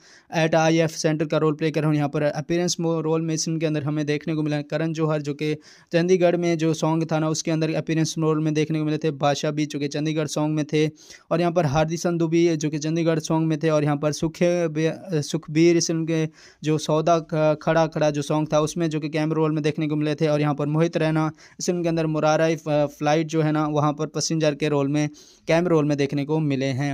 एट आई सेंटर का रोल प्ले कर रहे हैं यहाँ पर अपीरेंस रोल में इस के अंदर हमें देखने को मिला करण जौहर जो कि चंडीगढ़ में जो सॉन्ग था ना उसके अंदर अपीरेंस रोल में देखने को मिले थे बादशाह दुबी जो कि चंडीगढ़ सॉन्ग में थे और यहाँ पर हार्दी संधु भी जो कि चंडीगढ़ सॉन्ग में थे और यहाँ पर सुख सुखबीर सिंह के जो सौदा खड़ा खड़ा जो सॉन्ग था उसमें जो कि कैमरा रोल में देखने को मिले थे और यहाँ पर मोहित रैना इस फिल्म के अंदर मुरारा फ्लाइट जो है ना वहाँ पर पसेंजर के रोल में कैम रोल में देखने को मिले हैं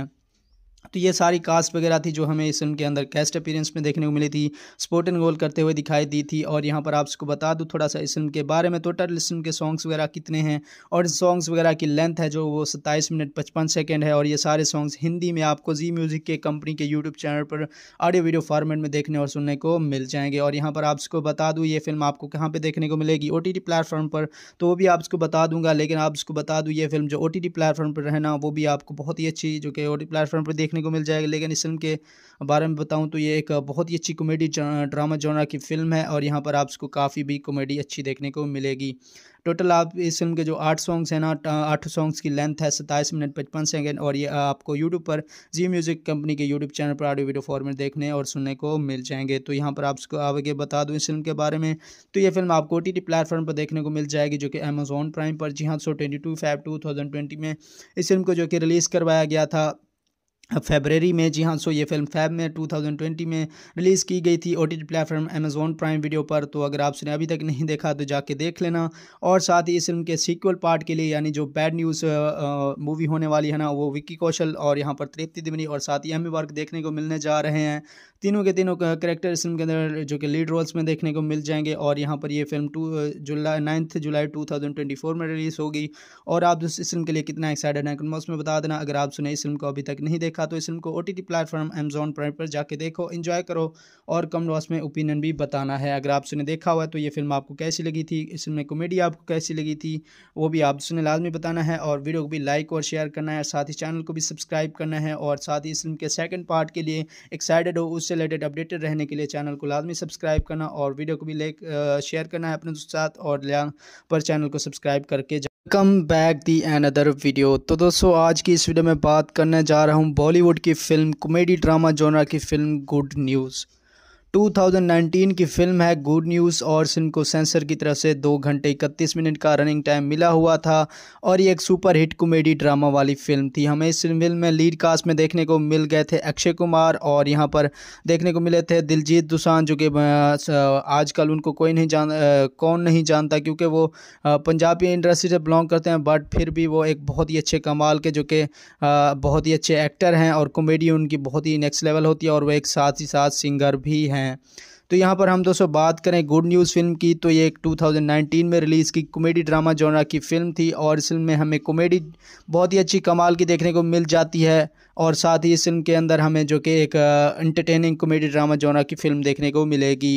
तो ये सारी कास्ट वगैरह थी जो हमें इस फिल्म के अंदर कैस्ट अपीरेंस में देखने को मिली थी स्पोर्ट एंड गोल करते हुए दिखाई दी थी और यहाँ पर आपको बता दूँ थोड़ा सा इस फिल्म के बारे में टोटल तो इस फिल्म के सॉन्ग्स वगैरह कितने हैं और सॉन्ग्स वगैरह की लेंथ है जो वो सत्ताईस मिनट पचपन सेकेंड है और ये सारे सॉन्ग्स हिंदी में आपको जी म्यूज़िक के कंपनी के यूट्यूब चैनल पर ऑडियो वीडियो फॉर्मेट में देखने और सुनने को मिल जाएंगे और यहाँ पर आपको बता दूँ ये फिल्म आपको कहाँ पर देखने को मिलेगी ओ प्लेटफॉर्म पर तो वो भी आपको बता दूंगा लेकिन आपको बता दूँ ये फिल्म जो ओ प्लेटफॉर्म पर रहना वो भी आपको बहुत ही अच्छी जो कि ओ प्लेटफॉर्म पर देखने देखने को मिल जाएगा लेकिन इस फिल्म के बारे में बताऊँ तो ये एक बहुत ही अच्छी कॉमेडी ड्रामा जॉनर की फिल्म है और यहाँ पर आपको काफ़ी भी कॉमेडी अच्छी देखने को मिलेगी टोटल आप इस फिल्म के जो आठ सॉन्ग्स हैं ना आठ सॉन्ग्स की लेंथ है सत्ताईस मिनट पचपन सेकेंड और ये आपको यूट्यूब पर जी म्यूज़िक कंपनी के यूट्यूब चैनल पर ऑडियो वीडियो फॉर्मेट देखने और सुनने को मिल जाएंगे तो यहाँ पर आपको आगे बता दूँ इस फिल्म के बारे में तो ये फिल्म आपको ओ टी प्लेटफॉर्म पर देखने को मिल जाएगी जो कि अमेजोन प्राइम पर जी हाँ so twenty two two thousand twenty में इस फिल्म को जो कि रिलीज़ करवाया गया था फेबररी में जी हाँ सो ये फिल्म फैब में 2020 में रिलीज़ की गई थी O T platform Amazon prime video पर तो अगर आपने अभी तक नहीं देखा तो जाके देख लेना और साथ ही इस फिल्म के सीक्वल पार्ट के लिए यानी जो बैड न्यूज़ मूवी होने वाली है ना वो विक्की कौशल और यहाँ पर तृप्ति दिमनी और साथ ही अहम वर्क देखने को मिलने जा रहे हैं तीनों के तीनों करेक्टर इस फिल्म के अंदर जो कि लीड रोल्स में देखने को मिल जाएंगे और यहाँ पर ये फिल्म टू जुलाई नाइन्थ जुलाई टू थाउजेंड ट्वेंटी फोर में रिलीज़ होगी और आप इस फिल्म के लिए कितना एक्साइटेड हैं कन्मोस में बता देना अगर आप सुने इस फिल्म को अभी तक नहीं देखा तो इस फिल्म को O T T platform Amazon prime पर जाके देखो इन्जॉय करो और लॉस में ओपिनियन भी बताना है अगर आप सुने देखा हुआ तो ये फिल्म आपको कैसी लगी थी इस फिल्म में कॉमेडी आपको कैसी लगी थी वो भी आप सुने लाजमी बताना है और वीडियो को भी लाइक और शेयर करना है साथ ही चैनल को भी सब्सक्राइब करना है और साथ ही इस फिल्म के सेकेंड पार्ट के लिए एक्साइटेड हो उस से रिलेटेड अपडेटेड रहने के लिए चैनल को लाजमी सब्सक्राइब करना और वीडियो को भी लाइक शेयर करना है अपने दोस्तों साथ और पर चैनल को सब्सक्राइब करके come back the another video तो दोस्तों आज की इस वीडियो में बात करने जा रहा हूँ बॉलीवुड की फिल्म कॉमेडी ड्रामा जोनर की फिल्म गुड न्यूज़ 2019 की फिल्म है गुड न्यूज़ और को सेंसर की तरफ से दो घंटे इकतीस मिनट का रनिंग टाइम मिला हुआ था और ये एक सुपर हिट कॉमेडी ड्रामा वाली फिल्म थी हमें इस फिल्म में लीड कास्ट में देखने को मिल गए थे अक्षय कुमार और यहाँ पर देखने को मिले थे दिलजीत दुसान जो कि आजकल उनको कोई नहीं जान कौन नहीं जानता क्योंकि वो पंजाबी इंडस्ट्री से बिलोंग करते हैं बट फिर भी वो एक बहुत ही अच्छे कमाल के जो कि बहुत ही अच्छे एक्टर हैं और कॉमेडी उनकी बहुत ही नेक्स्ट लेवल होती है और वह एक साथ ही साथ सिंगर भी हैं हैं तो यहाँ पर हम दोस्तों बात करें गुड न्यूज़ फिल्म की तो ये एक 2019 में रिलीज़ की कॉमेडी ड्रामा जॉनरा की फिल्म थी और इस फिल्म में हमें कॉमेडी बहुत ही अच्छी कमाल की देखने को मिल जाती है और साथ ही इस फिल्म के अंदर हमें जो कि एक इंटरटेनिंग कॉमेडी ड्रामा जॉनरा की फ़िल्म देखने को मिलेगी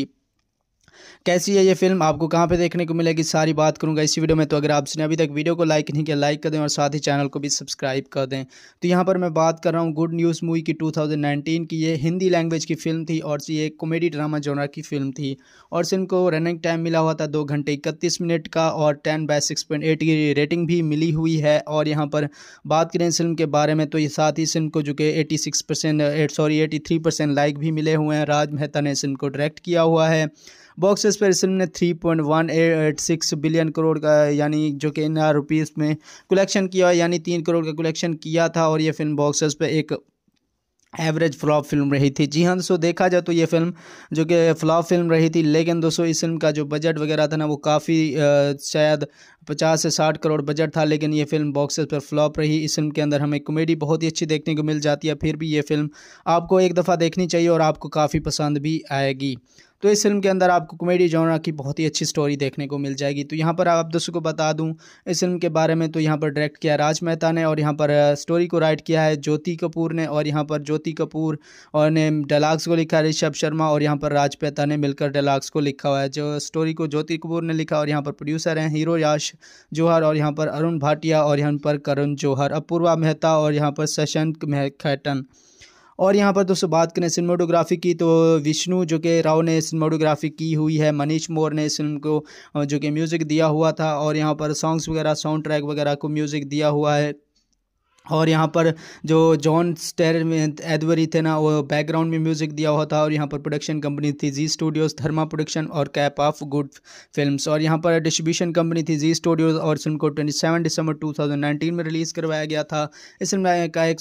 कैसी है ये फिल्म आपको कहाँ पे देखने को मिलेगी सारी बात करूँगा इसी वीडियो में तो अगर आपने अभी तक वीडियो को लाइक नहीं किया लाइक कर दें और साथ ही चैनल को भी सब्सक्राइब कर दें तो यहाँ पर मैं बात कर रहा हूँ गुड न्यूज़ मूवी की टू की ये हिंदी लैंग्वेज की फिल्म थी और ये कॉमेडी ड्रामा जोनर की फिल्म थी और फिल्म को रनिंग टाइम मिला हुआ था दो घंटे इकतीस मिनट का और ten by six point eight की रेटिंग भी मिली हुई है और यहाँ पर बात करें इस फिल्म के बारे में तो ये साथ ही फिल्म को जो कि eighty six percent sorry eighty three percent like भी मिले हुए हैं राज मेहता ने इस फिल्म को डायरेक्ट किया हुआ है बॉक्स फिल्म ने three point one eight six billion crore का यानी जो कि इन आर रुपीज़ में कलेक्शन किया यानी तीन करोड़ का कलेक्शन किया था और ये फिल्म ऑफिस पर एक एवरेज फ्लॉप फिल्म रही थी जी हाँ दोस्तों देखा जाए तो ये फिल्म जो कि फ्लॉप फिल्म रही थी लेकिन दोस्तों इस फिल्म का जो बजट वगैरह था ना वो काफ़ी शायद पचास से साठ करोड़ बजट था लेकिन ये फिल्म बॉक्सेस पर फ्लॉप रही इस फिल्म के अंदर हमें कॉमेडी बहुत ही अच्छी देखने को मिल जाती है फिर भी ये फिल्म आपको एक दफ़ा देखनी चाहिए और आपको काफ़ी पसंद भी आएगी तो इस फिल्म के अंदर आपको कॉमेडी जॉनरा की बहुत ही अच्छी स्टोरी देखने को मिल जाएगी तो यहाँ पर आप दोस्तों को बता दूँ इस फिल्म के बारे में तो यहाँ पर डायरेक्ट किया राज मेहता ने और यहाँ पर स्टोरी को राइट किया है ज्योति कपूर ने और यहाँ पर ज्योति कपूर और ने डायलाग्स को लिखा है ऋषभ शर्मा और यहाँ पर राज मेहता ने मिलकर डायलाग्स को लिखा हुआ है जो स्टोरी को ज्योति कपूर ने लिखा और यहाँ पर प्रोड्यूसर हैं हीरो याश जौहर और यहाँ पर अरुण भाटिया और यहाँ पर करण जौहर अपूर्वा मेहता और यहाँ पर शशांक खेटन और यहाँ पर दोस्तों बात करें सिनेमाटोग्राफी की तो विष्णु जो कि राव ने सिनेमाटोग्राफी की हुई है मनीष मोर ने इस फिल्म को जो कि म्यूज़िक दिया हुआ था और यहाँ पर सॉन्ग्स वगैरह साउंड ट्रैक वगैरह को म्यूज़िक दिया हुआ है और यहाँ पर जो जॉन स्टेर एदवरी थे ना वो बैकग्राउंड में म्यूज़िक दिया हुआ था और यहाँ पर प्रोडक्शन कंपनी थी जी स्टूडियोज़ थर्मा प्रोडक्शन और कैप ऑफ गुड फिल्म्स और यहाँ पर डिस्ट्रीब्यूशन कंपनी थी जी स्टूडियोज़ और फिल्म को सेवन दिसंबर नाइनटीन में रिलीज़ करवाया गया था इस फिल्म का एक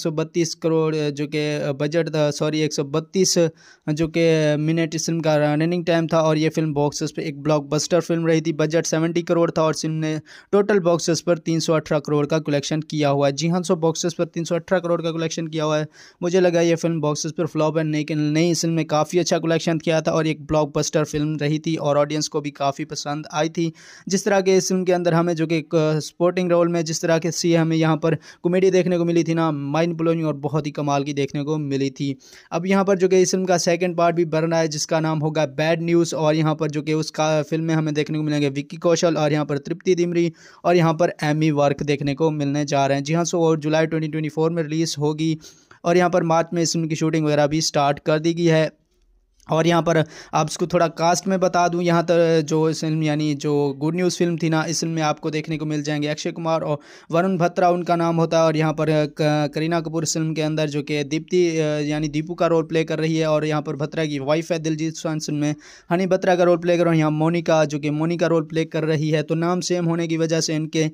करोड़ जो कि बजट था सॉरी एक जो कि मिनट इस फिल्म का रनिंग टाइम था और ये फिल्म बॉक्सेस पर एक ब्लॉक फिल्म रही थी बजट सेवेंटी करोड़ था और फिल्म ने टोटल बॉक्सेस पर तीन करोड़ का कलेक्शन किया हुआ जी हाँ सो बॉक्सेस पर 318 करोड़ का कलेक्शन किया हुआ है मुझे लगा ये फिल्म बॉक्सेस पर फ्लॉप है लेकिन नहीं इस फिल्म ने काफ़ी अच्छा कलेक्शन किया था और एक ब्लॉकबस्टर फिल्म रही थी और ऑडियंस को भी काफ़ी पसंद आई थी जिस तरह के इस फिल्म के अंदर हमें जो कि स्पोर्टिंग रोल में जिस तरह के सी हमें यहाँ पर कॉमेडी देखने को मिली थी ना माइंड ब्लोइंग और बहुत ही कमाल की देखने को मिली थी अब यहाँ पर जो कि इस फिल्म का सेकेंड पार्ट भी बन रहा है जिसका नाम होगा बैड न्यूज़ और यहाँ पर जो कि उसका फिल्म में हमें देखने को मिलेंगे विक्की कौशल और यहाँ पर तृप्ति दिमरी और यहाँ पर एमी वर्क देखने को मिलने जा रहे हैं जी हाँ सो और जुलाई जुलाई 2024 में रिलीज़ होगी और यहाँ पर मार्च में इस फिल्म की शूटिंग वगैरह भी स्टार्ट कर दी गई है और यहाँ पर आप इसको थोड़ा कास्ट में बता दूँ यहाँ तक जो इस फिल्म यानी जो गुड न्यूज़ फिल्म थी ना इस फिल्म में आपको देखने को मिल जाएंगे अक्षय कुमार और वरुण भत्रा उनका नाम होता है और यहाँ पर करीना कपूर फिल्म के अंदर जो कि दीप्ति यानी दीपू का रोल प्ले कर रही है और यहाँ पर भत्रा की वाइफ है दिलजीत फिल्म में हनी भत्रा का रोल प्ले कर और यहाँ मोनिका जो कि मोनिका रोल प्ले कर रही है तो नाम सेम होने की वजह से इनके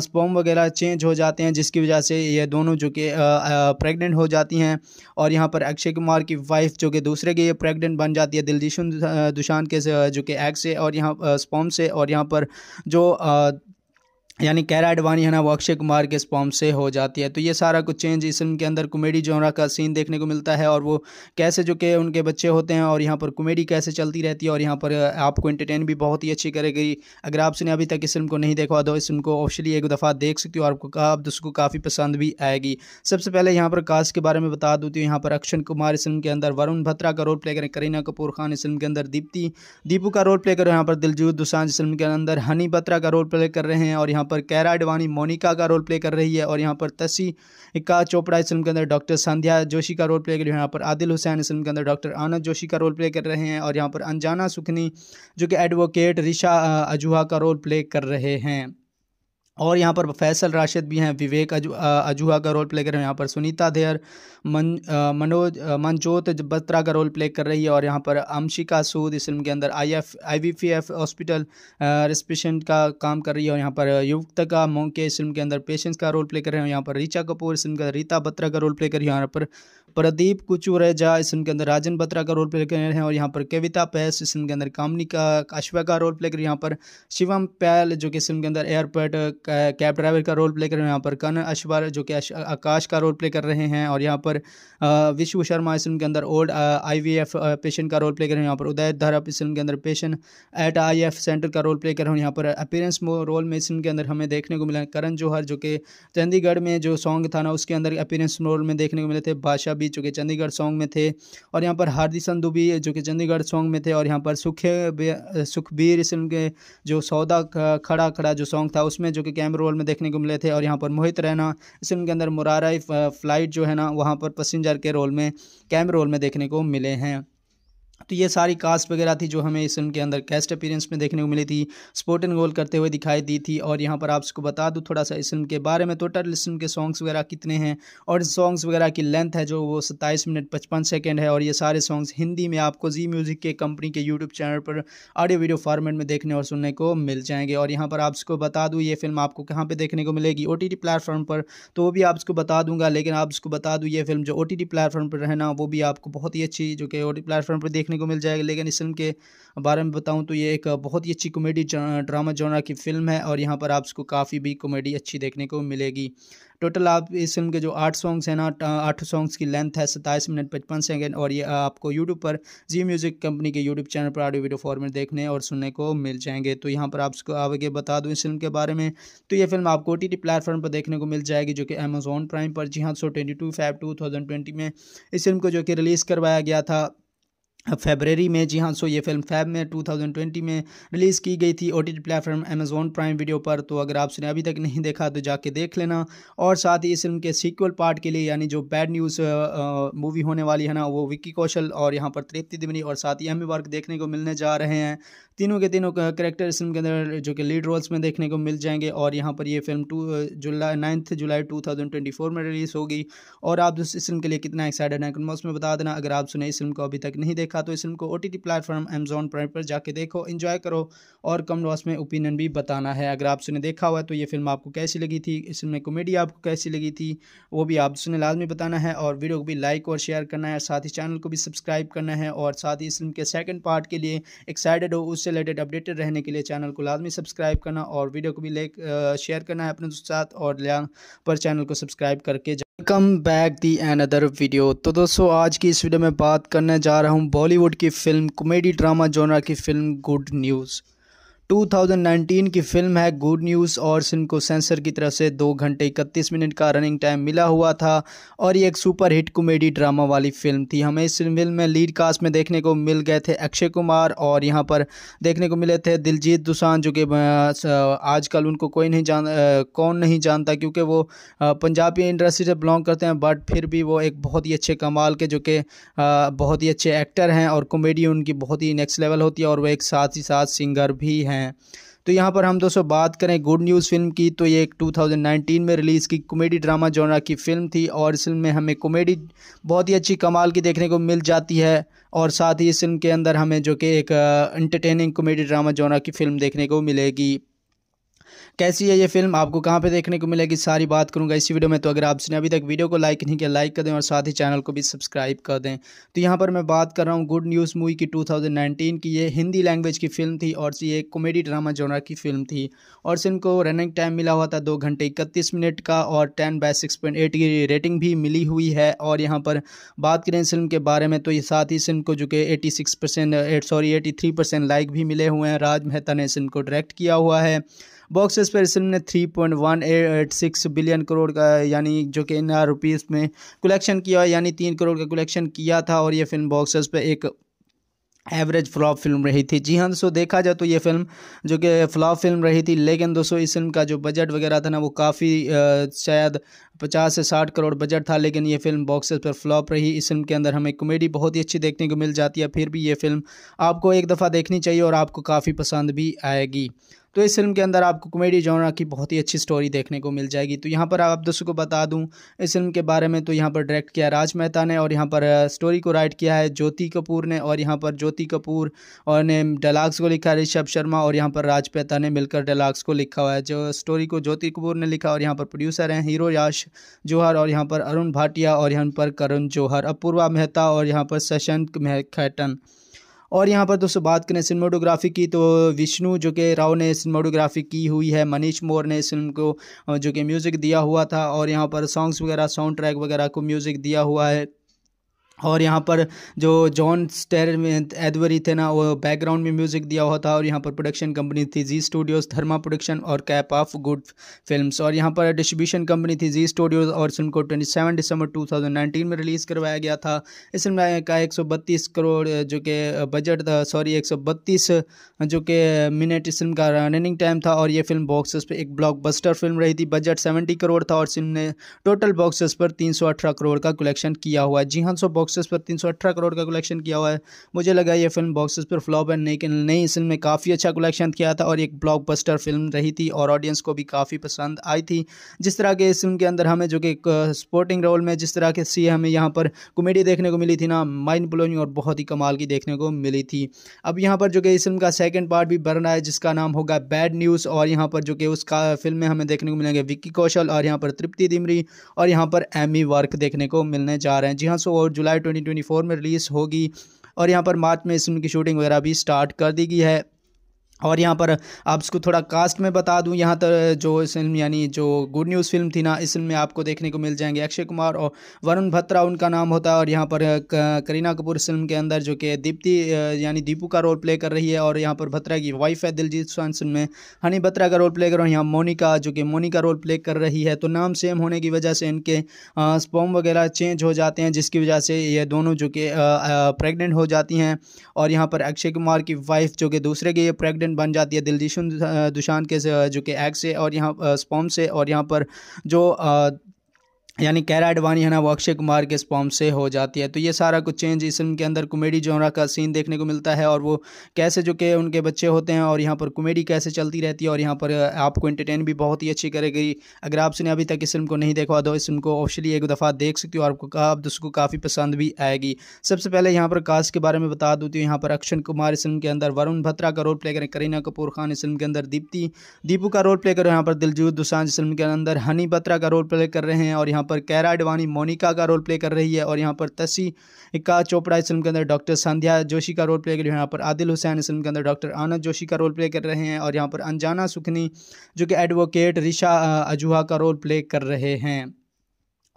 स्पॉम वगैरह चेंज हो जाते हैं जिसकी वजह से ये दोनों जो कि प्रेगनेंट हो जाती हैं और यहाँ पर अक्षय कुमार की वाइफ जो कि दूसरे के ये प्रेगनेंट कैप्टन बन जाती है दिलजीशन दुशान के जो कि एग से और यहाँ स्पॉम से और यहाँ पर जो यानी कैरा एडवानी है ना वो अक्षय कुमार के स्पॉम से हो जाती है तो ये सारा कुछ चेंज इस फिल्म के अंदर कॉमेडी जोनरा का सीन देखने को मिलता है और वो कैसे जो के उनके बच्चे होते हैं और यहाँ पर कॉमेडी कैसे चलती रहती है और यहाँ पर आपको एंटरटेन भी बहुत ही अच्छी करेगी अगर आपने अभी तक इस फिल्म को नहीं देखा तो इस फिल्म को ऑफिशली एक दफ़ा देख सकती हूँ और आपको आप उसको काफ़ी पसंद भी आएगी सबसे पहले यहाँ पर कास्ट के बारे में बता दूती तो हूँ यहाँ पर अक्षय कुमार इस फिल्म के अंदर वरुण भत्रा का रोल प्ले करें करीना कपूर खान इस फिल्म के अंदर दीप्ति दीपू का रोल प्ले करें यहाँ पर दिलजूत दुसान इस फिल्म के अंदर हनी बत्रा का रोल प्ले कर रहे हैं और यहाँ यहाँ पर कैरा अडवाणी मोनिका का रोल प्ले कर रही है और यहाँ पर तसीका चोपड़ा इस फिल्म के अंदर डॉक्टर संध्या जोशी का रोल प्ले कर रही है यहाँ पर आदिल हुसैन इस फिल्म के अंदर डॉक्टर आनंद जोशी का रोल प्ले कर रहे हैं और यहाँ पर अनजाना सुखनी जो कि एडवोकेट रिशा अजूहा का रोल प्ले कर रहे हैं और यहाँ पर फैसल राशिद भी हैं विवेक अजू अजूहा का रोल प्ले कर रहे हैं यहाँ पर सुनीता देर मन मनोज मनजोत बत्रा का रोल प्ले कर रही है और यहाँ पर अमशिका सूद इस फिल्म के अंदर I F I V P F hospital रेस्पेशेंट का काम कर रही है और यहाँ पर युक्त का मोंके इस फिल्म के अंदर पेशेंस का रोल प्ले कर रहे हैं यहाँ पर रीचा कपूर इस फिल्म के अंदर रीता बत्रा का रोल प्ले कर रही है यहाँ पर प्रदीप कुचुरेजा इस फिल्म के अंदर राजन बत्रा का रोल प्ले कर रहे हैं और यहाँ पर कविता पैस इस फिल्म के अंदर कामनी का काशवा का रोल प्ले कर रही है यहाँ पर शिवम पैल जो कि इस फिल्म के अंदर एयरपोर्ट कैब ड्राइवर का रोल प्ले कर रहे हैं यहाँ पर कन अशवर जो कि आकाश का रोल प्ले कर रहे हैं और यहाँ पर विश्व शर्मा इस फिल्म के अंदर ओल्ड आईवीएफ पेशेंट का रोल प्ले कर रहे हैं यहाँ पर उदय धरप इस फिल्म के अंदर पेशेंट एट आईएफ सेंटर का रोल प्ले कर रहे हैं यहाँ पर अपीरेंस रोल में इस फिल्म के अंदर हमें देखने को मिला करण जौहर जो कि चंडीगढ़ में जो सॉन्ग था ना उसके अंदर अपीरेंस रोल में देखने को मिले थे बादशाह भी जो कि चंडीगढ़ सॉन्ग में थे और यहाँ पर हार्दिक संधु भी जो कि चंडीगढ़ सॉन्ग में थे और यहाँ पर सुखे सुखबीर इस फिल्म के जो सौदा खड़ा खड़ा जो सॉन्ग था उसमें जो कि कैम रोल में देखने को मिले थे और यहाँ पर मोहित रैना इस फिल्म के अंदर मुरारा फ्लाइट जो है ना वहाँ पर पसेंजर के रोल में कैम रोल में देखने को मिले हैं तो ये सारी कास्ट वगैरह थी जो हमें इस फिल्म के अंदर कैस्ट अपीरेंस में देखने को मिली थी स्पोर्ट एंड गोल करते हुए दिखाई दी थी और यहाँ पर आपको बता दूँ थोड़ा सा इस फिल्म के बारे में टोटल तो इस फिल्म के सॉन्ग्स वगैरह कितने हैं और सॉन्ग्स वगैरह की लेंथ है जो वो सत्ताईस मिनट पचपन सेकेंड है और ये सारे सॉन्ग्स हिंदी में आपको जी म्यूज़िक के कंपनी के यूट्यूब चैनल पर ऑडियो वीडियो फॉर्मेट में देखने और सुनने को मिल जाएंगे और यहाँ पर आपको बता दूँ ये फिल्म आपको कहाँ पर देखने को मिलेगी ओ टी प्लेटफॉर्म पर तो वो भी आपको बता दूंगा लेकिन आपको बता दूँ ये फिल्म जो ओ टी प्लेटफॉर्म पर रहना वो भी आपको बहुत ही अच्छी जो कि ओ टी प्लेटफॉर्म पर देख देखने को मिल जाएगा लेकिन इस फिल्म के बारे में बताऊँ तो ये एक बहुत ही अच्छी कॉमेडी ड्रामा जोनर की फिल्म है और यहाँ पर आपको काफ़ी भी कॉमेडी अच्छी देखने को मिलेगी टोटल आप इस फिल्म के जो आठ सॉन्ग्स हैं ना आठ सॉन्ग्स की लेंथ है सत्ताईस मिनट पचपन सेकेंड और ये आपको यूट्यूब पर जी म्यूज़िक कंपनी के यूट्यूब चैनल पर ऑडियो वीडियो फॉर्मेट देखने और सुनने को मिल जाएंगे तो यहाँ पर आपको आगे बता दूँ इस फिल्म के बारे में तो ये फिल्म आपको ओ टी प्लेटफॉर्म पर देखने को मिल जाएगी जो कि अमेजोन प्राइम पर जी हाँ so twenty two five two thousand twenty में इस फिल्म को जो कि रिलीज़ करवाया गया था फेबररी में जी हाँ सो ये फिल्म फैब में 2020 में रिलीज़ की गई थी O T platform Amazon prime video पर तो अगर आपने अभी तक नहीं देखा तो जाके देख लेना और साथ ही इस फिल्म के सीक्वल पार्ट के लिए यानी जो बैड न्यूज़ मूवी होने वाली है ना वो विक्की कौशल और यहाँ पर तृप्ति दिमनी और साथ ही एम वर्क देखने को मिलने जा रहे हैं तीनों के तीनों करेक्टर इस फिल्म के अंदर जो कि लीड रोल्स में देखने को मिल जाएंगे और यहाँ पर ये फिल्म टू जुलाई नाइन्थ जुलाई टू थाउजेंड ट्वेंटी फोर में रिलीज़ होगी और आप इस फिल्म के लिए कितना एक्साइटेड हैं कमेंट्स में बता देना अगर आप सुने इस फिल्म को अभी तक नहीं देखा तो इस फिल्म को O T T platform Amazon prime पर जाके देखो इन्जॉय करो और कम बॉक्स में ओपिनियन भी बताना है अगर आप सुने देखा हुआ तो ये फिल्म आपको कैसी लगी थी इस फिल्म में कॉमेडी आपको कैसी लगी थी वो भी आप सुने लाजमी बताना है और वीडियो को भी लाइक और शेयर करना है साथ ही चैनल को भी सब्सक्राइब करना है और साथ ही इस फिल्म के सेकेंड पार्ट के लिए एक्साइटेड हो उस से रिलेटेड अपडेटेड रहने के लिए चैनल को लाजमी सब्सक्राइब करना और वीडियो को भी लाइक शेयर करना है अपने दोस्तों साथ और पर चैनल को सब्सक्राइब करके welcome back the another video तो दोस्तों आज की इस वीडियो में बात करने जा रहा हूँ बॉलीवुड की फिल्म कॉमेडी ड्रामा जोनरा की फिल्म गुड न्यूज़ 2019 की फिल्म है गुड न्यूज़ और को सेंसर की तरफ से दो घंटे इकतीस मिनट का रनिंग टाइम मिला हुआ था और ये एक सुपर हिट कॉमेडी ड्रामा वाली फिल्म थी हमें इस फिल्म में लीड कास्ट में देखने को मिल गए थे अक्षय कुमार और यहाँ पर देखने को मिले थे दिलजीत दुसान जो कि आजकल उनको कोई नहीं जान कौन नहीं जानता क्योंकि वो पंजाबी इंडस्ट्री से बिलोंग करते हैं बट फिर भी वो एक बहुत ही अच्छे कमाल के जो कि बहुत ही अच्छे एक्टर हैं और कॉमेडी उनकी बहुत ही नेक्स्ट लेवल होती है और वह एक साथ ही साथ सिंगर भी हैं हैं तो यहाँ पर हम दोस्तों बात करें गुड न्यूज़ फिल्म की तो ये एक 2019 में रिलीज़ की कॉमेडी ड्रामा जॉनरा की फिल्म थी और इस फिल्म में हमें कॉमेडी बहुत ही अच्छी कमाल की देखने को मिल जाती है और साथ ही इस फिल्म के अंदर हमें जो कि एक इंटरटेनिंग कॉमेडी ड्रामा जॉनरा की फ़िल्म देखने को मिलेगी कैसी है ये फिल्म आपको कहाँ पे देखने को मिलेगी सारी बात करूँगा इसी वीडियो में तो अगर आपने अभी तक वीडियो को लाइक नहीं किया लाइक कर दें और साथ ही चैनल को भी सब्सक्राइब कर दें तो यहाँ पर मैं बात कर रहा हूँ गुड न्यूज़ मूवी की 2019 की ये हिंदी लैंग्वेज की फिल्म थी और ये कॉमेडी ड्रामा जोनर की फिल्म थी और इस को रनिंग टाइम मिला हुआ था दो घंटे इकतीस मिनट का और ten by six point eight की रेटिंग भी मिली हुई है और यहाँ पर बात करें इस फिल्म के बारे में तो ये साथ ही फिल्म को जो कि eighty six percent sorry eighty three percent like भी मिले हुए हैं राज मेहता ने इस फिल्म को डायरेक्ट किया हुआ है बॉक्स फिल्म ने three point one eight six billion crore का यानी जो कि इन आर रुपीज़ में कलेक्शन किया यानी तीन करोड़ का कलेक्शन किया था और ये फिल्म ऑफिस पर एक एवरेज फ्लॉप फिल्म रही थी जी हाँ दोस्तों देखा जाए तो ये फिल्म जो कि फ्लॉप फिल्म रही थी लेकिन दोस्तों इस फिल्म का जो बजट वगैरह था ना वो काफ़ी शायद पचास से साठ करोड़ बजट था लेकिन ये फिल्म बॉक्सेस पर फ्लॉप रही इस फिल्म के अंदर हमें कॉमेडी बहुत ही अच्छी देखने को मिल जाती है फिर भी ये फिल्म आपको एक दफ़ा देखनी चाहिए और आपको काफ़ी पसंद भी आएगी तो इस फिल्म के अंदर आपको कॉमेडी जॉनरा की बहुत ही अच्छी स्टोरी देखने को मिल जाएगी तो यहाँ पर आप दोस्तों को बता दूँ इस फिल्म के बारे में तो यहाँ पर डायरेक्ट किया राज मेहता ने और यहाँ पर स्टोरी को राइट किया है ज्योति कपूर ने और यहाँ पर ज्योति कपूर और ने डलाग्स को लिखा है ऋषभ शर्मा और यहाँ पर राज मेहता ने मिलकर डलाग्स को लिखा हुआ है जो स्टोरी को ज्योति कपूर ने लिखा और यहाँ पर प्रोड्यूसर हैं हीरो याश जौहर और यहाँ पर अरुण भाटिया और यहाँ पर करण जौहर अपूर्वा मेहता और यहाँ पर शशांक खैटन और यहाँ पर दोस्तों बात करें सिनेमाटोग्राफी की तो विष्णु जो कि राव ने सिनेमाटोग्राफी की हुई है मनीष मोर ने इस फिल्म को जो कि म्यूज़िक दिया हुआ था और यहाँ पर सॉन्ग्स वगैरह साउंड ट्रैक वगैरह को म्यूज़िक दिया हुआ है और यहाँ पर जो जॉन स्टेर एदवरी थे ना वो बैकग्राउंड में म्यूज़िक दिया हुआ था और यहाँ पर प्रोडक्शन कंपनी थी जी स्टूडियोज़ धर्मा प्रोडक्शन और कैप ऑफ गुड फिल्म्स और यहाँ पर डिस्ट्रीब्यूशन कंपनी थी जी स्टूडियोज़ और फिल्म को सेवन दिसंबर नाइनटीन में रिलीज़ करवाया गया था इस फिल्म का एक करोड़ जो कि बजट था सॉरी एक जो कि मिनट इस फिल्म का रनिंग टाइम था और ये फिल्म बॉक्सेस पर एक ब्लॉक फिल्म रही थी बजट सेवेंटी करोड़ था और फिल्म ने टोटल बॉक्सेस पर तीन करोड़ का कलेक्शन किया हुआ जी हाँ सो बॉक्सेस पर 318 करोड़ का कलेक्शन किया हुआ है मुझे लगा ये फिल्म बॉक्सेस पर फ्लॉप है लेकिन नई इस फिल्म ने काफ़ी अच्छा कलेक्शन किया था और एक ब्लॉकबस्टर फिल्म रही थी और ऑडियंस को भी काफ़ी पसंद आई थी जिस तरह के इस फिल्म के अंदर हमें जो कि स्पोर्टिंग रोल में जिस तरह के सी हमें यहाँ पर कॉमेडी देखने को मिली थी ना माइंड ब्लोइंग और बहुत ही कमाल की देखने को मिली थी अब यहाँ पर जो कि इस फिल्म का सेकेंड पार्ट भी बन रहा है जिसका नाम होगा बैड न्यूज़ और यहाँ पर जो कि उसका फिल्म में हमें देखने को मिलेंगे विक्की कौशल और यहाँ पर तृप्ति दिमरी और यहाँ पर एमी वर्क देखने को मिलने जा रहे हैं जी हाँ सो और जुलाई जुलाई 2024 में रिलीज़ होगी और यहाँ पर मार्च में इस फिल्म की शूटिंग वगैरह भी स्टार्ट कर दी गई है और यहाँ पर आप इसको थोड़ा कास्ट में बता दूँ यहाँ तक जो इस फिल्म यानी जो गुड न्यूज़ फिल्म थी ना इस फिल्म में आपको देखने को मिल जाएंगे अक्षय कुमार और वरुण भत्रा उनका नाम होता है और यहाँ पर करीना कपूर फिल्म के अंदर जो कि दीप्ति यानी दीपू का रोल प्ले कर रही है और यहाँ पर भत्रा की वाइफ है दिलजीत फिल्म में हनी भत्रा का रोल प्ले कर और यहाँ मोनिका जो कि मोनिका रोल प्ले कर रही है तो नाम सेम होने की वजह से इनके स्पॉम वगैरह चेंज हो जाते हैं जिसकी वजह से ये दोनों जो कि प्रेगनेंट हो जाती हैं और यहाँ पर अक्षय कुमार की वाइफ जो कि दूसरे के ये प्रेगनेंट कैप्टन बन जाती है दिलजीशन दुशान के जो कि एग से और यहाँ स्पॉम से और यहाँ पर जो यानी कैरा एडवानी है ना वो अक्षय कुमार के स्पॉम से हो जाती है तो ये सारा कुछ चेंज इस फिल्म के अंदर कॉमेडी जोरा का सीन देखने को मिलता है और वो कैसे जो कि उनके बच्चे होते हैं और यहाँ पर कॉमेडी कैसे चलती रहती है और यहाँ पर आपको एंटरटेन भी बहुत ही अच्छी करेगी अगर आपने अभी तक इस फिल्म को नहीं देखा तो इस फिल्म को ऑफिशली एक दफ़ा देख सकती हो आपको आप उसको काफ़ी पसंद भी आएगी सबसे पहले यहाँ पर कास्ट के बारे में बता दूती तो हूँ यहाँ पर अक्षय कुमार इस फिल्म के अंदर वरुण भत्रा का रोल प्ले करें करीना कपूर खान इस फिल्म के अंदर दीप्ति दीपू का रोल प्ले करें यहाँ पर दिलजूत दुसान इस फिल्म के अंदर हनी बत्रा का रोल प्ले कर रहे हैं और यहाँ यहाँ पर कैरा अडवाणी मोनिका का रोल प्ले कर रही है और यहाँ पर तसीका चोपड़ा इस फिल्म के अंदर डॉक्टर संध्या जोशी का रोल प्ले कर रही है यहाँ पर आदिल हुसैन इस फिल्म के अंदर डॉक्टर आनंद जोशी का रोल प्ले कर रहे हैं और यहाँ पर अनजाना सुखनी जो कि एडवोकेट रिशा अजूहा का रोल प्ले कर रहे हैं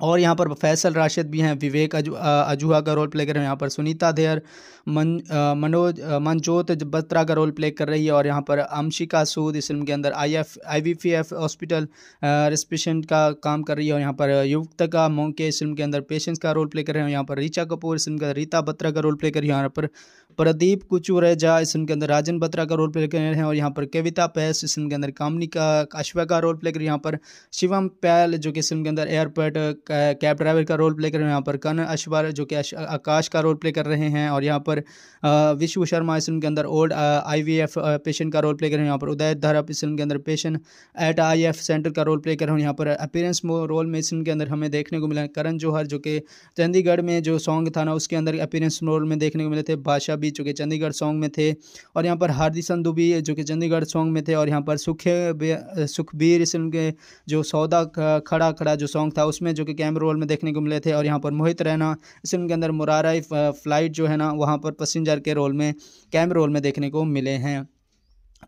और यहाँ पर फैसल राशिद भी हैं विवेक अजू अजूहा का रोल प्ले कर रहे हैं यहाँ पर सुनीता देयर मन मनोज मनजोत बत्रा का रोल प्ले कर रही है और यहाँ पर अमशिका सूद इस फिल्म के अंदर I F I V P F hospital रेस्पेशेंट का काम कर रही है और यहाँ पर युक्त का मोंके इस फिल्म के अंदर पेशेंट्स का रोल प्ले कर रहे हैं यहाँ पर रीचा कपूर इस फिल्म के अंदर रीता बत्रा का रोल प्ले कर रही है यहाँ पर प्रदीप कुचुरेजा के अंदर राजन बत्रा का रोल प्ले कर रहे हैं और यहाँ पर कविता पैस इस के अंदर कामनी का काशवा का रोल प्ले कर यहाँ पर शिवम पैल जो कि इस के अंदर एयरपोर्ट कैब ड्राइवर का रोल प्ले कर रहे हैं यहाँ पर कन अशवर जो कि आकाश का रोल प्ले कर रहे हैं और यहाँ पर विश्व शर्मा इस के अंदर ओल्ड आई पेशेंट का रोल प्ले कर रहे हैं यहाँ पर उदय धरप इस फिल्म के अंदर पेशेंट एट आई सेंटर का रोल प्ले कर रहे हैं यहाँ पर अपीरेंस रोल में इस के अंदर हमें देखने को मिला करण जौहर जो कि चंडीगढ़ में जो सॉन्ग था ना उसके अंदर अपीरेंस रोल में देखने को मिले थे बादशाह भी जो कि चंडीगढ़ सॉन्ग में थे और यहाँ पर हार्दी संधु भी जो कि चंडीगढ़ सॉन्ग में थे और यहाँ पर सुखे सुखबीर सिंह के जो सौदा खड़ा खड़ा जो सॉन्ग था उसमें जो कि कैम रोल में देखने को मिले थे और यहाँ पर मोहित रैना इस फिल्म के अंदर मुरारा फ्लाइट जो है ना वहाँ पर पसेंजर के रोल में कैम रोल में देखने को मिले हैं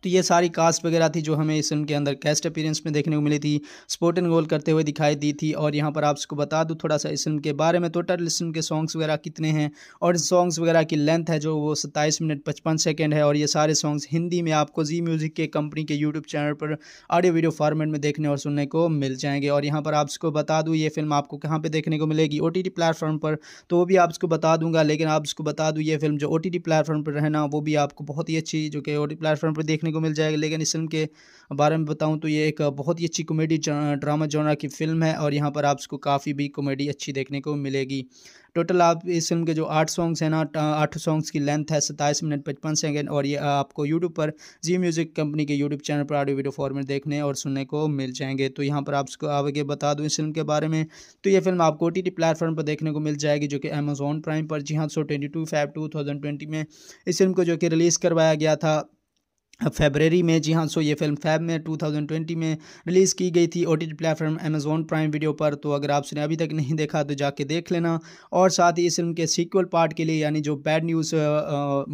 तो ये सारी कास्ट वगैरह थी जो हमें इस फिल्म के अंदर कैस्ट अपीरेंस में देखने को मिली थी स्पोर्ट एंड गोल करते हुए दिखाई दी थी और यहाँ पर आपको बता दूँ थोड़ा सा इस फिल्म के बारे में टोटल इस फिल्म के सॉन्ग्स वगैरह कितने हैं और सॉन्ग्स वगैरह की लेंथ है जो वो सत्ताईस मिनट पचपन सेकेंड है और ये सारे सॉन्ग्स हिंदी में आपको जी म्यूज़िक के कंपनी के यूट्यूब चैनल पर ऑडियो वीडियो फॉर्मेट में देखने और सुनने को मिल जाएंगे और यहाँ पर आपको बता दूँ ये फिल्म आपको कहाँ पर देखने को मिलेगी ओ टी प्लेटफॉर्म पर तो वो भी आपको बता दूंगा लेकिन आपको बता दूँ ये फिल्म जो ओ टी प्लेटफॉर्म पर रहना वो भी आपको बहुत ही अच्छी जो कि ओ टी प्लेटफॉर्म पर देख देखने को मिल जाएगा लेकिन इस फिल्म के बारे में बताऊँ तो ये एक बहुत ही अच्छी कॉमेडी ड्रामा जॉनर की फिल्म है और यहाँ पर आपको काफ़ी भी कॉमेडी अच्छी देखने को मिलेगी टोटल आप इस फिल्म के जो आठ सॉन्ग्स हैं ना आठ सॉन्ग्स की लेंथ है सत्ताईस मिनट पचपन सेकेंड और ये आपको यूट्यूब पर जी म्यूज़िक कंपनी के यूट्यूब चैनल पर ऑडियो वीडियो फॉर्मेट देखने और सुनने को मिल जाएंगे तो यहाँ पर आपको आगे बता दूँ इस फिल्म के बारे में तो ये फिल्म आपको ओ टी टी प्लेटफॉर्म पर देखने को मिल जाएगी जो कि अमेजोन प्राइम पर जी हाँ थाउजेंड ट्वेंटी में इस फिल्म को जो कि रिलीज़ करवाया गया था फेबररी में जी हाँ सो ये फिल्म फैब में 2020 में रिलीज़ की गई थी O T platform Amazon prime video पर तो अगर आपने अभी तक नहीं देखा तो जाके देख लेना और साथ ही इस फिल्म के सीक्वल पार्ट के लिए यानी जो बैड न्यूज़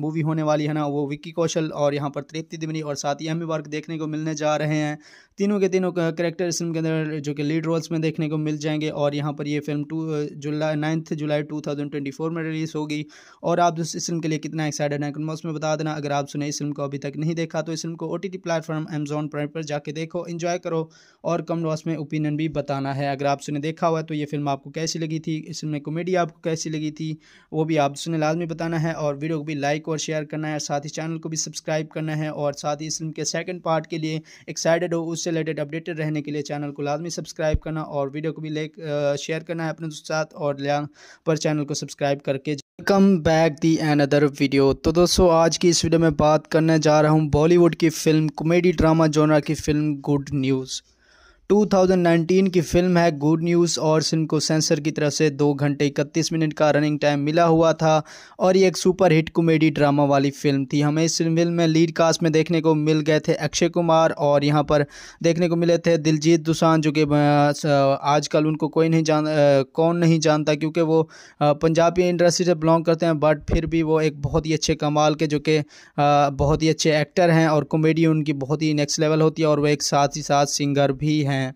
मूवी होने वाली है ना वो विक्की कौशल और यहाँ पर तृप्ति दिमनी और साथ ही एमी वर्क देखने को मिलने जा रहे हैं तीनों के तीनों करेक्टर इस फिल्म के अंदर जो कि लीड रोल्स में देखने को मिल जाएंगे और यहाँ पर ये फिल्म टू जुलाई नाइन्थ जुलाई टू थाउजेंड ट्वेंटी फोर में रिलीज़ होगी और आप इस फिल्म के लिए कितना एक्साइटेड हैं कमेंट्स में बता देना अगर आप सुने इस फिल्म को अभी तक नहीं देखा देखा तो इस फिल्म को O T platform Amazon prime पर जाके देखो इन्जॉय करो और कम लॉस में ओपिनियन भी बताना है अगर आपने देखा हुआ है तो ये फिल्म आपको कैसी लगी थी इस फिल्म में कॉमेडी आपको कैसी लगी थी वो भी सुने लाजमी बताना है और वीडियो को भी लाइक और शेयर करना है साथ ही चैनल को भी सब्सक्राइब करना है और साथ ही इस फिल्म के सेकेंड पार्ट के लिए एक्साइटेड हो उससे रिलेटेड अपडेटेड रहने के लिए चैनल को लाजमी सब्सक्राइब करना और वीडियो को भी लाइक शेयर करना है अपने साथ और पर चैनल को सब्सक्राइब करके welcome back the another video तो दोस्तों आज की इस वीडियो में बात करने जा रहा हूँ बॉलीवुड की फिल्म कॉमेडी ड्रामा जोनर की फिल्म गुड न्यूज़ 2019 की फिल्म है गुड न्यूज़ और फिल्म को सेंसर की तरफ से दो घंटे इकतीस मिनट का रनिंग टाइम मिला हुआ था और ये एक सुपर हिट कॉमेडी ड्रामा वाली फिल्म थी हमें इस फिल्म में लीड कास्ट में देखने को मिल गए थे अक्षय कुमार और यहाँ पर देखने को मिले थे दिलजीत दुसान जो कि आजकल उनको कोई नहीं जान कौन नहीं जानता क्योंकि वो पंजाबी इंडस्ट्री से बिलोंग करते हैं बट फिर भी वो एक बहुत ही अच्छे कमाल के जो कि बहुत ही अच्छे एक्टर हैं और कॉमेडी उनकी बहुत ही नेक्स्ट लेवल होती है और वो एक साथ ही साथ सिंगर भी हैं हैं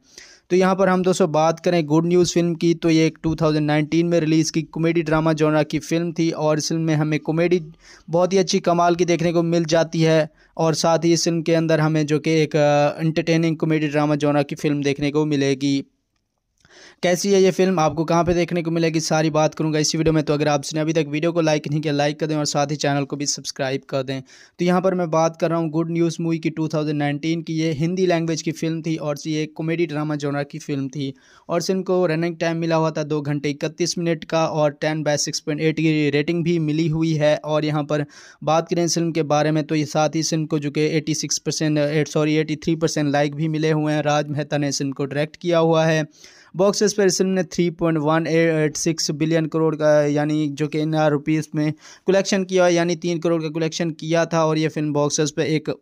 तो यहाँ पर हम दोस्तों बात करें गुड न्यूज़ फिल्म की तो ये एक 2019 में रिलीज़ की कॉमेडी ड्रामा जॉनरा की फ़िल्म थी और इस फिल्म में हमें कॉमेडी बहुत ही अच्छी कमाल की देखने को मिल जाती है और साथ ही इस फिल्म के अंदर हमें जो कि एक इंटरटेनिंग कॉमेडी ड्रामा जॉनरा की फ़िल्म देखने को मिलेगी कैसी है ये फिल्म आपको कहाँ पे देखने को मिलेगी सारी बात करूँगा इसी वीडियो में तो अगर आपने अभी तक वीडियो को लाइक नहीं किया लाइक कर दें और साथ ही चैनल को भी सब्सक्राइब कर दें तो यहाँ पर मैं बात कर रहा हूँ गुड न्यूज़ मूवी की 2019 की ये हिंदी लैंग्वेज की फिल्म थी और ये कॉमेडी ड्रामा जोनर की फिल्म थी और इस को रनिंग टाइम मिला हुआ था दो घंटे इकतीस मिनट का और टेन बाय सिक्स की रेटिंग भी मिली हुई है और यहाँ पर बात करें इस फिल्म के बारे में तो ये साथ ही इस फिल्म को जो कि एटी सॉरी एटी लाइक भी मिले हुए हैं राज मेहता ने इस फिल्म को डायरेक्ट किया हुआ है बॉक्स फिल्म ने three point one eight six billion crore का यानी जो कि इन आर रुपीज़ में कलेक्शन किया यानी तीन करोड़ का कलेक्शन किया था और ये फिल्म ऑफिस पर एक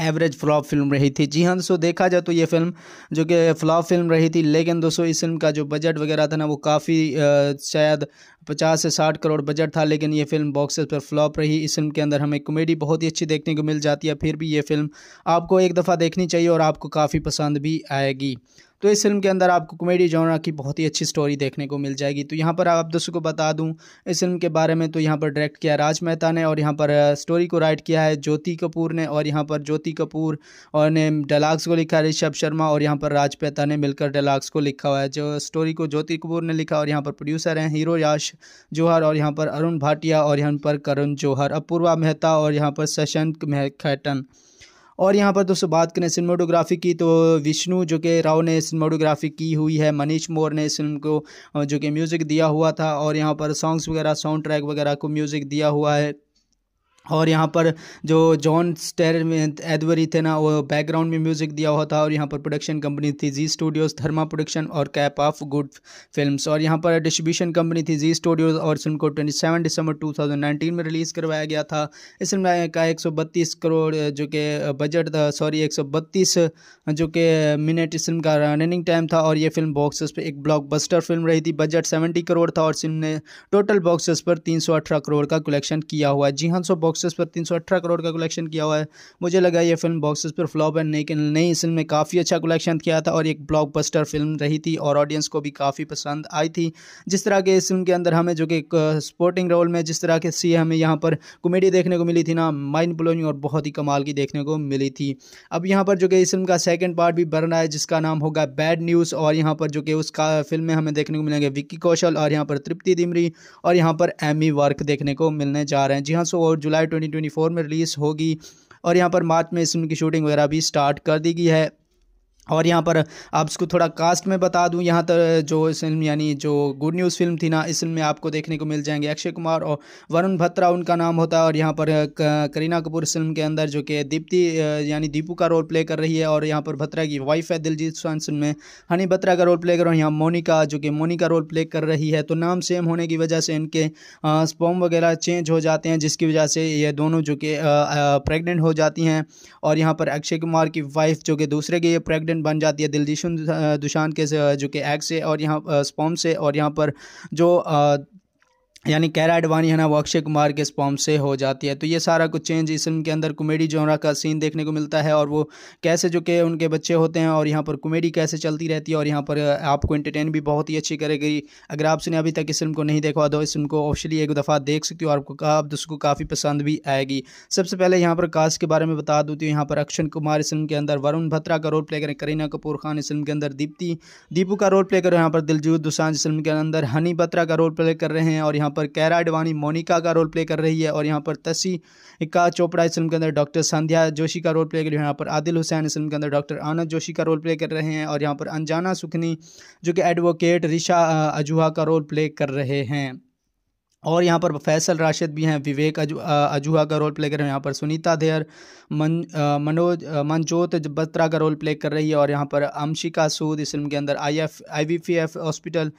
एवरेज फ्लॉप फिल्म रही थी जी हाँ दोस्तों देखा जाए तो ये फिल्म जो कि फ्लॉप फिल्म रही थी लेकिन दोस्तों इस फिल्म का जो बजट वगैरह था ना वो काफ़ी शायद पचास से साठ करोड़ बजट था लेकिन ये फिल्म बॉक्सेस पर फ्लॉप रही इस फिल्म के अंदर हमें कॉमेडी बहुत ही अच्छी देखने को मिल जाती है फिर भी ये फिल्म आपको एक दफ़ा देखनी चाहिए और आपको काफ़ी पसंद भी आएगी तो इस फिल्म के अंदर आपको कॉमेडी जॉनरा की बहुत ही अच्छी स्टोरी देखने को मिल जाएगी तो यहाँ पर आप दोस्तों को बता दूँ इस फिल्म के बारे में तो यहाँ पर डायरेक्ट किया राज मेहता ने और यहाँ पर स्टोरी को राइट किया है ज्योति कपूर ने और यहाँ पर ज्योति कपूर और ने डलाग्स को लिखा ऋषभ शर्मा और यहाँ पर राज मेहता ने मिलकर डलाग्स को लिखा हुआ है जो स्टोरी को ज्योति कपूर ने लिखा और यहाँ पर प्रोड्यूसर हैं हीरो याश जौहर और यहाँ पर अरुण भाटिया और यहाँ पर करुण जौहर अपूर्वा मेहता और यहाँ पर शशांक खेटन और यहाँ पर दोस्तों बात करें सिनेमाटोग्राफी की तो विष्णु जो कि राव ने सिनेमाटोग्राफी की हुई है मनीष मोर ने इस फिल्म को जो कि म्यूज़िक दिया हुआ था और यहाँ पर सॉन्ग्स वगैरह साउंड ट्रैक वगैरह को म्यूज़िक दिया हुआ है और यहाँ पर जो जॉन स्टेर एडवरी थे ना वो बैकग्राउंड में म्यूज़िक दिया हुआ था और यहाँ पर प्रोडक्शन कंपनी थी जी स्टूडियोज़ धर्मा प्रोडक्शन और कैप ऑफ गुड फिल्म्स और यहाँ पर डिस्ट्रीब्यूशन कंपनी थी जी स्टूडियोज़ और फिल्म को सेवन दिसंबर नाइनटीन में रिलीज़ करवाया गया था इस फिल्म का एक करोड़ जो कि बजट था सॉरी एक जो कि मिनट इस फिल्म का रनिंग टाइम था और ये फिल्म बॉक्स पर एक ब्लॉक फिल्म रही थी बजट सेवेंटी करोड़ था और फिल्म ने टोटल बॉक्स पर तीन करोड़ का कलेक्शन किया हुआ जी हाँ सो बॉक्सेस पर 318 करोड़ का कलेक्शन किया हुआ है मुझे लगा ये फिल्म बॉक्सेस पर फ्लॉप है लेकिन नई इस फिल्म ने काफ़ी अच्छा कलेक्शन किया था और एक ब्लॉकबस्टर फिल्म रही थी और ऑडियंस को भी काफ़ी पसंद आई थी जिस तरह के इस फिल्म के अंदर हमें जो कि स्पोर्टिंग रोल में जिस तरह के सी हमें यहाँ पर कॉमेडी देखने को मिली थी ना माइंड ब्लोइंग और बहुत ही कमाल की देखने को मिली थी अब यहाँ पर जो कि इस फिल्म का सेकेंड पार्ट भी बन रहा है जिसका नाम होगा बैड न्यूज़ और यहाँ पर जो कि उसका फिल्म में हमें देखने को मिलेंगे विक्की कौशल और यहाँ पर तृप्ति दिमरी और यहाँ पर एमी वर्क देखने को मिलने जा रहे हैं जी हाँ सो और जुलाई जुलाई 2024 में रिलीज़ होगी और यहाँ पर मार्च में इस फिल्म की शूटिंग वगैरह भी स्टार्ट कर दी गई है और यहाँ पर आप इसको थोड़ा कास्ट में बता दूँ यहाँ तक जो इस फिल्म यानी जो गुड न्यूज़ फिल्म थी ना इस फिल्म में आपको देखने को मिल जाएंगे अक्षय कुमार और वरुण भत्रा उनका नाम होता है और यहाँ पर करीना कपूर फिल्म के अंदर जो कि दीप्ति यानी दीपू का रोल प्ले कर रही है और यहाँ पर भत्रा की वाइफ है दिलजीत सुन फिल्म में हनी भत्रा का रोल प्ले कर और यहाँ मोनिका जो कि मोनिका रोल प्ले कर रही है तो नाम सेम होने की वजह से इनके स्पॉम वगैरह चेंज हो जाते हैं जिसकी वजह से ये दोनों जो कि प्रेगनेंट हो जाती हैं और यहाँ पर अक्षय कुमार की वाइफ जो कि दूसरे के ये प्रेगनेंट प्रेग्नेंट बन जाती है दिलजीशन दुशान के जो कि एग से और यहाँ स्पॉम से और यहाँ पर जो यानी कैरा एडवानी है ना वो अक्षय कुमार के स्पॉम से हो जाती है तो ये सारा कुछ चेंज इस फिल्म के अंदर कॉमेडी जोरा का सीन देखने को मिलता है और वो कैसे जो कि उनके बच्चे होते हैं और यहाँ पर कॉमेडी कैसे चलती रहती है और यहाँ पर आपको एंटरटेन भी बहुत ही अच्छी करेगी अगर आपने अभी तक इस फिल्म को नहीं देखा तो इस फिल्म को ऑफिशली एक दफ़ा देख सकती हो और आपको आप उसको काफ़ी पसंद भी आएगी सबसे पहले यहाँ पर कास्ट के बारे में बता दूती तो हूँ यहाँ पर अक्षय कुमार इस फिल्म के अंदर वरुण भत्रा का रोल प्ले करें करीना कपूर खान इस फिल्म के अंदर दीप्ति दीपू का रोल प्ले करें यहाँ पर दिलजीत दुसान इस फिल्म के अंदर हनी बत्रा का रोल प्ले कर रहे हैं और यहाँ यहाँ पर कैरा अडवाणी मोनिका का रोल प्ले कर रही है और यहाँ पर का चोपड़ा इस फिल्म के अंदर डॉक्टर संध्या जोशी का रोल प्ले कर रही है यहाँ पर आदिल हुसैन इस फिल्म के अंदर डॉक्टर आनंद जोशी का रोल प्ले कर रहे हैं और यहाँ पर अनजाना सुखनी जो कि एडवोकेट रिशा अजूहा का रोल प्ले कर रहे हैं और यहाँ पर फैसल राशिद भी हैं विवेक अजू अजूहा का रोल प्ले कर रहे हैं यहाँ पर सुनीता देयर मन मनोज मनजोत बत्रा का रोल प्ले कर रही है और यहाँ पर अमशिका सूद इस फिल्म के अंदर I F I V P F hospital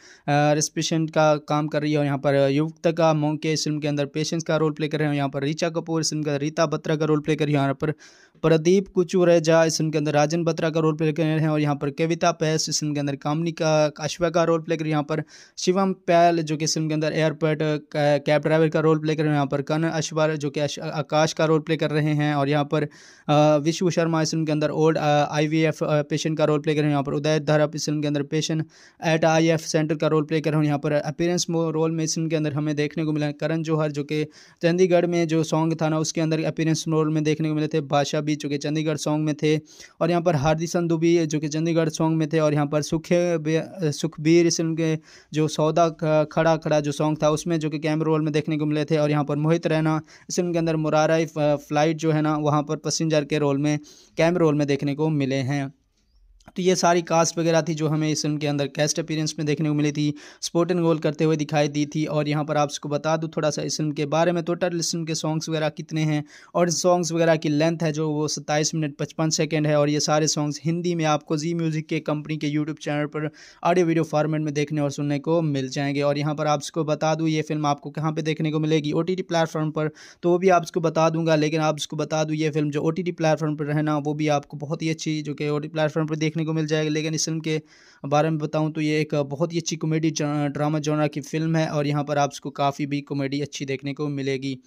रिस्पेशेंट का काम कर रही है और यहाँ पर युक्त का मोके इस फिल्म के अंदर पेशेंट्स का रोल प्ले कर रहे हैं यहाँ पर रीचा कपूर इस फिल्म के अंदर रीता बत्रा का रोल प्ले कर रही है यहाँ पर प्रदीप कुचुरेजा के अंदर राजन बत्रा का रोल प्ले कर रहे हैं और यहाँ पर कविता पैस इसम के अंदर कामनी का काशवा का रोल प्ले कर यहाँ पर शिवम पैल जो कि इसम के अंदर एयरपोर्ट कैब ड्राइवर का रोल प्ले कर रहे हैं यहाँ पर कन अशवर जो कि आकाश का रोल प्ले कर रहे हैं और यहाँ पर विश्व शर्मा इस के अंदर ओल्ड आई पेशेंट का रोल प्ले कर रहे हैं यहाँ पर उदय धरप इस फिल्म के अंदर पेशेंट एट आई सेंटर का रोल प्ले कर रहे हैं यहाँ पर अपेरेंस रोल में इसम के अंदर हमें देखने को मिला करण जौहर जो कि चंडीगढ़ में जो सॉन्ग था ना उसके अंदर अपेरेंस रोल में देखने को मिले थे बादशाह दुबी जो कि चंडीगढ़ सॉन्ग में थे और यहाँ पर हार्दिक दुबी जो कि चंडीगढ़ सॉन्ग में थे और यहाँ पर सुखे सुखबीर सिंह के जो सौदा खड़ा खड़ा जो सॉन्ग था उसमें जो कि कैम रोल में देखने को मिले थे और यहाँ पर मोहित रैना इस के अंदर मुरारा फ्लाइट जो है ना वहाँ पर पसेंजर के रोल में कैम रोल में देखने को मिले हैं तो ये सारी कास्ट वगैरह थी जो हमें इस फिल्म के अंदर कैस्ट अपीरेंस में देखने को मिली थी स्पोर्ट एंड गोल करते हुए दिखाई दी थी और यहाँ पर आपको बता दूँ थोड़ा सा इस फिल्म के बारे में टोटल इस फिल्म के सॉन्ग्स वगैरह कितने हैं और सॉन्ग्स वगैरह की लेंथ है जो वो सत्ताईस मिनट पचपन सेकेंड है और ये सारे सॉन्ग्स हिंदी में आपको जी म्यूज़िक के कंपनी के यूट्यूब चैनल पर ऑडियो वीडियो फॉर्मेट में देखने और सुनने को मिल जाएंगे और यहाँ पर आपको बता दूँ ये फिल्म आपको कहाँ पर देखने को मिलेगी ओ टी प्लेटफॉर्म पर तो वो भी आपको बता दूंगा लेकिन आपको बता दूँ ये फिल्म जो ओ टी प्लेटफॉर्म पर रहना वो भी आपको बहुत ही अच्छी जो कि ओ टी प्लेटफॉर्म पर देख देखने को मिल जाएगा लेकिन इस फिल्म के बारे में बताऊँ तो ये एक बहुत ही अच्छी कॉमेडी ड्रामा जॉनरा की फिल्म है और यहाँ पर आपको काफ़ी भी कॉमेडी अच्छी देखने को मिलेगी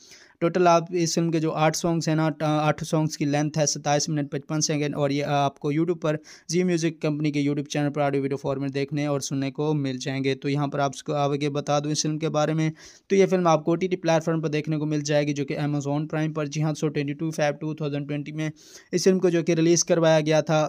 टोटल आप इस फिल्म के जो आठ सॉन्ग्स हैं ना आठ सॉन्ग्स की लेंथ है सत्ताईस मिनट पचपन सेकेंड और ये आपको यूट्यूब पर जी म्यूज़िक कंपनी के यूट्यूब चैनल पर ऑडियो वीडियो फॉर्मेट देखने और सुनने को मिल जाएंगे तो यहाँ पर आपको आगे बता दूँ इस फिल्म के बारे में तो ये फिल्म आपको ओ टी टी प्लेटफॉर्म पर देखने को मिल जाएगी जो कि अमेजोन प्राइम पर जी हाँ so twenty two five two thousand twenty में इस फिल्म को जो कि रिलीज़ करवाया गया था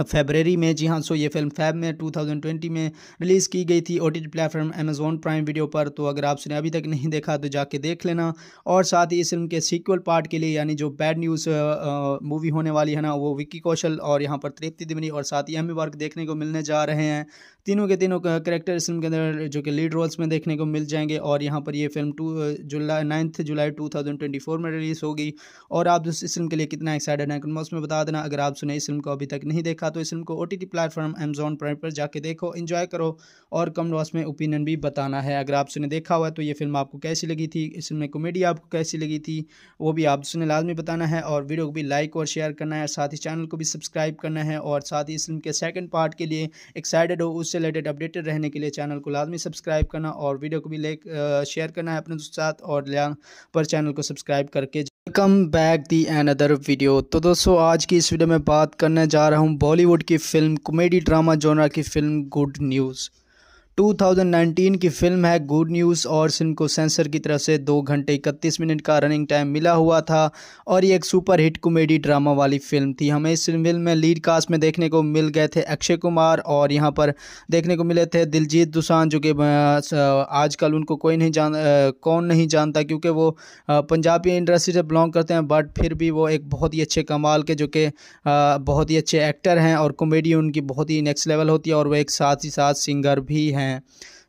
फेबररी में जी हाँ सो ये फिल्म फैब में 2020 में रिलीज़ की गई थी O T platform Amazon prime video पर तो अगर आपने अभी तक नहीं देखा तो जाके देख लेना और साथ ही इस फिल्म के सीक्वल पार्ट के लिए यानी जो बैड न्यूज़ मूवी होने वाली है ना वो विक्की कौशल और यहाँ पर तृप्ति दिमनी और साथ ही एमी वर्क देखने को मिलने जा रहे हैं तीनों के तीनों करेक्टर इस फिल्म के अंदर जो कि लीड रोल्स में देखने को मिल जाएंगे और यहाँ पर ये फिल्म टू जुलाई नाइन्थ जुलाई टू थाउजेंड ट्वेंटी फोर में रिलीज़ होगी और आप इस फिल्म के लिए कितना एक्साइटेड हैं कमेंट्स में बता देना अगर आप सुने इस फिल्म को अभी तक नहीं देख देखा तो इस फिल्म को O T T platform Amazon prime पर जाके देखो इन्जॉय करो और कम लॉस में ओपिनियन भी बताना है अगर आप सुने देखा हुआ तो ये फिल्म आपको कैसी लगी थी इस फिल्म में कॉमेडी आपको कैसी लगी थी वो भी आप सुने लाजमी बताना है और वीडियो को भी लाइक और शेयर करना है साथ ही चैनल को भी सब्सक्राइब करना है और साथ ही इस फिल्म के सेकेंड पार्ट के लिए एक्साइटेड हो उससे रिलेटेड अपडेटेड रहने के लिए चैनल को लाजमी सब्सक्राइब करना और वीडियो को भी लाइक शेयर करना है अपने दोस्तों साथ और पर चैनल को सब्सक्राइब करके welcome back the another video तो दोस्तों आज की इस वीडियो में बात करने जा रहा हूँ बॉलीवुड की फ़िल्म कॉमेडी ड्रामा जोनर की फ़िल्म गुड न्यूज़ 2019 की फिल्म है गुड न्यूज़ और फिल्म को सेंसर की तरफ से दो घंटे इकतीस मिनट का रनिंग टाइम मिला हुआ था और ये एक सुपर हिट कॉमेडी ड्रामा वाली फिल्म थी हमें इस फिल्म में लीड कास्ट में देखने को मिल गए थे अक्षय कुमार और यहाँ पर देखने को मिले थे दिलजीत दुसान जो कि आजकल उनको कोई नहीं जान कौन नहीं जानता क्योंकि वो पंजाबी इंडस्ट्री से बिलोंग करते हैं बट फिर भी वो एक बहुत ही अच्छे कमाल के जो कि बहुत ही अच्छे एक्टर हैं और कॉमेडी उनकी बहुत ही नेक्स्ट लेवल होती है और वो एक साथ ही साथ सिंगर भी हैं हैं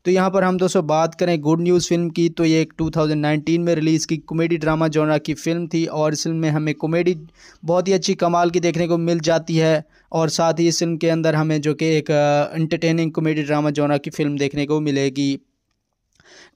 तो यहाँ पर हम दोस्तों बात करें गुड न्यूज़ फिल्म की तो ये एक 2019 में रिलीज़ की कॉमेडी ड्रामा जोनरा की फ़िल्म थी और इस फिल्म में हमें कॉमेडी बहुत ही अच्छी कमाल की देखने को मिल जाती है और साथ ही इस फिल्म के अंदर हमें जो कि एक एंटरटेनिंग कॉमेडी ड्रामा जोनरा की फ़िल्म देखने को मिलेगी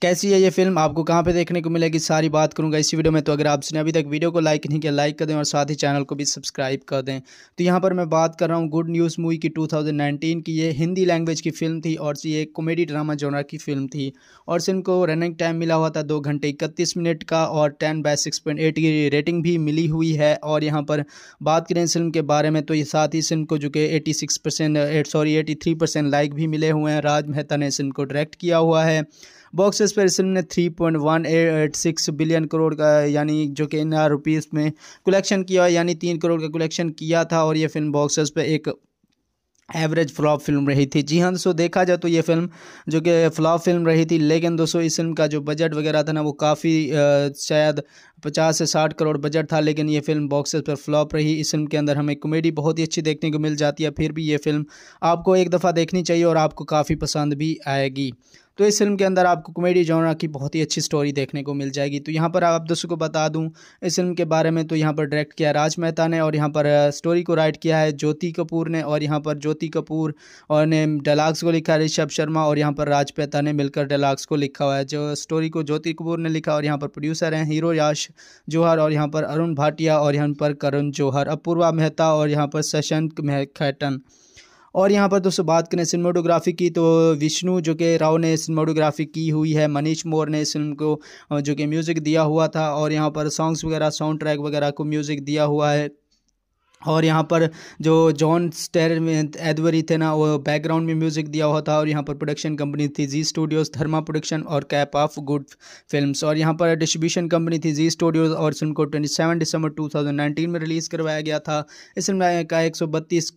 कैसी है ये फिल्म आपको कहाँ पे देखने को मिलेगी सारी बात करूँगा इसी वीडियो में तो अगर आपने अभी तक वीडियो को लाइक नहीं किया लाइक कर दें और साथ ही चैनल को भी सब्सक्राइब कर दें तो यहाँ पर मैं बात कर रहा हूँ गुड न्यूज़ मूवी की 2019 की ये हिंदी लैंग्वेज की फिल्म थी और ये कॉमेडी ड्रामा जोनर की फिल्म थी और इस फिल्म को रनिंग टाइम मिला हुआ था दो घंटे इकतीस मिनट का और टेन बाय सिक्स की रेटिंग भी मिली हुई है और यहाँ पर बात करें फिल्म के बारे में तो ये साथ ही इस फिल्म को जो कि एटी सॉरी एटी लाइक भी मिले हुए हैं राज मेहता ने इस फिल्म को डायरेक्ट किया हुआ है बॉक्स ऑफिस पर इस फिल्म ने three point one eight six billion crore का यानी जो कि इन रुपीज़ में कलेक्शन किया यानी तीन करोड़ का कलेक्शन किया था और ये फिल्म बॉक्स ऑफिस पर एक एवरेज फ्लॉप फिल्म रही थी जी हाँ दोस्तों देखा जाए तो ये फिल्म जो कि फ्लॉप फिल्म रही थी लेकिन दोस्तों इस फिल्म का जो बजट वगैरह था ना वो काफ़ी शायद पचास से साठ करोड़ बजट था लेकिन ये फिल्म बॉक्सेस पर फ्लॉप रही इस फिल्म के अंदर हमें कॉमेडी बहुत ही अच्छी देखने को मिल जाती है फिर भी ये फिल्म आपको एक दफ़ा देखनी चाहिए और आपको काफ़ी पसंद भी आएगी तो इस फिल्म के अंदर आपको कॉमेडी जॉनरा की बहुत ही अच्छी स्टोरी देखने को मिल जाएगी तो यहाँ पर आप दोस्तों को बता दूँ इस फिल्म के बारे में तो यहाँ पर डायरेक्ट किया राज मेहता ने और यहाँ पर स्टोरी को राइट किया है ज्योति कपूर ने और यहाँ पर ज्योति कपूर और ने डलाग्स को लिखा है ऋषभ शर्मा और यहाँ पर राज मेहता ने मिलकर डलाग्स को लिखा हुआ है जो स्टोरी को ज्योति कपूर ने लिखा और यहाँ पर प्रोड्यूसर हैं हीरो याश जौहर और यहाँ पर अरुण भाटिया और यहाँ पर करुण जौहर अपूर्वा मेहता और यहाँ पर शशांक खैटन और यहाँ पर दोस्तों बात करें सिनेमाटोग्राफी की तो विष्णु जो कि राव ने सिनेमाटोग्राफी की हुई है मनीष मोर ने इस फिल्म को जो कि म्यूज़िक दिया हुआ था और यहाँ पर सॉन्ग्स वगैरह साउंड ट्रैक वगैरह को म्यूज़िक दिया हुआ है और यहाँ पर जो जॉन स्टेर एदवरी थे ना वो बैकग्राउंड में म्यूज़िक दिया हुआ था और यहाँ पर प्रोडक्शन कंपनी थी जी स्टूडियोज़ धर्मा प्रोडक्शन और कैप ऑफ गुड फिल्म्स और यहाँ पर डिस्ट्रीब्यूशन कंपनी थी जी स्टूडियोज़ और फिल्म को सेवन दिसंबर नाइनटीन में रिलीज़ करवाया गया था इस फिल्म का एक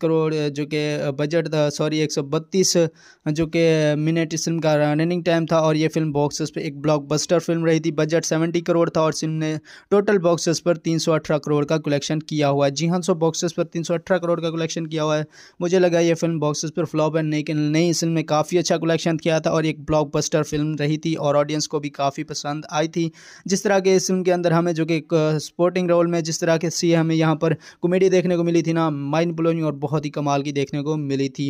करोड़ जो कि बजट था सॉरी एक जो कि मिनट इस फिल्म का रनिंग टाइम था और ये फिल्म बॉक्सेस पर एक ब्लॉक फिल्म रही थी बजट सेवेंटी करोड़ था और फिल्म ने टोटल बॉक्सेस पर तीन करोड़ का कलेक्शन किया हुआ जी हाँ सो बॉक्सेस पर 318 करोड़ का कलेक्शन किया हुआ है मुझे लगा ये फिल्म बॉक्सेस पर फ्लॉप है लेकिन नई फिल्म में काफ़ी अच्छा कलेक्शन किया था और एक ब्लॉकबस्टर फिल्म रही थी और ऑडियंस को भी काफ़ी पसंद आई थी जिस तरह के इस फिल्म के अंदर हमें जो कि स्पोर्टिंग रोल में जिस तरह के सी हमें यहाँ पर कॉमेडी देखने को मिली थी ना माइंड ब्लोइंग और बहुत ही कमाल की देखने को मिली थी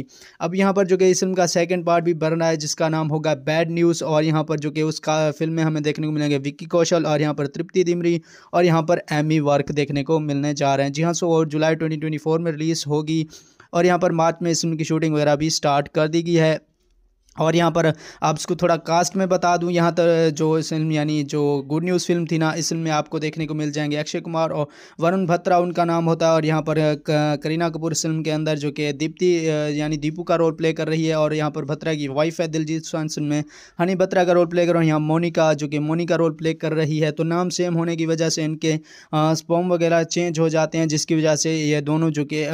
अब यहाँ पर जो कि इस फिल्म का सेकेंड पार्ट भी बन रहा है जिसका नाम होगा बैड न्यूज़ और यहाँ पर जो कि उसका फिल्म में हमें देखने को मिलेंगे विक्की कौशल और यहाँ पर तृप्ति दिमरी और यहाँ पर एमी वर्क देखने को मिलने जा रहे हैं जी हाँ सो और जुलाई जुलाई 2024 में रिलीज़ होगी और यहाँ पर मार्च में इस फिल्म की शूटिंग वगैरह भी स्टार्ट कर दी गई है और यहाँ पर आप इसको थोड़ा कास्ट में बता दूँ यहाँ तक जो इस फिल्म यानी जो गुड न्यूज़ फिल्म थी ना इस फिल्म में आपको देखने को मिल जाएंगे अक्षय कुमार और वरुण भत्रा उनका नाम होता है और यहाँ पर करीना कपूर इस फिल्म के अंदर जो कि दीप्ति यानी दीपू का रोल प्ले कर रही है और यहाँ पर भत्रा की वाइफ है दिलजीत सोन फिल्म में हनी भत्रा का रोल प्ले कर यहाँ मोनिका जो कि मोनिका रोल प्ले कर रही है तो नाम सेम होने की वजह से इनके स्पॉम वगैरह चेंज हो जाते हैं जिसकी वजह से ये दोनों जो कि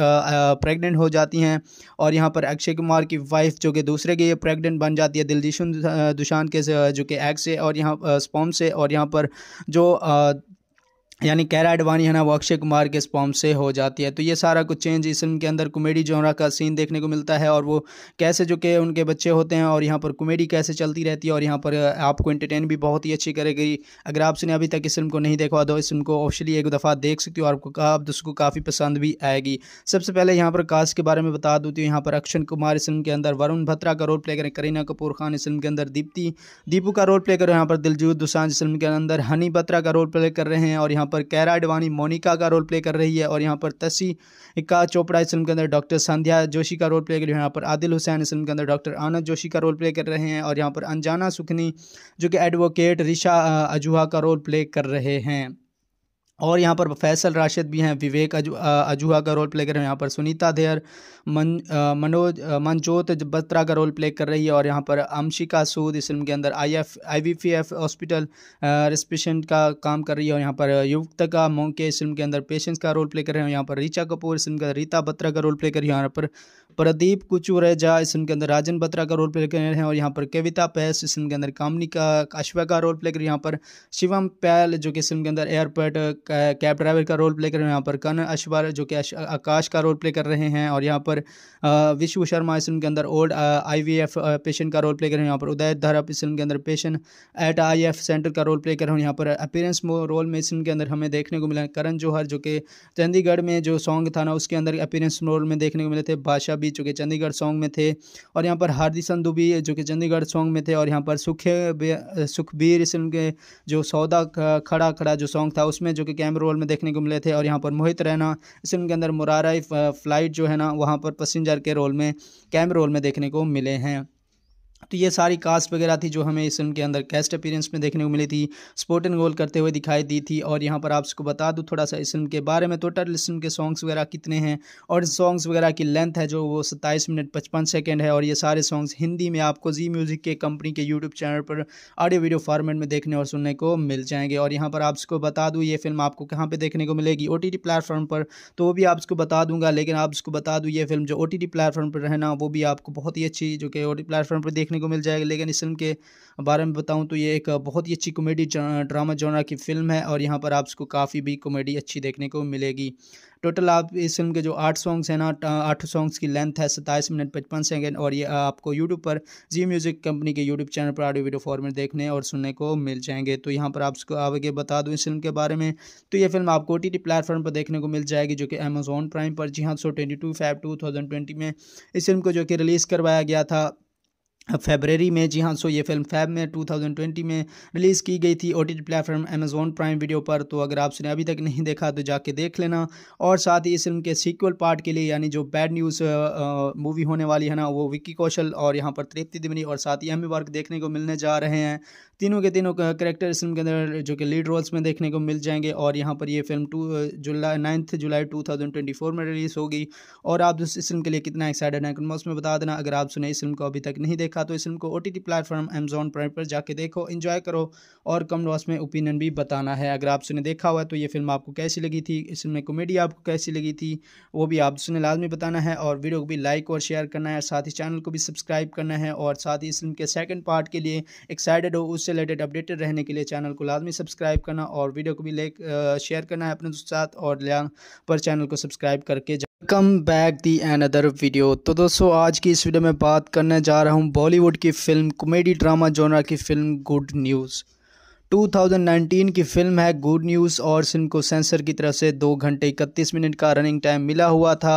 प्रेगनेंट हो जाती हैं और यहाँ पर अक्षय कुमार की वाइफ जो कि दूसरे के ये प्रेगनेंट कैप्टन बन जाती है दिलजीशन दुशान के जो कि एग से और यहाँ स्पॉम से और यहाँ पर जो यानी कैरा एडवानी है ना वो अक्षय कुमार के स्पॉम से हो जाती है तो ये सारा कुछ चेंज इस फिल्म के अंदर कॉमेडी जोरा का सीन देखने को मिलता है और वो कैसे जो कि उनके बच्चे होते हैं और यहाँ पर कॉमेडी कैसे चलती रहती है और यहाँ पर आपको एंटरटेन भी बहुत ही अच्छी करेगी अगर आपने अभी तक इस फिल्म को नहीं देखा तो इस फिल्म को ऑफिशली एक दफ़ा देख सकती हो आपको कहा आप उसको काफ़ी पसंद भी आएगी सबसे पहले यहाँ पर कास्ट के बारे में बता दूँ तो यहाँ पर अक्षय कुमार इस फिल्म के अंदर वरुण भत्रा का रोल प्ले करें करीना कपूर खान इस फिल्म के अंदर दीप्ति दीपू का रोल प्ले करें यहाँ पर दिलजूत दुसान इस फिल्म के अंदर हनी भत्रा का रोल प्ले कर रहे हैं और यहाँ पर कैरा अडवाणी मोनिका का रोल प्ले कर रही है और यहाँ पर का चोपड़ा इस फिल्म के अंदर डॉक्टर संध्या जोशी का रोल प्ले कर रही है यहाँ पर आदिल हुसैन इस फिल्म के अंदर डॉक्टर आनंद जोशी का रोल प्ले कर रहे हैं और यहाँ पर अनजाना सुखनी जो कि एडवोकेट रिशा अजूहा का रोल प्ले कर रहे हैं और यहाँ पर फैसल राशिद भी हैं विवेक अजुहा अजूहा का रोल प्ले कर रहे हैं यहाँ पर सुनीता देयर मन मनोज मनजोत बत्रा का रोल प्ले कर रही है और यहाँ पर आमशिका सूद इस फिल्म के अंदर I F I V P F hospital रेस्पेशेंट का काम कर रही है और यहाँ पर युवक का मोंके इस फिल्म के अंदर पेशेंट्स का रोल प्ले कर रहे हैं यहाँ पर रीचा कपूर इस फिल्म के अंदर रीता बत्रा का रोल प्ले कर रही है यहाँ पर प्रदीप कुचुरेजा इस के अंदर राजन बत्रा का रोल प्ले कर रहे हैं और यहाँ पर कविता पैस इस के अंदर कामनी का काशिवा का रोल प्ले कर यहाँ पर शिवम पैल जो कि इस के अंदर एयरपोर्ट कैब ड्राइवर का रोल प्ले कर रहे हैं यहाँ पर कन अशवर जो कि आकाश का रोल प्ले कर रहे हैं और यहाँ पर विश्व शर्मा इस के अंदर ओल्ड आई पेशेंट का रोल प्ले कर रहे हैं यहाँ पर उदय धरप इस फिल्म के अंदर पेशेंट एट आई सेंटर का रोल प्ले कर रहे हैं यहाँ पर अपेरेंस रोल में इस के अंदर हमें देखने को मिला करण जौहर जो कि चंडीगढ़ में जो सॉन्ग था ना उसके अंदर अपेरेंस रोल में देखने को मिले थे बादशाह बी जो कि चंडीगढ़ सॉन्ग में थे और यहाँ पर हार्दिक संधु भी जो कि चंडीगढ़ सॉन्ग में थे और यहाँ पर सुखे सुखबीर सिंह के जो सौदा खड़ा खड़ा जो सॉन्ग था उसमें जो कि कैम रोल में देखने को मिले थे और यहाँ पर मोहित रैना इस फिल्म के अंदर मुरारा फ्लाइट जो है ना वहाँ पर पसेंजर के रोल में कैम रोल में देखने को मिले हैं तो ये सारी कास्ट वगैरह थी जो हमें इस उनके अंदर कैस्ट अपीरेंस में देखने को मिली थी स्पोर्ट एंड गोल करते हुए दिखाई दी थी और यहाँ पर आपको बता दूँ थोड़ा सा इस फिल्म के बारे में टोटल तो इस फिल्म के सॉन्ग्स वगैरह कितने हैं और सॉन्ग्स वगैरह की लेंथ है जो वो सत्ताईस मिनट पचपन सेकेंड है और ये सारे सॉन्ग्स हिंदी में आपको जी म्यूज़िक के कंपनी के यूट्यूब चैनल पर ऑडियो वीडियो फॉर्मेट में देखने और सुनने को मिल जाएंगे और यहाँ पर आपको बता दूँ ये फिल्म आपको कहाँ पर देखने को मिलेगी ओ टी प्लेटफॉर्म पर तो वो भी आपको बता दूँगा लेकिन आपको बता दूँ ये फिल्म जो ओ टी प्लेटफॉर्म पर रहना वो भी आपको बहुत ही अच्छी जो कि ओ प्लेटफॉर्म पर देख देखने को मिल जाएगा लेकिन इस फिल्म के बारे में बताऊँ तो ये एक बहुत ही अच्छी कॉमेडी ड्रामा जॉनरा की फिल्म है और यहाँ पर आप इसको काफ़ी भी कॉमेडी अच्छी देखने को मिलेगी टोटल आप इस फिल्म के जो आठ सॉन्ग्स हैं ना आठ सॉन्ग्स की लेंथ है सत्ताईस मिनट पचपन सेकेंड और ये आपको यूट्यूब पर जी म्यूज़िक कंपनी के यूट्यूब चैनल पर ऑडियो वीडियो फॉर्मेट देखने और सुनने को मिल जाएंगे तो यहाँ पर आप आगे बता दूँ इस फिल्म के बारे में तो ये फिल्म आपको ओ टी प्लेटफॉर्म पर देखने को मिल जाएगी जो कि अमेजोन प्राइम पर जी हाँ so twenty two five two thousand twenty में इस फिल्म को जो कि रिलीज़ करवाया गया था फेबररी में जी हाँ सो ये फिल्म फैब में 2020 में रिलीज़ की गई थी O T platform Amazon prime video पर तो अगर आपने अभी तक नहीं देखा तो जाके देख लेना और साथ ही इस फिल्म के सीक्वल पार्ट के लिए यानी जो बैड न्यूज़ मूवी होने वाली है ना वो विक्की कौशल और यहाँ पर तृप्ति दिमनी और साथ ही एमी वर्क देखने को मिलने जा रहे हैं तीनों के तीनों करेक्टर इस फिल्म के अंदर जो कि लीड रोल्स में देखने को मिल जाएंगे और यहाँ पर ये फिल्म टू जुलाई नाइन्थ जुलाई टू थाउजेंड ट्वेंटी फोर में रिलीज़ होगी और आप इस फिल्म के लिए कितना एक्साइटेड हैं कमेंट्स में बता देना अगर आप सुने इस फिल्म को अभी तक नहीं देख देखा तो इस फिल्म को O T T platform Amazon prime पर जाके देखो इन्जॉय करो और कम लॉस में ओपिनियन भी बताना है अगर आप सुने देखा हुआ है तो ये फिल्म आपको कैसी लगी थी इस फिल्म में कॉमेडी आपको कैसी लगी थी वो भी आपने लाजमी बताना है और वीडियो को भी लाइक और शेयर करना है साथ ही चैनल को भी सब्सक्राइब करना है और साथ ही इस फिल्म के सेकेंड पार्ट के लिए एक्साइटेड हो उससे रिलेटेड अपडेटेड रहने के लिए चैनल को लाजमी सब्सक्राइब करना और वीडियो को भी लाइक शेयर करना है अपने दोस्तों साथ और पर चैनल को सब्सक्राइब करके welcome back the another video तो दोस्तों आज की इस वीडियो में बात करने जा रहा हूँ बॉलीवुड की फिल्म कॉमेडी ड्रामा जोनर की फिल्म गुड न्यूज़ 2019 की फिल्म है गुड न्यूज़ और फिल्म को सेंसर की तरफ से दो घंटे इकतीस मिनट का रनिंग टाइम मिला हुआ था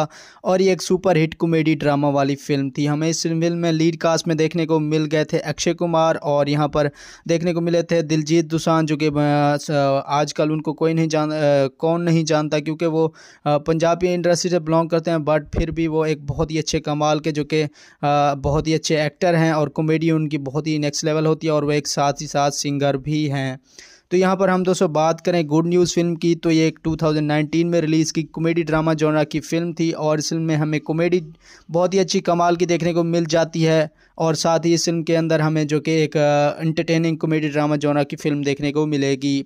और ये एक सुपर हिट कॉमेडी ड्रामा वाली फिल्म थी हमें इस फिल्म में लीड कास्ट में देखने को मिल गए थे अक्षय कुमार और यहाँ पर देखने को मिले थे दिलजीत दुसान जो कि आजकल उनको कोई नहीं जान कौन नहीं जानता क्योंकि वो पंजाबी इंडस्ट्री से बिलोंग करते हैं बट फिर भी वो एक बहुत ही अच्छे कमाल के जो कि बहुत ही अच्छे एक्टर हैं और कॉमेडी उनकी बहुत ही नेक्स्ट लेवल होती है और वो एक साथ ही साथ सिंगर भी हैं हैं तो यहाँ पर हम दोस्तों बात करें गुड न्यूज़ फिल्म की तो ये एक 2019 में रिलीज़ की कॉमेडी ड्रामा जोनरा की फ़िल्म थी और इस फिल्म में हमें कॉमेडी बहुत ही अच्छी कमाल की देखने को मिल जाती है और साथ ही इस फिल्म के अंदर हमें जो कि एक एंटरटेनिंग कॉमेडी ड्रामा जोनरा की फ़िल्म देखने को मिलेगी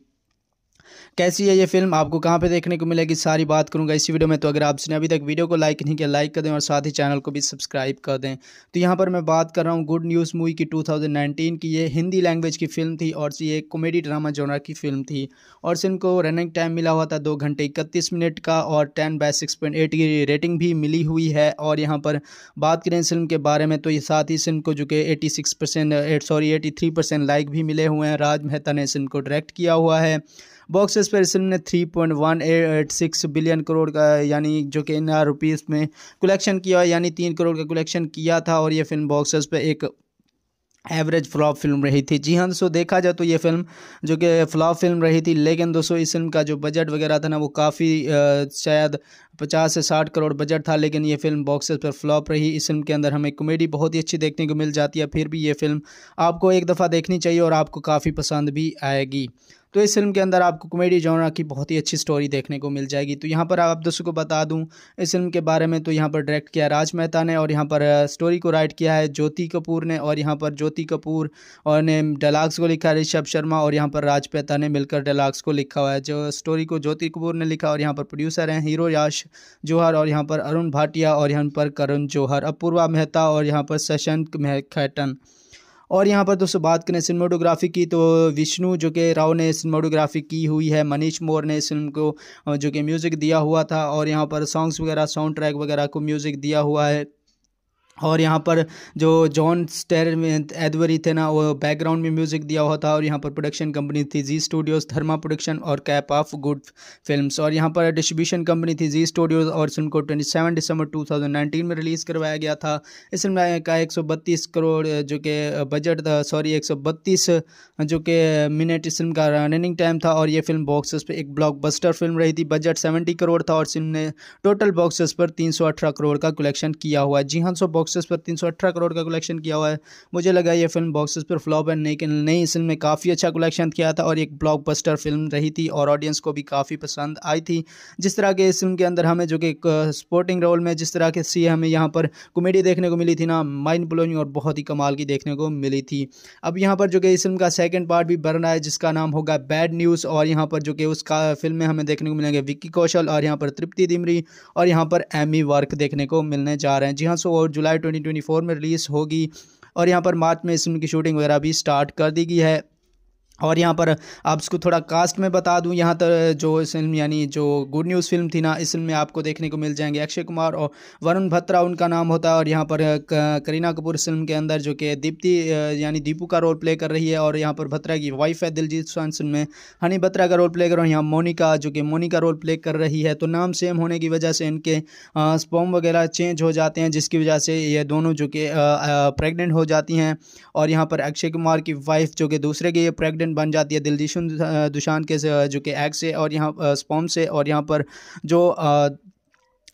कैसी है ये फिल्म आपको कहाँ पे देखने को मिलेगी सारी बात करूँगा इसी वीडियो में तो अगर आपने अभी तक वीडियो को लाइक नहीं किया लाइक कर दें और साथ ही चैनल को भी सब्सक्राइब कर दें तो यहाँ पर मैं बात कर रहा हूँ गुड न्यूज़ मूवी की 2019 की ये हिंदी लैंग्वेज की फिल्म थी और ये कॉमेडी ड्रामा जोनर की फिल्म थी और इस फिल्म को रनिंग टाइम मिला हुआ था दो घंटे इकतीस मिनट का और टेन बाय सिक्स की रेटिंग भी मिली हुई है और यहाँ पर बात करें फिल्म के बारे में तो ये साथ ही इस फिल्म को जो कि एटी सॉरी एटी लाइक भी मिले हुए हैं राज मेहता ने इस फिल्म को डायरेक्ट किया हुआ है बॉक्स फिल्म ने three point one eight six billion crore का यानी जो कि इन रुपीज़ में कलेक्शन किया यानी तीन करोड़ का कलेक्शन किया था और ये फिल्म ऑफिस पर एक एवरेज फ्लॉप फिल्म रही थी जी हाँ दोस्तों देखा जाए तो ये फिल्म जो कि फ्लॉप फिल्म रही थी लेकिन दोस्तों इस फिल्म का जो बजट वगैरह था ना वो काफ़ी शायद पचास से साठ करोड़ बजट था लेकिन ये फिल्म बॉक्सेस पर फ्लॉप रही इस फिल्म के अंदर हमें कॉमेडी बहुत ही अच्छी देखने को मिल जाती है फिर भी ये फिल्म आपको एक दफ़ा देखनी चाहिए और आपको काफ़ी पसंद भी आएगी तो इस फिल्म के अंदर आपको कॉमेडी जॉनरा की बहुत ही अच्छी स्टोरी देखने को मिल जाएगी तो यहाँ पर आप दोस्तों को बता दूँ इस फिल्म के बारे में तो यहाँ पर डायरेक्ट किया राज मेहता ने और यहाँ पर स्टोरी को राइट किया है ज्योति कपूर ने और यहाँ पर ज्योति कपूर और ने डलाग्स को लिखा है ऋषभ शर्मा और यहाँ पर राज मेहता ने मिलकर डलाग्स को लिखा हुआ है जो स्टोरी को ज्योति कपूर ने लिखा और यहाँ पर प्रोड्यूसर हैं हीरो याश जौहर और यहाँ पर अरुण भाटिया और यहाँ पर करण जौहर अपूर्वा मेहता और यहाँ पर शशंक खैटन और यहाँ पर दोस्तों बात करें सिनेमाटोग्राफी की तो विष्णु जो कि राव ने सिनेमाटोग्राफी की हुई है मनीष मोर ने इस फिल्म को जो कि म्यूज़िक दिया हुआ था और यहाँ पर सॉन्ग्स वगैरह साउंड ट्रैक वगैरह को म्यूज़िक दिया हुआ है और यहाँ पर जो जॉन स्टेर एदवरी थे ना वो बैकग्राउंड में म्यूज़िक दिया हुआ था और यहाँ पर प्रोडक्शन कंपनी थी जी स्टूडियोज़ धर्मा प्रोडक्शन और कैप ऑफ गुड फिल्म्स और यहाँ पर डिस्ट्रीब्यूशन कंपनी थी जी स्टूडियोज़ और फिल्म को सेवन दिसंबर नाइनटीन में रिलीज़ करवाया गया था इस फिल्म का बत्तीस करोड़ जो कि बजट था सॉरी बत्तीस जो कि मिनट इस फिल्म का रनिंग टाइम था और ये फिल्म बॉक्सेस पर एक बस्टर फिल्म रही थी बजट सेवेंटी करोड़ था और फिल्म ने टोटल बॉक्सेस पर तीन करोड़ का कलेक्शन किया हुआ जी हाँ सो बॉक्सेस पर 318 करोड़ का कलेक्शन किया हुआ है मुझे लगा ये फिल्म बॉक्सेस पर फ्लॉप है लेकिन नहीं इस फिल्म में काफ़ी अच्छा कलेक्शन किया था और एक ब्लॉकबस्टर फिल्म रही थी और ऑडियंस को भी काफ़ी पसंद आई थी जिस तरह के इस फिल्म के अंदर हमें जो कि स्पोर्टिंग रोल में जिस तरह के सी हमें यहाँ पर कॉमेडी देखने को मिली थी ना माइंड ब्लोइंग और बहुत ही कमाल की देखने को मिली थी अब यहाँ पर जो कि इस फिल्म का सेकेंड पार्ट भी बन रहा है जिसका नाम होगा बैड न्यूज़ और यहाँ पर जो कि उसका फिल्म में हमें देखने को मिलेंगे विक्की कौशल और यहाँ पर तृप्ति दिमरी और यहाँ पर एमी वर्क देखने को मिलने जा रहे हैं जी हाँ सो और जुलाई जुलाई 2024 में रिलीज़ होगी और यहाँ पर मार्च में इस फिल्म की शूटिंग वगैरह भी स्टार्ट कर दी गई है और यहाँ पर आप इसको थोड़ा कास्ट में बता दूँ यहाँ तक जो इस फिल्म यानी जो गुड न्यूज़ फिल्म थी ना इस फिल्म में आपको देखने को मिल जाएंगे अक्षय कुमार और वरुण भत्रा उनका नाम होता है और यहाँ पर करीना कपूर इस फिल्म के अंदर जो कि दीप्ति यानी दीपू का रोल प्ले कर रही है और यहाँ पर भत्रा की वाइफ है दिलजीत सोन फिल्म में हनी भत्रा का रोल प्ले कर यहाँ मोनिका जो कि मोनिका रोल प्ले कर रही है तो नाम सेम होने की वजह से इनके स्पॉम वगैरह चेंज हो जाते हैं जिसकी वजह से ये दोनों जो कि प्रेगनेंट हो जाती हैं और यहाँ पर अक्षय कुमार की वाइफ जो कि दूसरे के ये प्रेगनेंट कैप्टन बन जाती है दिलजीशन दुशान के जो कि एग से और यहाँ स्पॉम से और यहाँ पर जो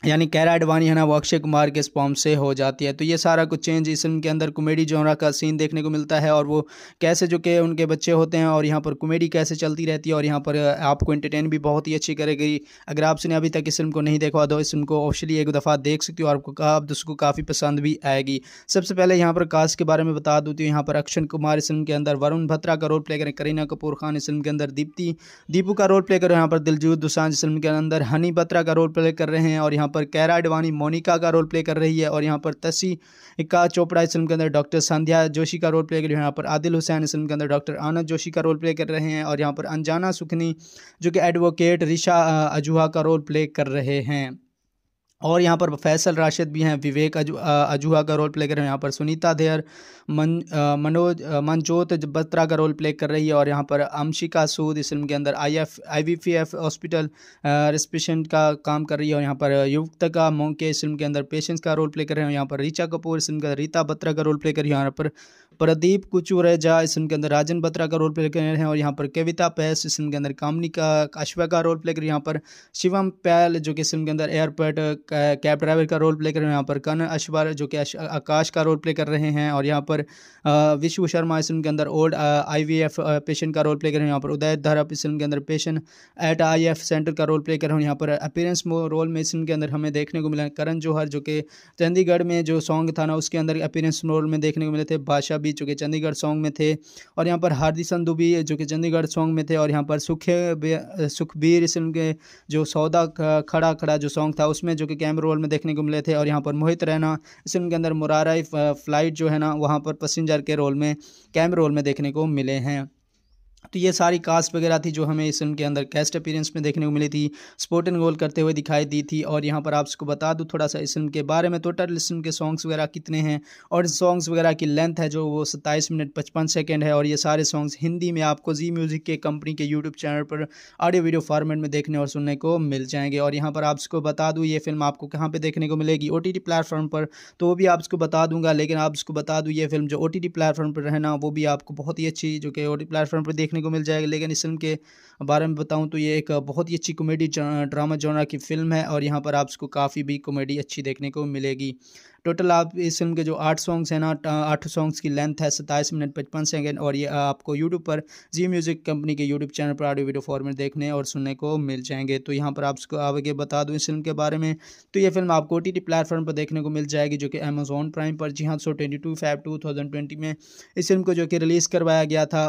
यानी कैरा अडवाणी है ना वो अक्षय कुमार के स्पॉम से हो जाती है तो ये सारा कुछ चेंज इस फिल्म के अंदर कॉमेडी जोरा का सीन देखने को मिलता है और वो कैसे जो कि उनके बच्चे होते हैं और यहाँ पर कॉमेडी कैसे चलती रहती है और यहाँ पर आपको एंटरटेन भी बहुत ही अच्छी करेगी अगर आपने अभी तक इस फिल्म को नहीं देखा तो इस फिल्म को ऑफिशली एक दफ़ा देख सकती हो आपको आप उसको काफ़ी पसंद भी आएगी सबसे पहले यहाँ पर कास्ट के बारे में बता दूती तो हूँ यहाँ पर अक्षय कुमार इस फिल्म के अंदर वरुण भत्रा का रोल प्ले करें करीना कपूर खान इस फिल्म के अंदर दीप्ति दीपू का रोल प्ले करें यहाँ पर दिलजूत दुसान इस फिल्म के अंदर हनी भत्रा का रोल प्ले कर रहे हैं और यहाँ पर कैरा अडवाणी मोनिका का रोल प्ले कर रही है और यहाँ पर तसी तसीका चोपड़ा इस फिल्म के अंदर डॉक्टर संध्या जोशी का रोल प्ले कर रही है यहाँ पर आदिल हुसैन इस फिल्म के अंदर डॉक्टर आनंद जोशी का रोल प्ले कर रहे हैं और यहाँ पर अनजाना सुखनी जो कि एडवोकेट रिशा अजूहा का रोल प्ले कर रहे हैं और यहाँ पर फैसल राशिद भी हैं विवेक अजुहा अजूहा का रोल प्ले कर रहे हैं यहाँ पर सुनीता देयर मन मनोज मनजोत बत्रा का रोल प्ले कर रही है और यहाँ पर अमशिका सूद इस फिल्म के अंदर I F I V P F hospital रेस्पेशेंट का काम कर रही है और यहाँ पर का मोंके इस फिल्म के अंदर पेशेंट्स का रोल प्ले कर रहे हैं यहाँ पर रीचा कपूर इस फिल्म के अंदर रीता बत्रा का रोल प्ले कर रही है यहाँ पर प्रदीप कुचुरेजा इस के अंदर राजन बत्रा का रोल प्ले कर रहे हैं और यहाँ पर कविता पैस इस के अंदर कामनी का अश्वा का रोल प्ले कर यहाँ पर शिवम पैल जो कि इस के अंदर एयरपोर्ट कैब ड्राइवर का रोल प्ले कर रहे हैं यहाँ पर कन अश्वर जो कि आकाश का रोल प्ले कर रहे हैं और यहाँ पर विश्व शर्मा इस के अंदर ओल्ड आई पेशेंट का रोल प्ले कर रहे हैं यहाँ पर उदय धरप इस फिल्म के अंदर पेशेंट एट आई सेंटर का रोल प्ले कर रहे हैं यहाँ पर अपीरेंस रोल में इस के अंदर हमें देखने को मिला करण जौहर जो कि चंडीगढ़ में जो सॉन्ग था ना उसके अंदर अपीरेंस रोल में देखने को मिले थे बादशाह भी जो कि चंडीगढ़ सॉन्ग में थे और यहाँ पर हार्दी संधु भी जो कि चंडीगढ़ सॉन्ग में थे और यहाँ पर सुखे सुखबीर सिंह के जो सौदा खड़ा खड़ा जो सॉन्ग था उसमें जो कि कैम रोल में देखने को मिले थे और यहाँ पर मोहित रहना फिल्म के अंदर मुरारा फ्लाइट जो है ना वहाँ पर पसेंजर के रोल में कैम रोल में देखने को मिले हैं तो ये सारी कास्ट वगैरह थी जो हमें इस फिल्म के अंदर कैस्ट अपीरेंस में देखने को मिली थी स्पोर्ट एंड गोल करते हुए दिखाई दी थी और यहाँ पर आपको बता दूँ थोड़ा सा इस फिल्म के बारे में टोटल तो इस फिल्म के सॉन्ग्स वगैरह कितने हैं और सॉन्ग्स वगैरह की लेंथ है जो वो सत्ताईस मिनट पचपन सेकेंड है और ये सारे सॉन्ग्स हिंदी में आपको जी म्यूज़िक के कंपनी के यूट्यूब चैनल पर ऑडियो वीडियो फॉर्मेट में देखने और सुनने को मिल जाएंगे और यहाँ पर आपको बता दूँ ये फिल्म आपको कहाँ पर देखने को मिलेगी ओ प्लेटफॉर्म पर तो वो भी आपको बता दूंगा लेकिन आपको बता दूँ ये फिल्म जो ओ प्लेटफॉर्म पर रहना वो भी आपको बहुत ही अच्छी जो कि ओ प्लेटफॉर्म पर देखने को मिल जाएगा लेकिन इस फिल्म के बारे में बताऊँ तो ये एक बहुत ही अच्छी कॉमेडी ड्रामा जोनरा की फिल्म है और यहाँ पर आपको काफ़ी भी कॉमेडी अच्छी देखने को मिलेगी टोटल आप इस फिल्म के जो आठ सॉन्ग्स हैं ना आठ सॉन्ग्स की लेंथ है सत्ताईस मिनट पचपन सेकेंड और ये आपको यूट्यूब पर जी म्यूज़िक कंपनी के यूट्यूब चैनल पर ऑडियो वीडियो फॉर्मेट देखने और सुनने को मिल जाएंगे तो यहाँ पर आपको आगे बता दूँ इस फिल्म के बारे में तो ये फिल्म आपको ओ टी प्लेटफॉर्म पर देखने को मिल जाएगी जो कि अमेजोन प्राइम पर जी हाँ so twenty two five two thousand twenty में इस फिल्म को जो कि रिलीज़ करवाया गया था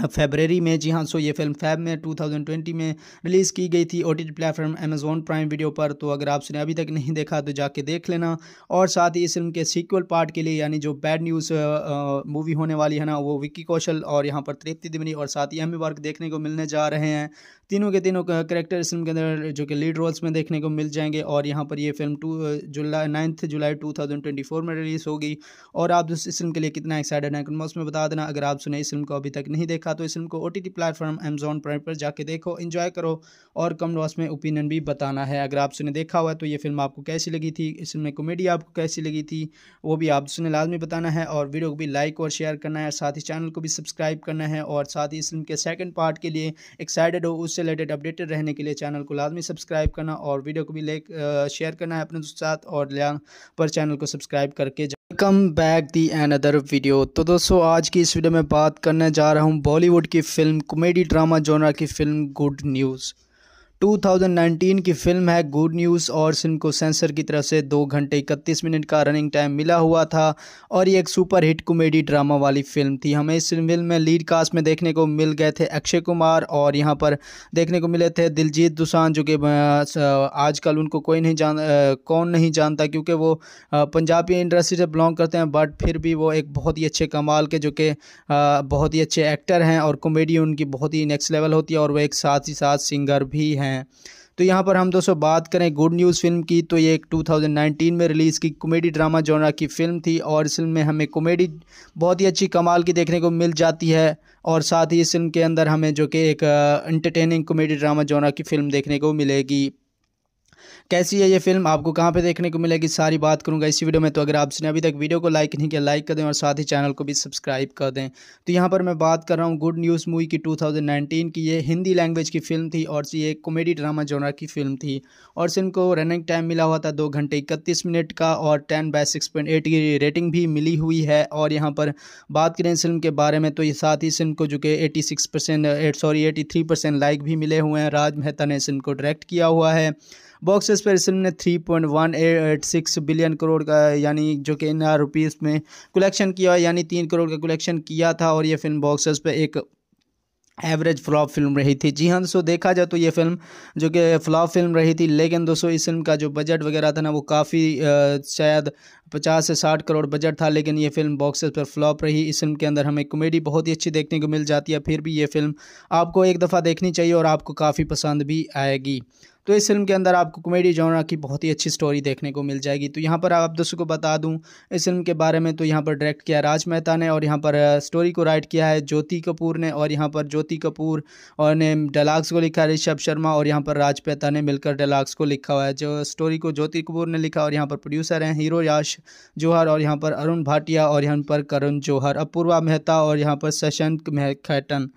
फेबररी में जी हाँ सो ये फिल्म फैब में 2020 में रिलीज़ की गई थी O T platform Amazon prime video पर तो अगर आपने अभी तक नहीं देखा तो जाके देख लेना और साथ ही इस फिल्म के सीक्वल पार्ट के लिए यानी जो बैड न्यूज़ मूवी होने वाली है ना वो विक्की कौशल और यहाँ पर तृप्ति दिमनी और साथ ही एम वर्क देखने को मिलने जा रहे हैं तीनों के तीनों करेक्टर इस फिल्म के अंदर जो कि लीड रोल्स में देखने को मिल जाएंगे और यहाँ पर ये फिल्म टू जुलाई नाइन्थ जुलाई टू थाउजेंड ट्वेंटी फोर में रिलीज़ होगी और आप इस फिल्म के लिए कितना एक्साइटेड हैं कमेंट्स में बता देना अगर आप सुने इस फिल्म को अभी तक नहीं देख देखा तो इस फिल्म को O T T platform Amazon prime पर जाके देखो इन्जॉय करो और कम लॉस में ओपिनियन भी बताना है अगर आप सुने देखा हुआ है तो ये फिल्म आपको कैसी लगी थी इस फिल्म में कॉमेडी आपको कैसी लगी थी वो भी आप सुने लाजमी बताना है और वीडियो को भी लाइक और शेयर करना है साथ ही चैनल को भी सब्सक्राइब करना है और साथ ही इस फिल्म के सेकेंड पार्ट के लिए एक्साइटेड हो उससे रिलेटेड अपडेटेड रहने के लिए चैनल को लाजमी सब्सक्राइब करना और वीडियो को भी लाइक शेयर करना है अपने दोस्तों साथ और पर चैनल को सब्सक्राइब करके welcome back the another video तो दोस्तों आज की इस वीडियो में बात करने जा रहा हूँ बॉलीवुड की फिल्म कॉमेडी ड्रामा जोनर की फिल्म गुड न्यूज़ 2019 की फिल्म है गुड न्यूज़ और फिल्म को सेंसर की तरफ से दो घंटे इकतीस मिनट का रनिंग टाइम मिला हुआ था और ये एक सुपर हिट कॉमेडी ड्रामा वाली फिल्म थी हमें इस फिल्म में लीड कास्ट में देखने को मिल गए थे अक्षय कुमार और यहाँ पर देखने को मिले थे दिलजीत दुसान जो कि आजकल उनको कोई नहीं जान कौन नहीं जानता क्योंकि वो पंजाबी इंडस्ट्री से बिलोंग करते हैं बट फिर भी वो एक बहुत ही अच्छे कमाल के जो कि बहुत ही अच्छे एक्टर हैं और कॉमेडी उनकी बहुत ही नेक्स्ट लेवल होती है और वो एक साथ ही साथ सिंगर भी हैं हैं तो यहाँ पर हम दोस्तों बात करें गुड न्यूज़ फिल्म की तो ये एक 2019 में रिलीज़ की कॉमेडी ड्रामा जोनरा की फ़िल्म थी और इस फिल्म में हमें कॉमेडी बहुत ही अच्छी कमाल की देखने को मिल जाती है और साथ ही इस फिल्म के अंदर हमें जो कि एक इंटरटेनिंग कॉमेडी ड्रामा जोनरा की फ़िल्म देखने को मिलेगी कैसी है ये फिल्म आपको कहाँ पे देखने को मिलेगी सारी बात करूँगा इसी वीडियो में तो अगर आपने अभी तक वीडियो को लाइक नहीं किया लाइक कर दें और साथ ही चैनल को भी सब्सक्राइब कर दें तो यहाँ पर मैं बात कर रहा हूँ गुड न्यूज़ मूवी की 2019 की ये हिंदी लैंग्वेज की फिल्म थी और ये एक कॉमेडी ड्रामा जोनर की फिल्म थी और फिल्म को रनिंग टाइम मिला हुआ था दो घंटे इकतीस मिनट का और टेन बाय सिक्स की रेटिंग भी मिली हुई है और यहाँ पर बात करें इस फिल्म के बारे में तो ये साथ ही फिल्म को जो कि एटी सॉरी एटी लाइक भी मिले हुए हैं राज मेहता ने फिल्म को डायरेक्ट किया हुआ है बॉक्स ऑफिस पर इस फिल्म ने three point one eight six billion crore का यानी जो कि इन रुपीज़ में कलेक्शन किया यानी तीन करोड़ का कलेक्शन किया था और ये फिल्म बॉक्स ऑफिस पर एक एवरेज फ्लॉप फिल्म रही थी जी हाँ दोस्तों देखा जाए तो ये फिल्म जो कि फ्लॉप फिल्म रही थी लेकिन दोस्तों इस फिल्म का जो बजट वगैरह था ना वो काफ़ी शायद पचास से साठ करोड़ बजट था लेकिन ये फिल्म बॉक्सेस पर फ्लॉप रही इस फिल्म के अंदर हमें कॉमेडी बहुत ही अच्छी देखने को मिल जाती है फिर भी ये फिल्म आपको एक दफ़ा देखनी चाहिए और आपको काफ़ी पसंद भी आएगी तो इस फिल्म के अंदर आपको कॉमेडी जॉनरा की बहुत ही अच्छी स्टोरी देखने को मिल जाएगी तो यहाँ पर आप दोस्तों को बता दूँ इस फिल्म के बारे में तो यहाँ पर डायरेक्ट किया राज मेहता ने और यहाँ पर स्टोरी को राइट किया है ज्योति कपूर ने और यहाँ पर ज्योति कपूर और ने डलाग्स को लिखा है ऋषभ शर्मा और यहाँ पर राज मेहता ने मिलकर डलाग्स को लिखा हुआ है जो स्टोरी को ज्योति कपूर ने लिखा और यहाँ पर प्रोड्यूसर हैं हीरो याश जौहर और यहाँ पर अरुण भाटिया और यहाँ पर करण जौहर अपूर्वा मेहता और यहाँ पर शशंक खैटन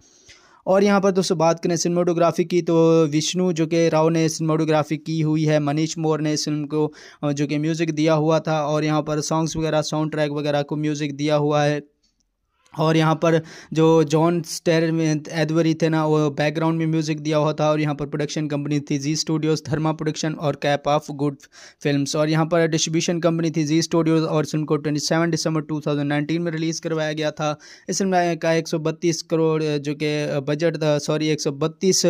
और यहाँ पर दोस्तों बात करें सिनेमाटोग्राफी की तो विष्णु जो कि राव ने सिनेमाटोग्राफी की हुई है मनीष मोर ने इस फिल्म को जो कि म्यूज़िक दिया हुआ था और यहाँ पर सॉन्ग्स वगैरह साउंड ट्रैक वगैरह को म्यूज़िक दिया हुआ है और यहाँ पर जो जॉन स्टेर एडवरी थे ना वो बैकग्राउंड में म्यूज़िक दिया हुआ था और यहाँ पर प्रोडक्शन कंपनी थी जी स्टूडियोज़ धर्मा प्रोडक्शन और कैप ऑफ गुड फिल्म्स और यहाँ पर डिस्ट्रीब्यूशन कंपनी थी जी स्टूडियोज़ और इस फिल्म को सेवन दिसंबर नाइनटीन में रिलीज़ करवाया गया था इस फिल्म का बत्तीस करोड़ जो कि बजट था सॉरी बत्तीस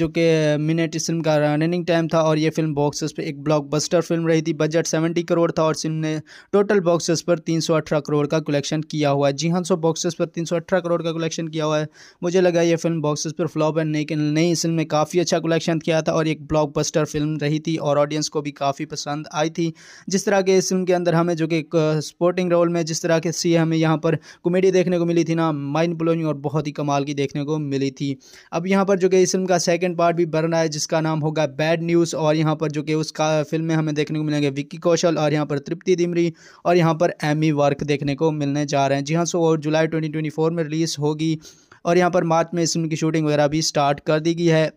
जो कि मिनट इस फिल्म का रनिंग टाइम था और ये फिल्म बॉक्सेस पर एक ब्लॉक बस्टर फिल्म रही थी बजट सेवेंटी करोड़ था और फिल्म ने टोटल बॉक्स पर तीन सौ अठारह करोड़ का कलेक्शन किया हुआ जी हाँ सो बॉक्स बॉक्सेस पर 318 करोड़ का कलेक्शन किया हुआ है मुझे लगा ये फिल्म बॉक्सेस पर फ्लॉप है लेकिन नहीं इस फिल्म में काफ़ी अच्छा कलेक्शन किया था और एक ब्लॉकबस्टर फिल्म रही थी और ऑडियंस को भी काफ़ी पसंद आई थी जिस तरह के इस फिल्म के अंदर हमें जो कि स्पोर्टिंग रोल में जिस तरह के सी हमें यहाँ पर कॉमेडी देखने को मिली थी ना माइंड ब्लोइंग और बहुत ही कमाल की देखने को मिली थी अब यहाँ पर जो कि इस फिल्म का सेकेंड पार्ट भी बन रहा है जिसका नाम होगा बैड न्यूज़ और यहाँ पर जो कि उसका फिल्म में हमें देखने को मिलेंगे विक्की कौशल और यहाँ पर तृप्ति दिमरी और यहाँ पर एमी वर्क देखने को मिलने जा रहे हैं जी हाँ सो और जुलाई जुलाई 2024 में रिलीज़ होगी और यहाँ पर मार्च में इस फिल्म की शूटिंग वगैरह भी स्टार्ट कर दी गई है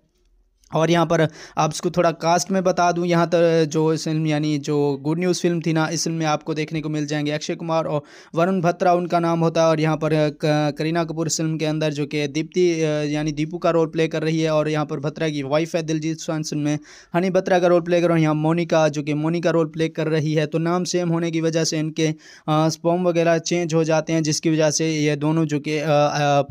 और यहाँ पर आप इसको थोड़ा कास्ट में बता दूँ यहाँ तक जो इस फिल्म यानी जो गुड न्यूज़ फिल्म थी ना इस फिल्म में आपको देखने को मिल जाएंगे अक्षय कुमार और वरुण भत्रा उनका नाम होता है और यहाँ पर करीना कपूर फिल्म के अंदर जो कि दीप्ति यानी दीपू का रोल प्ले कर रही है और यहाँ पर भत्रा की वाइफ है दिलजीत स्वान फिल्म में हनी भत्रा का रोल प्ले कर हूँ यहाँ मोनिका जो कि मोनिका रोल प्ले कर रही है तो नाम सेम होने की वजह से इनके स्पॉम वगैरह चेंज हो जाते हैं जिसकी वजह से ये दोनों जो कि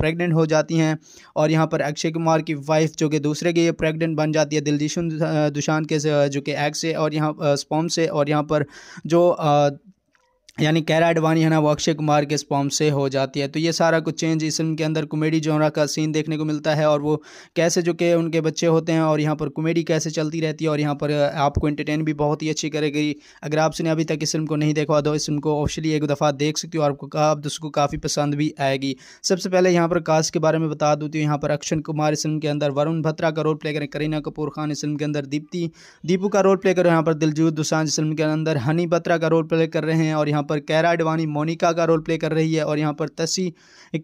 प्रेगनेंट हो जाती हैं और यहाँ पर अक्षय कुमार की वाइफ जो कि दूसरे के ये प्रेगनेंट कैप्टन बन जाती है दिलजीशन दुशान के जो कि एग से और यहाँ स्पॉम से और यहाँ पर जो यानी कैरा एडवानी है ना वो अक्षय कुमार के स्पॉम से हो जाती है तो ये सारा कुछ चेंज इस फिल्म के अंदर कॉमेडी जोरा का सीन देखने को मिलता है और वो कैसे जो के उनके बच्चे होते हैं और यहाँ पर कॉमेडी कैसे चलती रहती है और यहाँ पर आपको एंटरटेन भी बहुत ही अच्छी करेगी अगर आपने अभी तक इस फिल्म को नहीं देखा तो इस फिल्म को ऑफिशली एक दफ़ा देख सकती हो आपको आप उसको काफ़ी पसंद भी आएगी सबसे पहले यहाँ पर कास्ट के बारे में बता दूती तो हूँ यहाँ पर अक्षय कुमार इस फिल्म के अंदर वरुण भत्रा का रोल प्ले करें करीना कपूर खान इस फिल्म के अंदर दीप्ति दीपू का रोल प्ले करें यहाँ पर दिलजूत दुसान इस फिल्म के अंदर हनी भत्रा का रोल प्ले कर रहे हैं और यहाँ पर कैरा अडवाणी मोनिका का रोल प्ले कर रही है और यहाँ पर तसी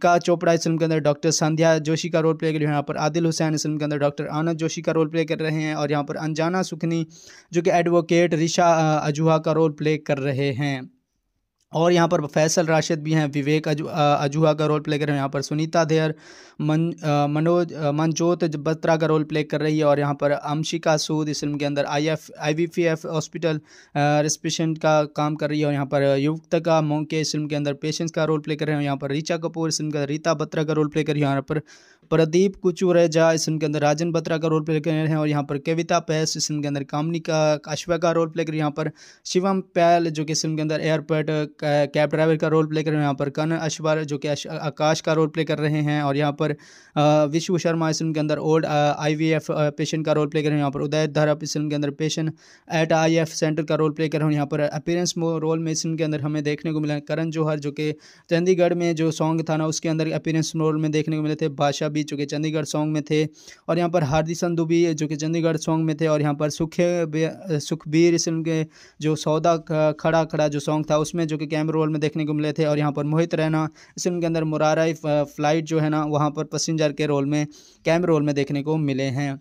का चोपड़ा इस फिल्म के अंदर डॉक्टर संध्या जोशी का रोल प्ले कर रही है यहाँ पर आदिल हुसैन इस फिल्म के अंदर डॉक्टर आनंद जोशी का रोल प्ले कर रहे हैं और यहाँ पर अनजाना सुखनी जो कि एडवोकेट रिशा अजूहा का रोल प्ले कर रहे हैं और यहाँ पर फैसल राशिद भी हैं विवेक अजू अजूहा का रोल प्ले कर रहे हैं यहाँ पर सुनीता देयर मन मनोज मनजोत बत्रा का रोल प्ले कर रही है और यहाँ पर अमशिका सूद इस फिल्म के अंदर I F I V P F hospital रेस्पेशेंट का काम कर रही है और यहाँ पर का मोंके इस फिल्म के अंदर पेशेंट्स का रोल प्ले कर रहे हैं यहाँ पर रीचा कपूर इस फिल्म के अंदर रीता बत्रा का रोल प्ले कर रही है यहाँ पर प्रदीप कुचुरेजा इस फिल्म के अंदर राजन बत्रा का रोल प्ले कर रहे हैं और यहाँ पर कविता पैस इस के अंदर कामनी का अश्वा का रोल प्ले कर यहाँ पर शिवम पैल जो कि सीजन के अंदर एयरपोर्ट कैब ड्राइवर का रोल प्ले कर रहे हैं यहाँ पर कन अश्वर जो कि आकाश का रोल प्ले कर रहे हैं और यहाँ पर विश्व शर्मा इस के अंदर old I V F patient का रोल प्ले कर रहे हैं यहाँ पर उदय धरप इस के अंदर patient at I F centre का रोल प्ले कर रहे हैं यहाँ पर अपीरेंस रोल में इस के अंदर हमें देखने को मिला करण जौहर जो कि चंडीगढ़ में जो सॉन्ग था ना उसके अंदर अपीरेंस रोल में देखने को मिले थे बादशाह भी जो कि चंडीगढ़ सॉन्ग में थे और यहाँ पर हार्दिक संधु भी जो कि चंडीगढ़ सॉन्ग में थे और यहाँ पर सुखे सुखबीर सिंह के जो सौदा खड़ा खड़ा जो सॉन्ग था उसमें जो कि कैम रोल में देखने को मिले थे और यहाँ पर मोहित रहना इस फिल्म के अंदर मुरारा फ्लाइट जो है ना वहाँ पर पैसेंजर के रोल में कैम रोल में देखने को मिले हैं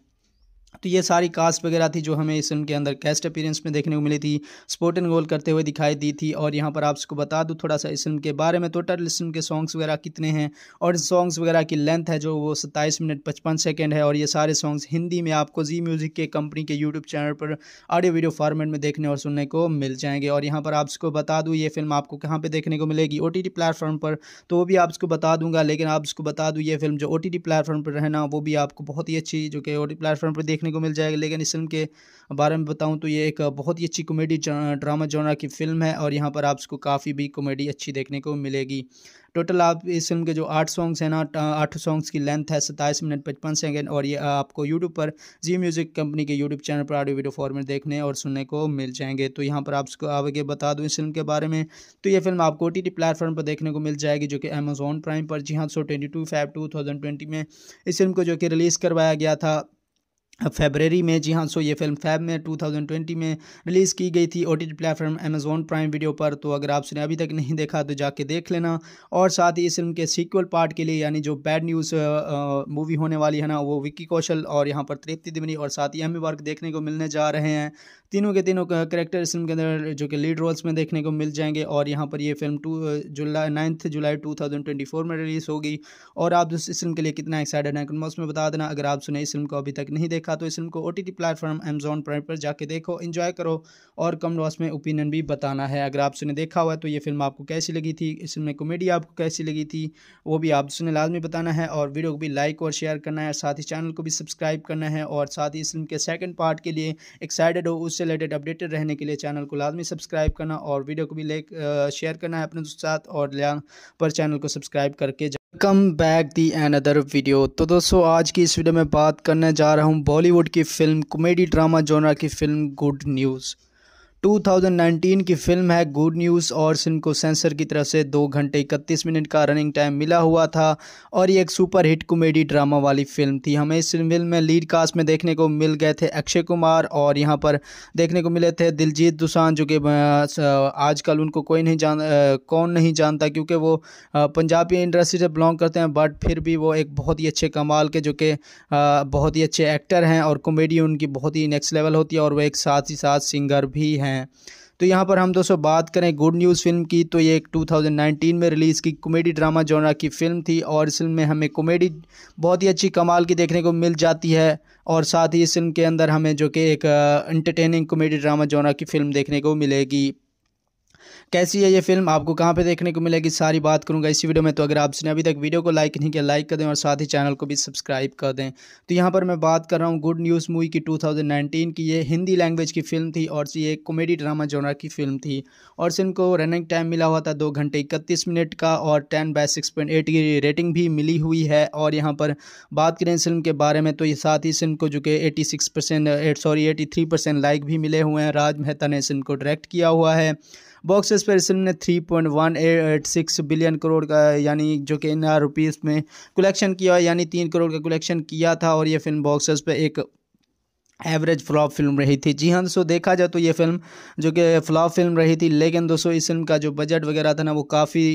तो ये सारी कास्ट वगैरह थी जो हमें इस फिल्म के अंदर कैस्ट अपीरेंस में देखने को मिली थी स्पोर्ट एंड गोल करते हुए दिखाई दी थी और यहाँ पर आपको बता दूँ थोड़ा सा इस फिल्म के बारे में टोटल तो इस फिल्म के सॉन्ग्स वगैरह कितने हैं और सॉन्ग्स वगैरह की लेंथ है जो वो सत्ताईस मिनट पचपन सेकेंड है और ये सारे सॉन्ग्स हिंदी में आपको जी म्यूज़िक के कंपनी के यूट्यूब चैनल पर ऑडियो वीडियो फॉर्मेट में देखने और सुनने को मिल जाएंगे और यहाँ पर आपको बता दूँ ये फिल्म आपको कहाँ पर देखने को मिलेगी ओ प्लेटफॉर्म पर तो वो भी आपको बता दूंगा लेकिन आपको बता दूँ ये फिल्म जो ओ प्लेटफॉर्म पर रहना वो भी आपको बहुत ही अच्छी जो कि ओ प्लेटफॉर्म पर देखने देखने को मिल जाएगा लेकिन इस फिल्म के बारे में बताऊँ तो ये एक बहुत ही अच्छी कॉमेडी ड्रामा जोनरा की फिल्म है और यहाँ पर आपको काफ़ी भी कॉमेडी अच्छी देखने को मिलेगी टोटल आप इस फिल्म के जो आठ सॉन्ग्स हैं ना आठ सॉन्ग्स की लेंथ है सत्ताईस मिनट पचपन सेकेंड और ये आपको यूट्यूब पर जी म्यूज़िक कंपनी के यूट्यूब चैनल पर ऑडियो वीडियो फॉर्मेट देखने और सुनने को मिल जाएंगे तो यहाँ पर आपको आगे बता दूँ इस फिल्म के बारे में तो ये फिल्म आपको ओ टी प्लेटफॉर्म पर देखने को मिल जाएगी जो कि अमेजोन प्राइम पर जी हाँ so twenty two five two thousand twenty में इस फिल्म को जो कि रिलीज़ करवाया गया था फेबररी में जी हाँ सो ये फिल्म फैब में 2020 में रिलीज़ की गई थी O T T platform Amazon prime video पर तो अगर आपने अभी तक नहीं देखा तो जाके देख लेना और साथ ही इस फिल्म के सीक्वल पार्ट के लिए यानी जो बैड न्यूज़ मूवी होने वाली है ना वो विक्की कौशल और यहाँ पर तृप्ति दिमनी और साथ ही एम वर्क देखने को मिलने जा रहे हैं तीनों के तीनों करेक्टर इस फिल्म के अंदर जो कि लीड रोल्स में देखने को मिल जाएंगे और यहाँ पर ये फिल्म टू जुलाई नाइन्थ जुलाई टू थाउजेंड ट्वेंटी फोर में रिलीज़ होगी और आप इस फिल्म के लिए कितना एक्साइटेड हैं कमेंट्स में बता देना अगर आप सुने इस फिल्म को अभी तक नहीं देखा तो इस फिल्म को O T T platform Amazon prime पर जाके देखो इन्जॉय करो और कम लॉस में ओपिनियन भी बताना है अगर सुने देखा हुआ है तो ये फिल्म आपको कैसी लगी थी इस फिल्म में कॉमेडी आपको कैसी लगी थी वो भी आप सुने लाजमी बताना है और वीडियो को भी लाइक और शेयर करना है साथ ही चैनल को भी सब्सक्राइब करना है और साथ ही इस फिल्म के सेकेंड पार्ट के लिए एक्साइटेड हो उस से रिलेटेड अपडेटेड रहने के लिए चैनल को लाजमी सब्सक्राइब करना और वीडियो को भी लाइक शेयर करना है अपने दोस्तों साथ और पर चैनल को सब्सक्राइब करके welcome back the another video तो दोस्तों आज की इस वीडियो में बात करने जा रहा हूँ बॉलीवुड की फिल्म कॉमेडी ड्रामा जोनर की फिल्म गुड न्यूज़ 2019 की फिल्म है गुड न्यूज़ और फिल्म को सेंसर की तरफ से दो घंटे इकतीस मिनट का रनिंग टाइम मिला हुआ था और ये एक सुपर हिट कॉमेडी ड्रामा वाली फिल्म थी हमें इस फिल्म में लीड कास्ट में देखने को मिल गए थे अक्षय कुमार और यहाँ पर देखने को मिले थे दिलजीत दुसान जो कि आजकल उनको कोई नहीं जान कौन नहीं जानता क्योंकि वो पंजाबी इंडस्ट्री से बिलोंग करते हैं बट फिर भी वो एक बहुत ही अच्छे कमाल के जो कि बहुत ही अच्छे एक्टर हैं और कॉमेडी उनकी बहुत ही नेक्स्ट लेवल होती है और वो एक साथ ही साथ सिंगर भी हैं हैं तो यहाँ पर हम दोस्तों बात करें गुड न्यूज़ फिल्म की तो ये एक 2019 में रिलीज़ की कॉमेडी ड्रामा जोनरा की फिल्म थी और इस फिल्म में हमें कॉमेडी बहुत ही अच्छी कमाल की देखने को मिल जाती है और साथ ही इस फिल्म के अंदर हमें जो कि एक इंटरटेनिंग कॉमेडी ड्रामा जोनरा की फ़िल्म देखने को मिलेगी कैसी है ये फिल्म आपको कहाँ पे देखने को मिलेगी सारी बात करूँगा इसी वीडियो में तो अगर आपने अभी तक वीडियो को लाइक नहीं किया लाइक कर दें और साथ ही चैनल को भी सब्सक्राइब कर दें तो यहाँ पर मैं बात कर रहा हूँ गुड न्यूज़ मूवी की टू की ये हिंदी लैंग्वेज की फिल्म थी और ये एक कॉमेडी ड्रामा जोनर की फिल्म थी और इस फिल्म को रनिंग टाइम मिला हुआ था दो घंटे इकतीस मिनट का और टेन बाय सिक्स पॉइंट की रेटिंग भी मिली हुई है और यहाँ पर बात करें फिल्म के बारे में तो ये साथ ही इस फिल्म को जो कि eighty six percent sorry eighty three percent like भी मिले हुए हैं राज मेहता ने इस फिल्म को डायरेक्ट किया हुआ है बॉक्स ऑफिस पर इस फिल्म ने three point one eight six billion crore का यानी जो कि इन रुपीज़ में कलेक्शन किया यानी तीन करोड़ का कलेक्शन किया था और ये फिल्म बॉक्स ऑफिस पर एक एवरेज फ्लॉप फिल्म रही थी जी हाँ दोस्तों देखा जाए तो ये फिल्म जो कि फ्लॉप फिल्म रही थी लेकिन दोस्तों इस फिल्म का जो बजट वगैरह था ना वो काफ़ी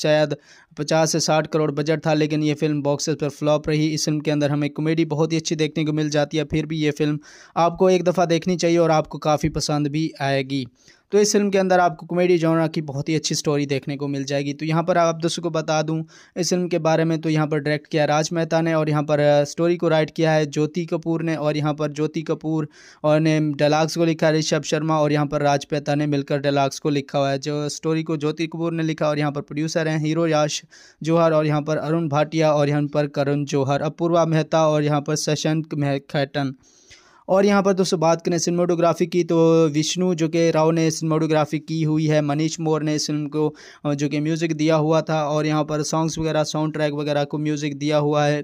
शायद पचास से साठ करोड़ बजट था लेकिन ये फिल्म बॉक्सेस पर फ्लॉप रही इस फिल्म के अंदर हमें कॉमेडी बहुत ही अच्छी देखने को मिल जाती है फिर भी ये फिल्म आपको एक दफ़ा देखनी चाहिए और आपको काफ़ी पसंद भी आएगी तो इस फिल्म के अंदर आपको कॉमेडी जॉनरा की बहुत ही अच्छी स्टोरी देखने को मिल जाएगी तो यहाँ पर आप दोस्तों को बता दूँ इस फिल्म के बारे में तो यहाँ पर डायरेक्ट किया राज मेहता ने और यहाँ पर स्टोरी को राइट किया है ज्योति कपूर ने और यहाँ पर ज्योति कपूर और ने डायलाग्स को लिखा ऋषभ शर्मा और यहाँ पर राज मेहता ने मिलकर डायलाग्स को लिखा हुआ है जो स्टोरी को ज्योति कपूर ने लिखा और यहाँ पर प्रोड्यूसर हैं हीरो याश जौहर और यहाँ पर अरुण भाटिया और यहाँ पर करण जौहर अपूर्वा मेहता और यहाँ पर शशांक खेटन और यहाँ पर दोस्तों बात करें सिनेमाटोग्राफी की तो विष्णु जो कि राव ने सिनेमाटोग्राफी की हुई है मनीष मोर ने इस फिल्म को जो कि म्यूज़िक दिया हुआ था और यहाँ पर सॉन्ग्स वगैरह साउंड ट्रैक वगैरह को म्यूज़िक दिया हुआ है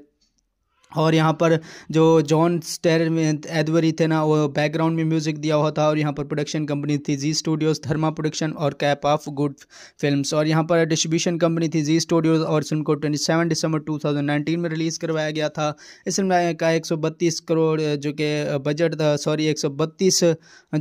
और यहाँ पर जो जॉन स्टेर एडवरी थे ना वो बैकग्राउंड में म्यूज़िक दिया हुआ था और यहाँ पर प्रोडक्शन कंपनी थी जी स्टूडियोज़ धर्मा प्रोडक्शन और कैप ऑफ गुड फिल्म्स और यहाँ पर डिस्ट्रीब्यूशन कंपनी थी जी स्टूडियोज़ और ट्वेंटी फिल्म को टू दिसंबर नाइनटीन में रिलीज़ करवाया गया था इस फिल्म का बत्तीस करोड़ जो कि बजट था सॉरी बत्तीस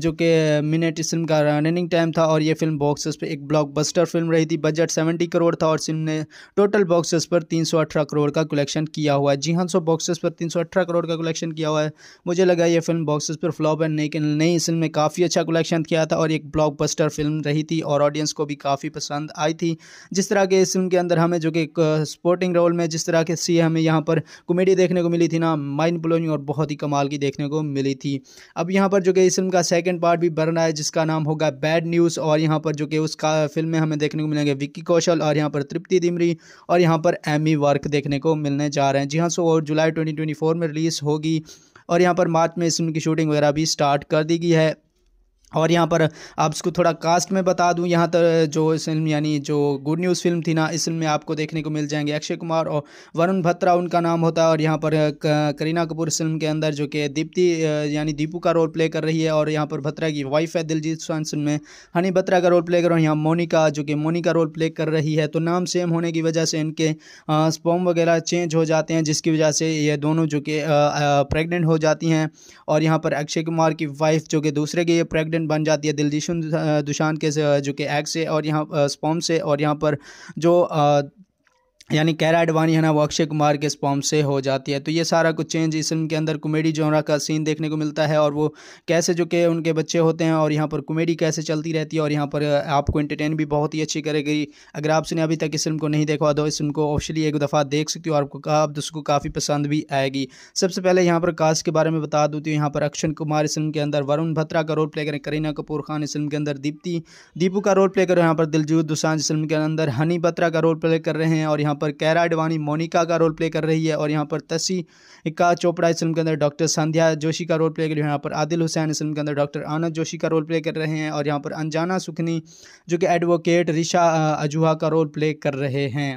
जो कि मिनट इस फिल्म का रनिंग टाइम था और ये फिल्म बॉक्स पर एक बस्टर फिल्म रही थी बजट सेवेंटी करोड़ था और फिल्म ने टोटल बॉक्स पर तीन करोड़ का कलेक्शन किया हुआ है जी हाँ सो बॉक्स बॉक्सेस पर 318 करोड़ का कलेक्शन किया हुआ है मुझे लगा ये फिल्म बॉक्सेस पर फ्लॉप है लेकिन नहीं इस फिल्म ने काफ़ी अच्छा कलेक्शन किया था और एक ब्लॉकबस्टर फिल्म रही थी और ऑडियंस को भी काफ़ी पसंद आई थी जिस तरह के इस फिल्म के अंदर हमें जो कि स्पोर्टिंग रोल में जिस तरह के सी हमें यहाँ पर कॉमेडी देखने को मिली थी ना माइंड ब्लोइंग और बहुत ही कमाल की देखने को मिली थी अब यहाँ पर जो कि इस फिल्म का सेकेंड पार्ट भी बन रहा है जिसका नाम होगा बैड न्यूज़ और यहाँ पर जो कि उसका फिल्म में हमें देखने को मिलेंगे विक्की कौशल और यहाँ पर तृप्ति दिमरी और यहाँ पर एमी वर्क देखने को मिलने जा रहे हैं जी हाँ सो और जुलाई 2024 में रिलीज़ होगी और यहाँ पर मार्च में इस फिल्म की शूटिंग वगैरह भी स्टार्ट कर दी गई है और यहाँ पर आप इसको थोड़ा कास्ट में बता दूँ यहाँ तक जो इस फिल्म यानी जो गुड न्यूज़ फिल्म थी ना इस फिल्म में आपको देखने को मिल जाएंगे अक्षय कुमार और वरुण भत्रा उनका नाम होता है और यहाँ पर करीना कपूर फिल्म के अंदर जो कि दीप्ति यानी दीपू का रोल प्ले कर रही है और यहाँ पर भत्रा की वाइफ है दिलजीत स्वान फिल्म में हनी भत्रा का रोल प्ले कर यहाँ मोनिका जो कि मोनिका रोल प्ले कर रही है तो नाम सेम होने की वजह से इनके स्पॉम वगैरह चेंज हो जाते हैं जिसकी वजह से ये दोनों जो कि प्रेगनेंट हो जाती हैं और यहाँ पर अक्षय कुमार की वाइफ जो कि दूसरे के ये प्रेगनेंट कैप्टन बन जाती है दिलजीशन दुशान के जो कि एग से और यहाँ स्पॉम से और यहाँ पर जो यानी कैरा एडवानी है ना वो अक्षय कुमार के स्पॉम से हो जाती है तो ये सारा कुछ चेंज इस फिल्म के अंदर कॉमेडी जोरा का सीन देखने को मिलता है और वो कैसे जो के उनके बच्चे होते हैं और यहाँ पर कॉमेडी कैसे चलती रहती है और यहाँ पर आपको एंटरटेन भी बहुत ही अच्छी करेगी अगर आपने अभी तक इस फिल्म को नहीं देखा तो इस फिल्म को ऑफिशली एक दफ़ा देख सकती हो आपको आप उसको काफ़ी पसंद भी आएगी सबसे पहले यहाँ पर कास्ट के बारे में बता दूँ हूँ तो यहाँ पर अक्षय कुमार इस फिल्म के अंदर वरुण भत्रा का रोल प्ले करें करीना कपूर खान इस फिल्म के अंदर दीप्ति दीपू का रोल प्ले करें यहाँ पर दिलजूत दुसान इस फिल्म के अंदर हनी बत्रा का रोल प्ले कर रहे हैं और यहाँ यहाँ पर कैरा अडवाणी मोनिका का रोल प्ले कर रही है और यहाँ पर तसी इक्का चोपड़ा इस फिल्म के अंदर डॉक्टर संध्या जोशी का रोल प्ले कर रही है यहाँ पर आदिल हुसैन इस फिल्म के अंदर डॉक्टर आनंद जोशी का रोल प्ले कर रहे हैं और यहाँ पर अनजाना सुखनी जो कि एडवोकेट रिशा अजूहा का रोल प्ले कर रहे हैं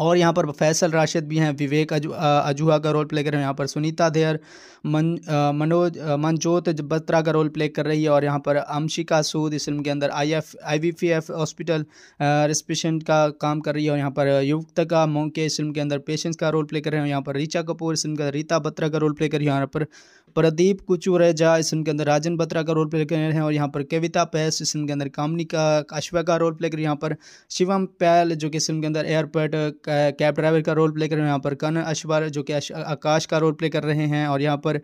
और यहाँ पर फैसल राशिद भी हैं विवेक अजू अजूहा का रोल प्ले कर रहे हैं यहाँ पर सुनीता देर मन मनोज मनजोत बत्रा का रोल प्ले कर रही है और यहाँ पर अमशिका सूद इस फिल्म के अंदर I F I V P F hospital रेस्पेशेंट का काम कर रही है और यहाँ पर का मोंके इस फिल्म के अंदर पेशेंट्स का रोल प्ले कर रहे हैं यहाँ पर रिचा कपूर इस फिल्म के अंदर रीता बत्रा का रोल प्ले कर रही है यहाँ पर प्रदीप कुचुरेजा इस फिल्म के अंदर राजन बत्रा का रोल प्ले कर रहे हैं और यहाँ पर कविता पैस इस फिल्म के अंदर कामनी का काशवा का रोल प्ले कर रही है यहाँ पर शिवम पैल जो कि इस फिल्म के अंदर एयरपोर्ट कैब ड्राइवर का रोल प्ले कर रहे हैं यहाँ पर कन अशवर जो कि आकाश का रोल प्ले कर रहे हैं और यहाँ पर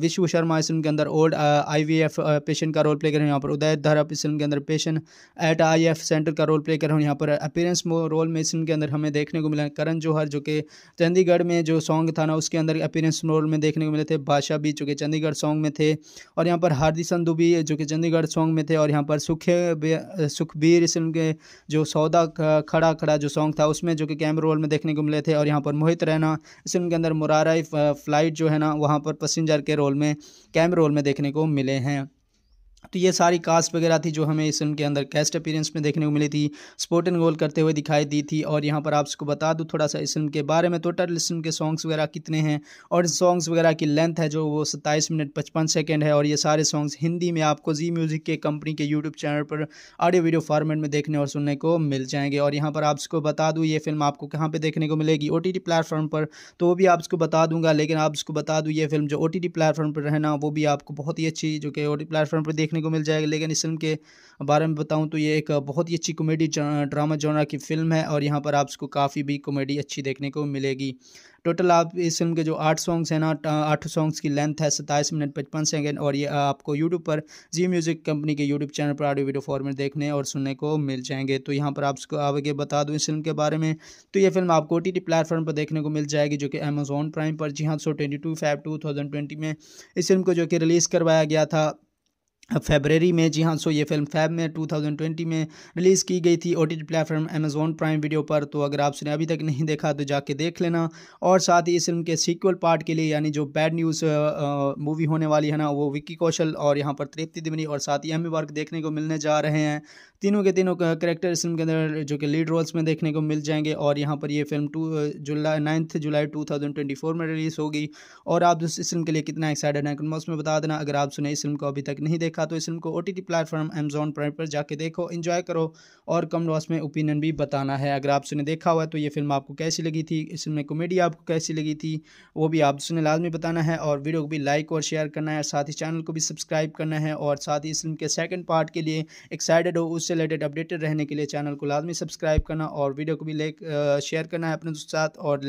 विश्व शर्मा इस फिल्म के अंदर old I V F patient का रोल प्ले कर रहे हैं यहाँ पर उदय धरप इस फिल्म के अंदर patient at I F centre का रोल प्ले कर रहे हैं यहाँ पर अपीरेंस रोल में इस फिल्म के अंदर हमें देखने को मिला करण जौहर जो कि चंडीगढ़ में जो सॉन्ग था ना उसके अंदर अपेरेंस रोल में देखने को मिले थे बादशाह भी जो कि चंडीगढ़ सॉन्ग में थे और यहाँ पर हार्दिक संधु भी जो कि चंडीगढ़ सॉन्ग में थे और यहाँ पर सुखे सुखबीर इस फिल्म के जो सौदा खड़ा खड़ा जो सॉन्ग था उसमें जो कि कैम रोल में देखने को मिले थे और यहाँ पर मोहित रैना इस फिल्म के अंदर मुरारा फ्लाइट जो है ना वहाँ पर पसेंजर के रोल में कैम रोल में देखने को मिले हैं तो ये सारी कास्ट वगैरह थी जो हमें इस फिल्म के अंदर कैस्ट अपीरेंस में देखने को मिली थी स्पोर्ट एंड गोल करते हुए दिखाई दी थी और यहाँ पर आपको बता दूँ थोड़ा सा इस फिल्म के बारे में टोटल तो इस फिल्म के सॉन्ग्स वगैरह कितने हैं और सॉन्ग्स वगैरह की लेंथ है जो वो सत्ताईस मिनट पचपन सेकेंड है और ये सारे सॉन्ग्स हिंदी में आपको जी म्यूज़िक के कंपनी के यूट्यूब चैनल पर ऑडियो वीडियो फॉर्मेट में देखने और सुनने को मिल जाएंगे और यहाँ पर आपको बता दूँ ये फिल्म आपको कहाँ पर देखने को मिलेगी ओ प्लेटफॉर्म पर तो वो भी आपको बता दूंगा लेकिन आपको बता दूँ ये फिल्म जो ओ प्लेटफॉर्म पर रहना वो भी आपको बहुत ही अच्छी जो कि ओ प्लेटफॉर्म पर देखने देखने को मिल जाएगा लेकिन इस फिल्म के बारे में बताऊँ तो ये एक बहुत ही अच्छी कॉमेडी ड्रामा जोनरा की फिल्म है और यहाँ पर आपको काफ़ी भी कॉमेडी अच्छी देखने को मिलेगी टोटल आप इस फिल्म के जो आठ सॉन्ग्स हैं ना आठ सॉन्ग्स की लेंथ है सत्ताईस मिनट पचपन सेकेंड और ये आपको यूट्यूब पर जी म्यूज़िक कंपनी के यूट्यूब चैनल पर ऑडियो वीडियो फॉर्मेट देखने और सुनने को मिल जाएंगे तो यहाँ पर आपको आगे बता दूँ इस फिल्म के बारे में तो ये फिल्म आपको ओ प्लेटफॉर्म पर देखने को मिल जाएगी जो कि अमेजोन प्राइम पर जी हाँ सो ट्वेंटी टू ट्वेंटी में इस फिल्म को जो कि रिलीज़ करवाया गया था फेबररी में जी हाँ सो ये फिल्म फैब में 2020 में रिलीज़ की गई थी O T platform Amazon prime video पर तो अगर आपने अभी तक नहीं देखा तो जाके देख लेना और साथ ही इस फिल्म के सीक्वल पार्ट के लिए यानी जो बैड न्यूज़ मूवी होने वाली है ना वो विक्की कौशल और यहाँ पर तृप्ति दिमनी और साथ ही एम वर्क देखने को मिलने जा रहे हैं तीनों के तीनों करेक्टर इस फिल्म के अंदर जो कि लीड रोल्स में देखने को मिल जाएंगे और यहाँ पर ये फिल्म टू जुलाई नाइन्थ जुलाई टू थाउजेंड ट्वेंटी फोर में रिलीज़ होगी और आप इस फिल्म के लिए कितना एक्साइटेड हैं कमेंट्स में बता देना अगर आप सुने इस फिल्म को अभी तक नहीं देखा देखा तो इस फिल्म को O T platform Amazon prime पर जाके देखो इन्जॉय करो और कम लॉस में ओपिनियन भी बताना है अगर आपने देखा हुआ है तो ये फिल्म आपको कैसी लगी थी इस फिल्म में कॉमेडी आपको कैसी लगी थी वो भी आपने लाजमी बताना है और वीडियो को भी लाइक और शेयर करना है साथ ही चैनल को भी सब्सक्राइब करना है और साथ ही इस फिल्म के सेकेंड पार्ट के लिए एक्साइटेड हो उससे रिलेटेड अपडेटेड रहने के लिए चैनल को लाजमी सब्सक्राइब करना और वीडियो को भी लाइक शेयर करना है अपने दोस्तों साथ और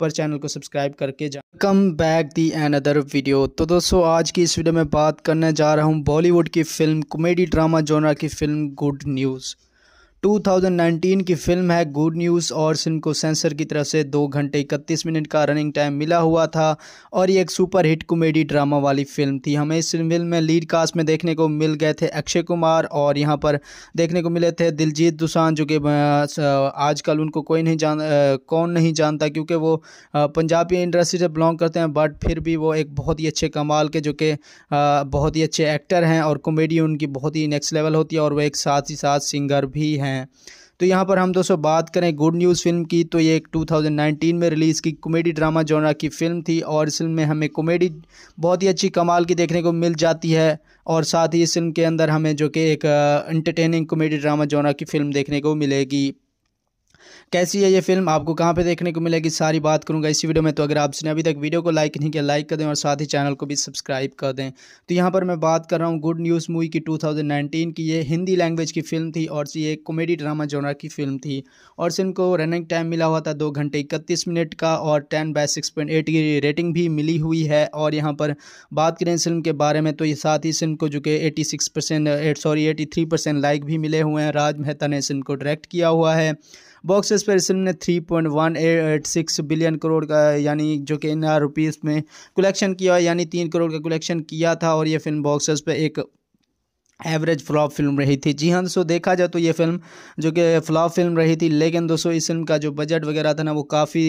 पर चैनल को सब्सक्राइब करके जा come back the another video तो दोस्तों आज की इस वीडियो में बात करने जा रहा हूँ बॉलीवुड की फिल्म कॉमेडी ड्रामा जोनर की फिल्म गुड न्यूज़ 2019 की फिल्म है गुड न्यूज़ और को सेंसर की तरफ से दो घंटे इकतीस मिनट का रनिंग टाइम मिला हुआ था और ये एक सुपर हिट कॉमेडी ड्रामा वाली फिल्म थी हमें इस फिल्म में लीड कास्ट में देखने को मिल गए थे अक्षय कुमार और यहाँ पर देखने को मिले थे दिलजीत दुसान जो कि आजकल उनको कोई नहीं जान कौन नहीं जानता क्योंकि वो पंजाबी इंडस्ट्री से बिलोंग करते हैं बट फिर भी वो एक बहुत ही अच्छे कमाल के जो कि बहुत ही अच्छे एक्टर हैं और कॉमेडी उनकी बहुत ही नेक्स्ट लेवल होती है और वो एक साथ ही साथ सिंगर भी हैं हैं तो यहाँ पर हम दोस्तों बात करें गुड न्यूज़ फिल्म की तो ये एक 2019 में रिलीज़ की कॉमेडी ड्रामा जोनरा की फिल्म थी और इस फिल्म में हमें कॉमेडी बहुत ही अच्छी कमाल की देखने को मिल जाती है और साथ ही इस फिल्म के अंदर हमें जो कि एक इंटरटेनिंग कॉमेडी ड्रामा जोनरा की फ़िल्म देखने को मिलेगी कैसी है ये फिल्म आपको कहाँ पे देखने को मिलेगी सारी बात करूँगा इसी वीडियो में तो अगर आपने अभी तक वीडियो को लाइक नहीं किया लाइक कर दें और साथ ही चैनल को भी सब्सक्राइब कर दें तो यहाँ पर मैं बात कर रहा हूँ गुड न्यूज़ मूवी की टू की ये हिंदी लैंग्वेज की फिल्म थी और ये एक कॉमेडी ड्रामा जोनर की फिल्म थी और इस फिल्म को रनिंग टाइम मिला हुआ था दो घंटे इकतीस मिनट का और ten by six point eight की रेटिंग भी मिली हुई है और यहाँ पर बात करें इस फिल्म के बारे में तो ये साथ ही फिल्म को जो कि eighty six percent sorry eighty three percent like भी मिले हुए हैं राज मेहता ने इस फिल्म को डायरेक्ट किया हुआ है बॉक्स ऑफिस फिल्म ने 3.186 बिलियन करोड़ का यानी जो कि इन रुपीज़ में कलेक्शन किया यानी तीन करोड़ का कलेक्शन किया था और ये फिल्म बॉक्स ऑफिस पर एक एवरेज फ्लॉप फिल्म रही थी जी हाँ दोस्तों देखा जाए तो ये फिल्म जो कि फ्लॉप फिल्म रही थी लेकिन दोस्तों इस फिल्म का जो बजट वगैरह था ना वो काफ़ी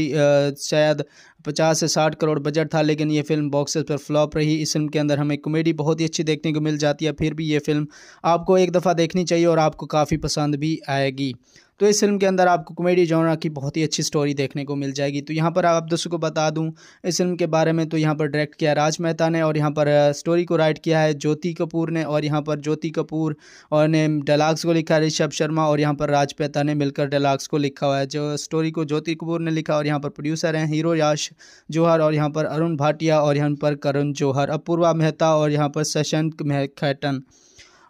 शायद पचास से साठ करोड़ बजट था लेकिन ये फिल्म बॉक्सेस पर फ्लॉप रही इस फिल्म के अंदर हमें कॉमेडी बहुत ही अच्छी देखने को मिल जाती है फिर भी ये फिल्म आपको एक दफ़ा देखनी चाहिए और आपको काफ़ी पसंद भी आएगी तो इस फिल्म के अंदर आपको कॉमेडी जॉनरा की बहुत ही अच्छी स्टोरी देखने को मिल जाएगी तो यहाँ पर आप दर्शकों को बता दूँ इस फिल्म के बारे में तो यहाँ पर डायरेक्ट किया राज मेहता ने और यहाँ पर स्टोरी को राइट किया है ज्योति कपूर ने और यहाँ पर ज्योति कपूर और ने डायलाग्स को लिखा ऋषभ शर्मा और यहाँ पर राज मेहता ने मिलकर डायलाग्स को लिखा हुआ है जो स्टोरी को ज्योति कपूर ने लिखा और यहाँ पर प्रोड्यूसर हैं हीरो याश जौहर और यहाँ पर अरुण भाटिया और यहाँ पर करुण जौहर अपूर्वा मेहता और यहाँ पर शशंक मैखटन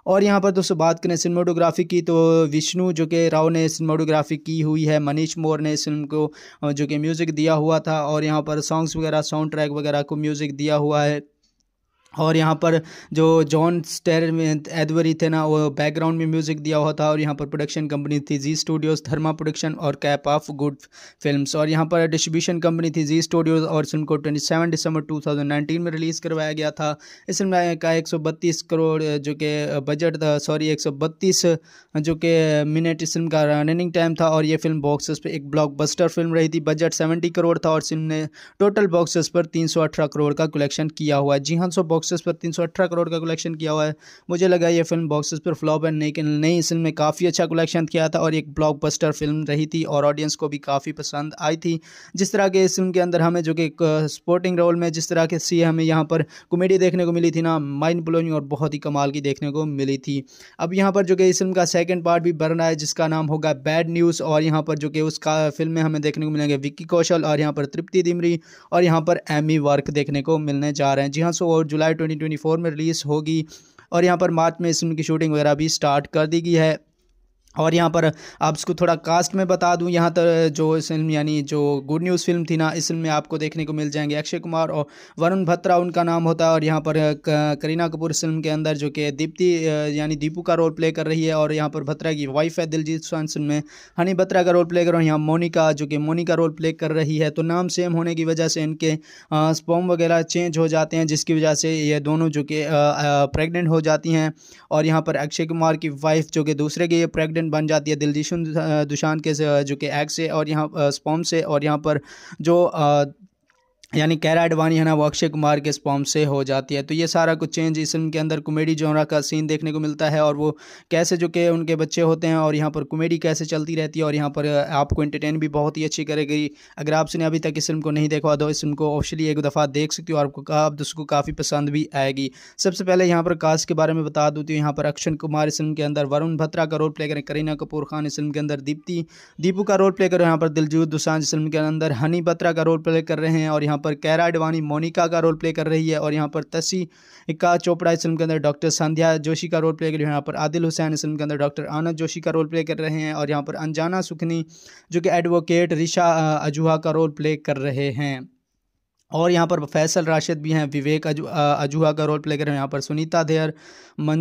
और यहाँ पर दोस्तों बात करें सिनेमाटोग्राफी की तो विष्णु जो कि राव ने सिनेमाटोग्राफी की हुई है मनीष मोर ने इस फिल्म को जो कि म्यूज़िक दिया हुआ था और यहाँ पर सॉन्ग्स वगैरह साउंड ट्रैक वगैरह को म्यूज़िक दिया हुआ है और यहाँ पर जो जॉन स्टेर एदवरी थे ना वो बैकग्राउंड में म्यूज़िक दिया हुआ था और यहाँ पर प्रोडक्शन कंपनी थी जी स्टूडियोज़ धर्मा प्रोडक्शन और कैप ऑफ गुड फिल्म्स और यहाँ पर डिस्ट्रीब्यूशन कंपनी थी जी स्टूडियोज़ और ट्वेंटी फिल्म को टू दिसंबर नाइनटीन में रिलीज़ करवाया गया था इस फिल्म का बत्तीस करोड़ जो कि बजट था सॉरी बत्तीस जो कि मिनट इस फिल्म का रनिंग टाइम था और ये फिल्म बॉक्सेस पर एक बस्टर फिल्म रही थी बजट सेवेंटी करोड़ था और फिल्म ने टोटल बॉक्सेस पर तीन करोड़ का कलेक्शन किया हुआ जी हाँ सो बॉक्स बॉक्सेस पर 318 करोड़ का कलेक्शन किया हुआ है मुझे लगा ये फिल्म बॉक्सेस पर फ्लॉप है लेकिन नहीं इस फिल्म ने काफ़ी अच्छा कलेक्शन किया था और एक ब्लॉकबस्टर फिल्म रही थी और ऑडियंस को भी काफ़ी पसंद आई थी जिस तरह के इस फिल्म के अंदर हमें जो कि स्पोर्टिंग रोल में जिस तरह के सी हमें यहाँ पर कॉमेडी देखने को मिली थी ना माइंड ब्लोइंग और बहुत ही कमाल की देखने को मिली थी अब यहाँ पर जो कि इस फिल्म का सेकेंड पार्ट भी बन रहा है जिसका नाम होगा बैड न्यूज़ और यहाँ पर जो कि उसका फिल्म में हमें देखने को मिलेंगे विक्की कौशल और यहाँ पर तृप्ति दिमरी और यहाँ पर एमी वर्क देखने को मिलने जा रहे हैं जी हाँ सो और जुलाई जुलाई 2024 में रिलीज़ होगी और यहाँ पर मार्च में इस फिल्म की शूटिंग वगैरह भी स्टार्ट कर दी गई है और यहाँ पर आप इसको थोड़ा कास्ट में बता दूँ यहाँ तक जो इस फिल्म यानी जो गुड न्यूज़ फिल्म थी ना इस फिल्म में आपको देखने को मिल जाएंगे अक्षय कुमार और वरुण भत्रा उनका नाम होता है और यहाँ पर करीना कपूर इस फिल्म के अंदर जो कि दीप्ति यानी दीपू का रोल प्ले कर रही है और यहाँ पर भत्रा की वाइफ है दिलजीत सिंह में हनी भत्रा का रोल प्ले कर यहाँ मोनिका जो कि मोनिका रोल प्ले कर रही है तो नाम सेम होने की वजह से इनके स्पॉम वगैरह चेंज हो जाते हैं जिसकी वजह से ये दोनों जो कि प्रेगनेंट हो जाती हैं और यहाँ पर अक्षय कुमार की वाइफ जो कि दूसरे के ये प्रेगनेंट कंडीशन बन जाती है दिलजीशन दुशान के जो कि एग से और यहाँ स्पॉम से और यहाँ पर जो यानी कैरा अडवाणी है ना वो अक्षय कुमार के स्पॉम से हो जाती है तो ये सारा कुछ चेंज इस फिल्म के अंदर कॉमेडी जोनरा का सीन देखने को मिलता है और वो कैसे जो कि उनके बच्चे होते हैं और यहाँ पर कॉमेडी कैसे चलती रहती है और यहाँ पर आपको एंटरटेन भी बहुत ही अच्छी करेगी अगर आपने अभी तक इस फिल्म को नहीं देखा तो इस फिल्म को ऑफिशली एक दफ़ा देख सकती हूँ और आपको आप उसको काफ़ी पसंद भी आएगी सबसे पहले यहाँ पर कास्ट के बारे में बता दूँ हूँ तो यहाँ पर अक्षय कुमार इस फिल्म के अंदर वरुण भत्रा का रोल प्ले करें करीना कपूर खान इस फिल्म के अंदर दीप्ति दीपू का रोल प्ले करें यहाँ पर दिलजूत दुसान इस फिल्म के अंदर हनी भत्रा का रोल प्ले कर रहे हैं और यहाँ पर पर कैरा अडवाणी मोनिका का रोल प्ले कर रही है और यहाँ पर तसी इक्का चोपड़ा इस फिल्म के अंदर डॉक्टर संध्या जोशी का रोल प्ले कर रही है यहाँ पर आदिल हुसैन इस फिल्म के अंदर डॉक्टर आनंद जोशी का रोल प्ले कर रहे हैं और यहाँ पर अनजाना सुखनी जो कि एडवोकेट रिशा अजूहा का रोल प्ले कर रहे हैं और यहाँ पर फैसल राशिद भी हैं विवेक अजू अजूहा का रोल प्ले कर रहे हैं यहाँ पर सुनीता देयर मन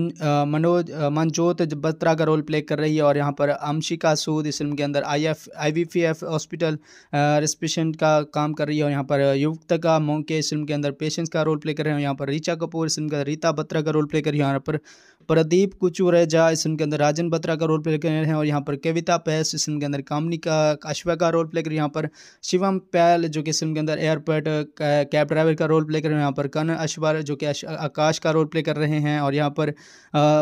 मनोज मनजोत बत्रा का रोल प्ले कर रही है और यहाँ पर अमशिका सूद इस फिल्म के अंदर I F I V P F hospital रेस्पेशेंट का काम कर रही है और यहाँ पर का मोंके इस फिल्म के अंदर पेशेंट्स का रोल प्ले कर रहे हैं यहाँ पर रीचा कपूर इस फिल्म के अंदर रीता बत्रा का रोल प्ले कर रही है यहाँ पर प्रदीप कुचुरेजा इस फिल्म के अंदर राजन बत्रा का रोल प्ले कर रहे हैं और यहाँ पर कविता पैस इस के अंदर कामनी का काशवा का रोल प्ले कर यहाँ पर शिवम पैल जो कि इस के अंदर एयरपोर्ट कैब ड्राइवर का रोल प्ले कर रहे हैं यहाँ पर कन अशवर जो कि आकाश का रोल प्ले कर रहे हैं और यहाँ पर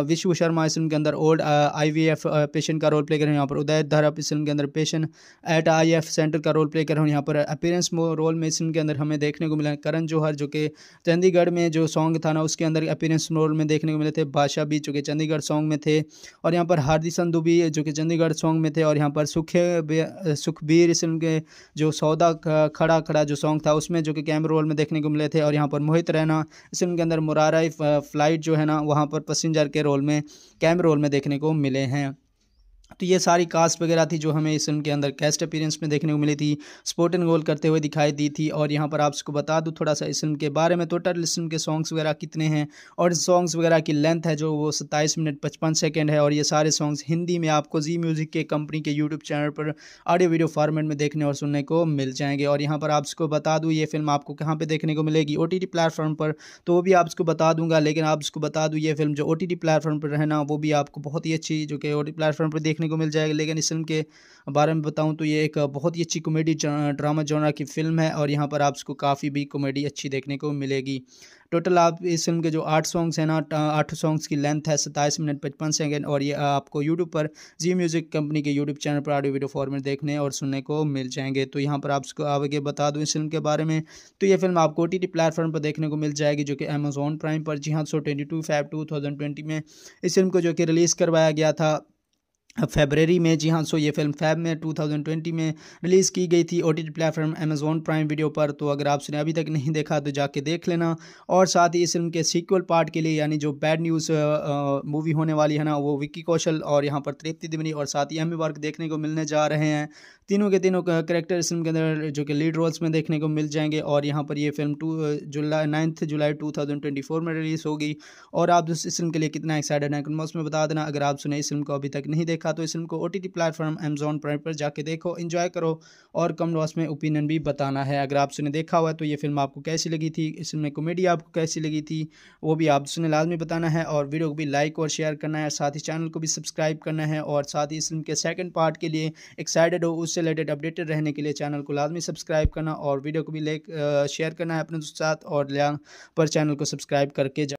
विश्व शर्मा इस के अंदर ओल्ड आई पेशेंट का रोल प्ले कर रहे हैं यहाँ पर उदय धरप इस फिल्म के अंदर पेशेंट एट आई सेंटर का रोल प्ले कर रहे हैं यहाँ पर अपीरेंस रोल में इस के अंदर हमें देखने को मिला करण जौहर जो कि चंडीगढ़ में जो सॉन्ग था ना उसके अंदर अपीरेंस रोल में देखने को मिले थे बादशाह भी जो कि चंडीगढ़ सॉन्ग में थे और यहाँ पर हार्दिक संधु भी जो कि चंडीगढ़ सॉन्ग में थे और यहाँ पर सुखे सुखबीर सिंह के जो सौदा खड़ा खड़ा जो सॉन्ग था उसमें जो कि कैमरे रोल में देखने को मिले थे और यहाँ पर मोहित रैना इस फिल्म के अंदर मुरारा फ्लाइट जो है ना वहाँ पर पसेंजर के रोल में कैमरे रोल में देखने को मिले हैं तो ये सारी कास्ट वगैरह थी जो हमें इस फिल्म के अंदर कैस्ट अपीरेंस में देखने को मिली थी स्पोर्ट एंड गोल करते हुए दिखाई दी थी और यहाँ पर आपको बता दूँ थोड़ा सा इस फिल्म के बारे में टोटल तो इस फिल्म के सॉन्ग्स वगैरह कितने हैं और सॉन्ग्स वगैरह की लेंथ है जो वो सत्ताईस मिनट पचपन सेकेंड है और ये सारे सॉन्ग्स हिंदी में आपको जी म्यूज़िक के कंपनी के यूट्यूब चैनल पर ऑडियो वीडियो फॉर्मेट में देखने और सुनने को मिल जाएंगे और यहाँ पर आपको बता दूँ ये फिल्म आपको कहाँ पर देखने को मिलेगी ओ प्लेटफॉर्म पर तो वो भी आपको बता दूंगा लेकिन आपको बता दूँ ये फिल्म जो ओ टी प्लेटफॉर्म पर रहना वो भी आपको बहुत ही अच्छी जो कि ओ टी प्लेटफॉर्म पर देखने देखने को मिल जाएगा लेकिन इस फिल्म के बारे में बताऊँ तो ये एक बहुत ही अच्छी कॉमेडी ड्रामा जॉनर की फिल्म है और यहाँ पर आपको काफ़ी भी कॉमेडी अच्छी देखने को मिलेगी टोटल आप इस फिल्म के जो आठ सॉन्ग्स हैं ना आठ सॉन्ग्स की लेंथ है सत्ताईस मिनट पचपन सेकेंड और ये आपको यूट्यूब पर जी म्यूज़िक कंपनी के यूट्यूब चैनल पर ऑडियो वीडियो फॉर्मेट देखने और सुनने को मिल जाएंगे तो यहाँ पर आपको आगे बता दूँ इस फिल्म के बारे में तो ये फिल्म आपको ओ टी प्लेटफॉर्म पर देखने को मिल जाएगी जो कि अमेजोन प्राइम पर जी हाँ so twenty two two thousand twenty में इस फिल्म को जो कि रिलीज़ करवाया गया था फेबररी में जी हाँ सो ये फिल्म फैब में 2020 में रिलीज़ की गई थी O T platform Amazon prime video पर तो अगर आपने अभी तक नहीं देखा तो जाके देख लेना और साथ ही इस फिल्म के सीक्वल पार्ट के लिए यानी जो बैड न्यूज़ मूवी होने वाली है ना वो विक्की कौशल और यहाँ पर तृप्ति दिमनी और साथ ही एम वर्क देखने को मिलने जा रहे हैं तीनों के तीनों करेक्टर इस फिल्म के अंदर जो कि लीड रोल्स में देखने को मिल जाएंगे और यहाँ पर ये फिल्म टू जुलाई नाइन्थ जुलाई टू में रिलीज़ होगी और आप इस फिल्म के लिए कितना एक्साइटेड हैं कमेंट्स में बता देना अगर आप सुने इस फिल्म को अभी तक नहीं देखा देखा तो इस फिल्म को O T platform Amazon prime पर जाके देखो इन्जॉय करो और कम लॉस में ओपिनियन भी बताना है अगर आपने देखा हुआ है तो ये फिल्म आपको कैसी लगी थी इस फिल्म में कॉमेडी आपको कैसी लगी थी वो भी आपने लाजमी बताना है और वीडियो को भी लाइक और शेयर करना है साथ ही चैनल को भी सब्सक्राइब करना है और साथ ही इस फिल्म के सेकेंड पार्ट के लिए एक्साइटेड हो उससे रिलेटेड अपडेटेड रहने के लिए चैनल को लाजमी सब्सक्राइब करना और वीडियो को भी लाइक शेयर करना है अपने दोस्तों साथ और पर चैनल को सब्सक्राइब करके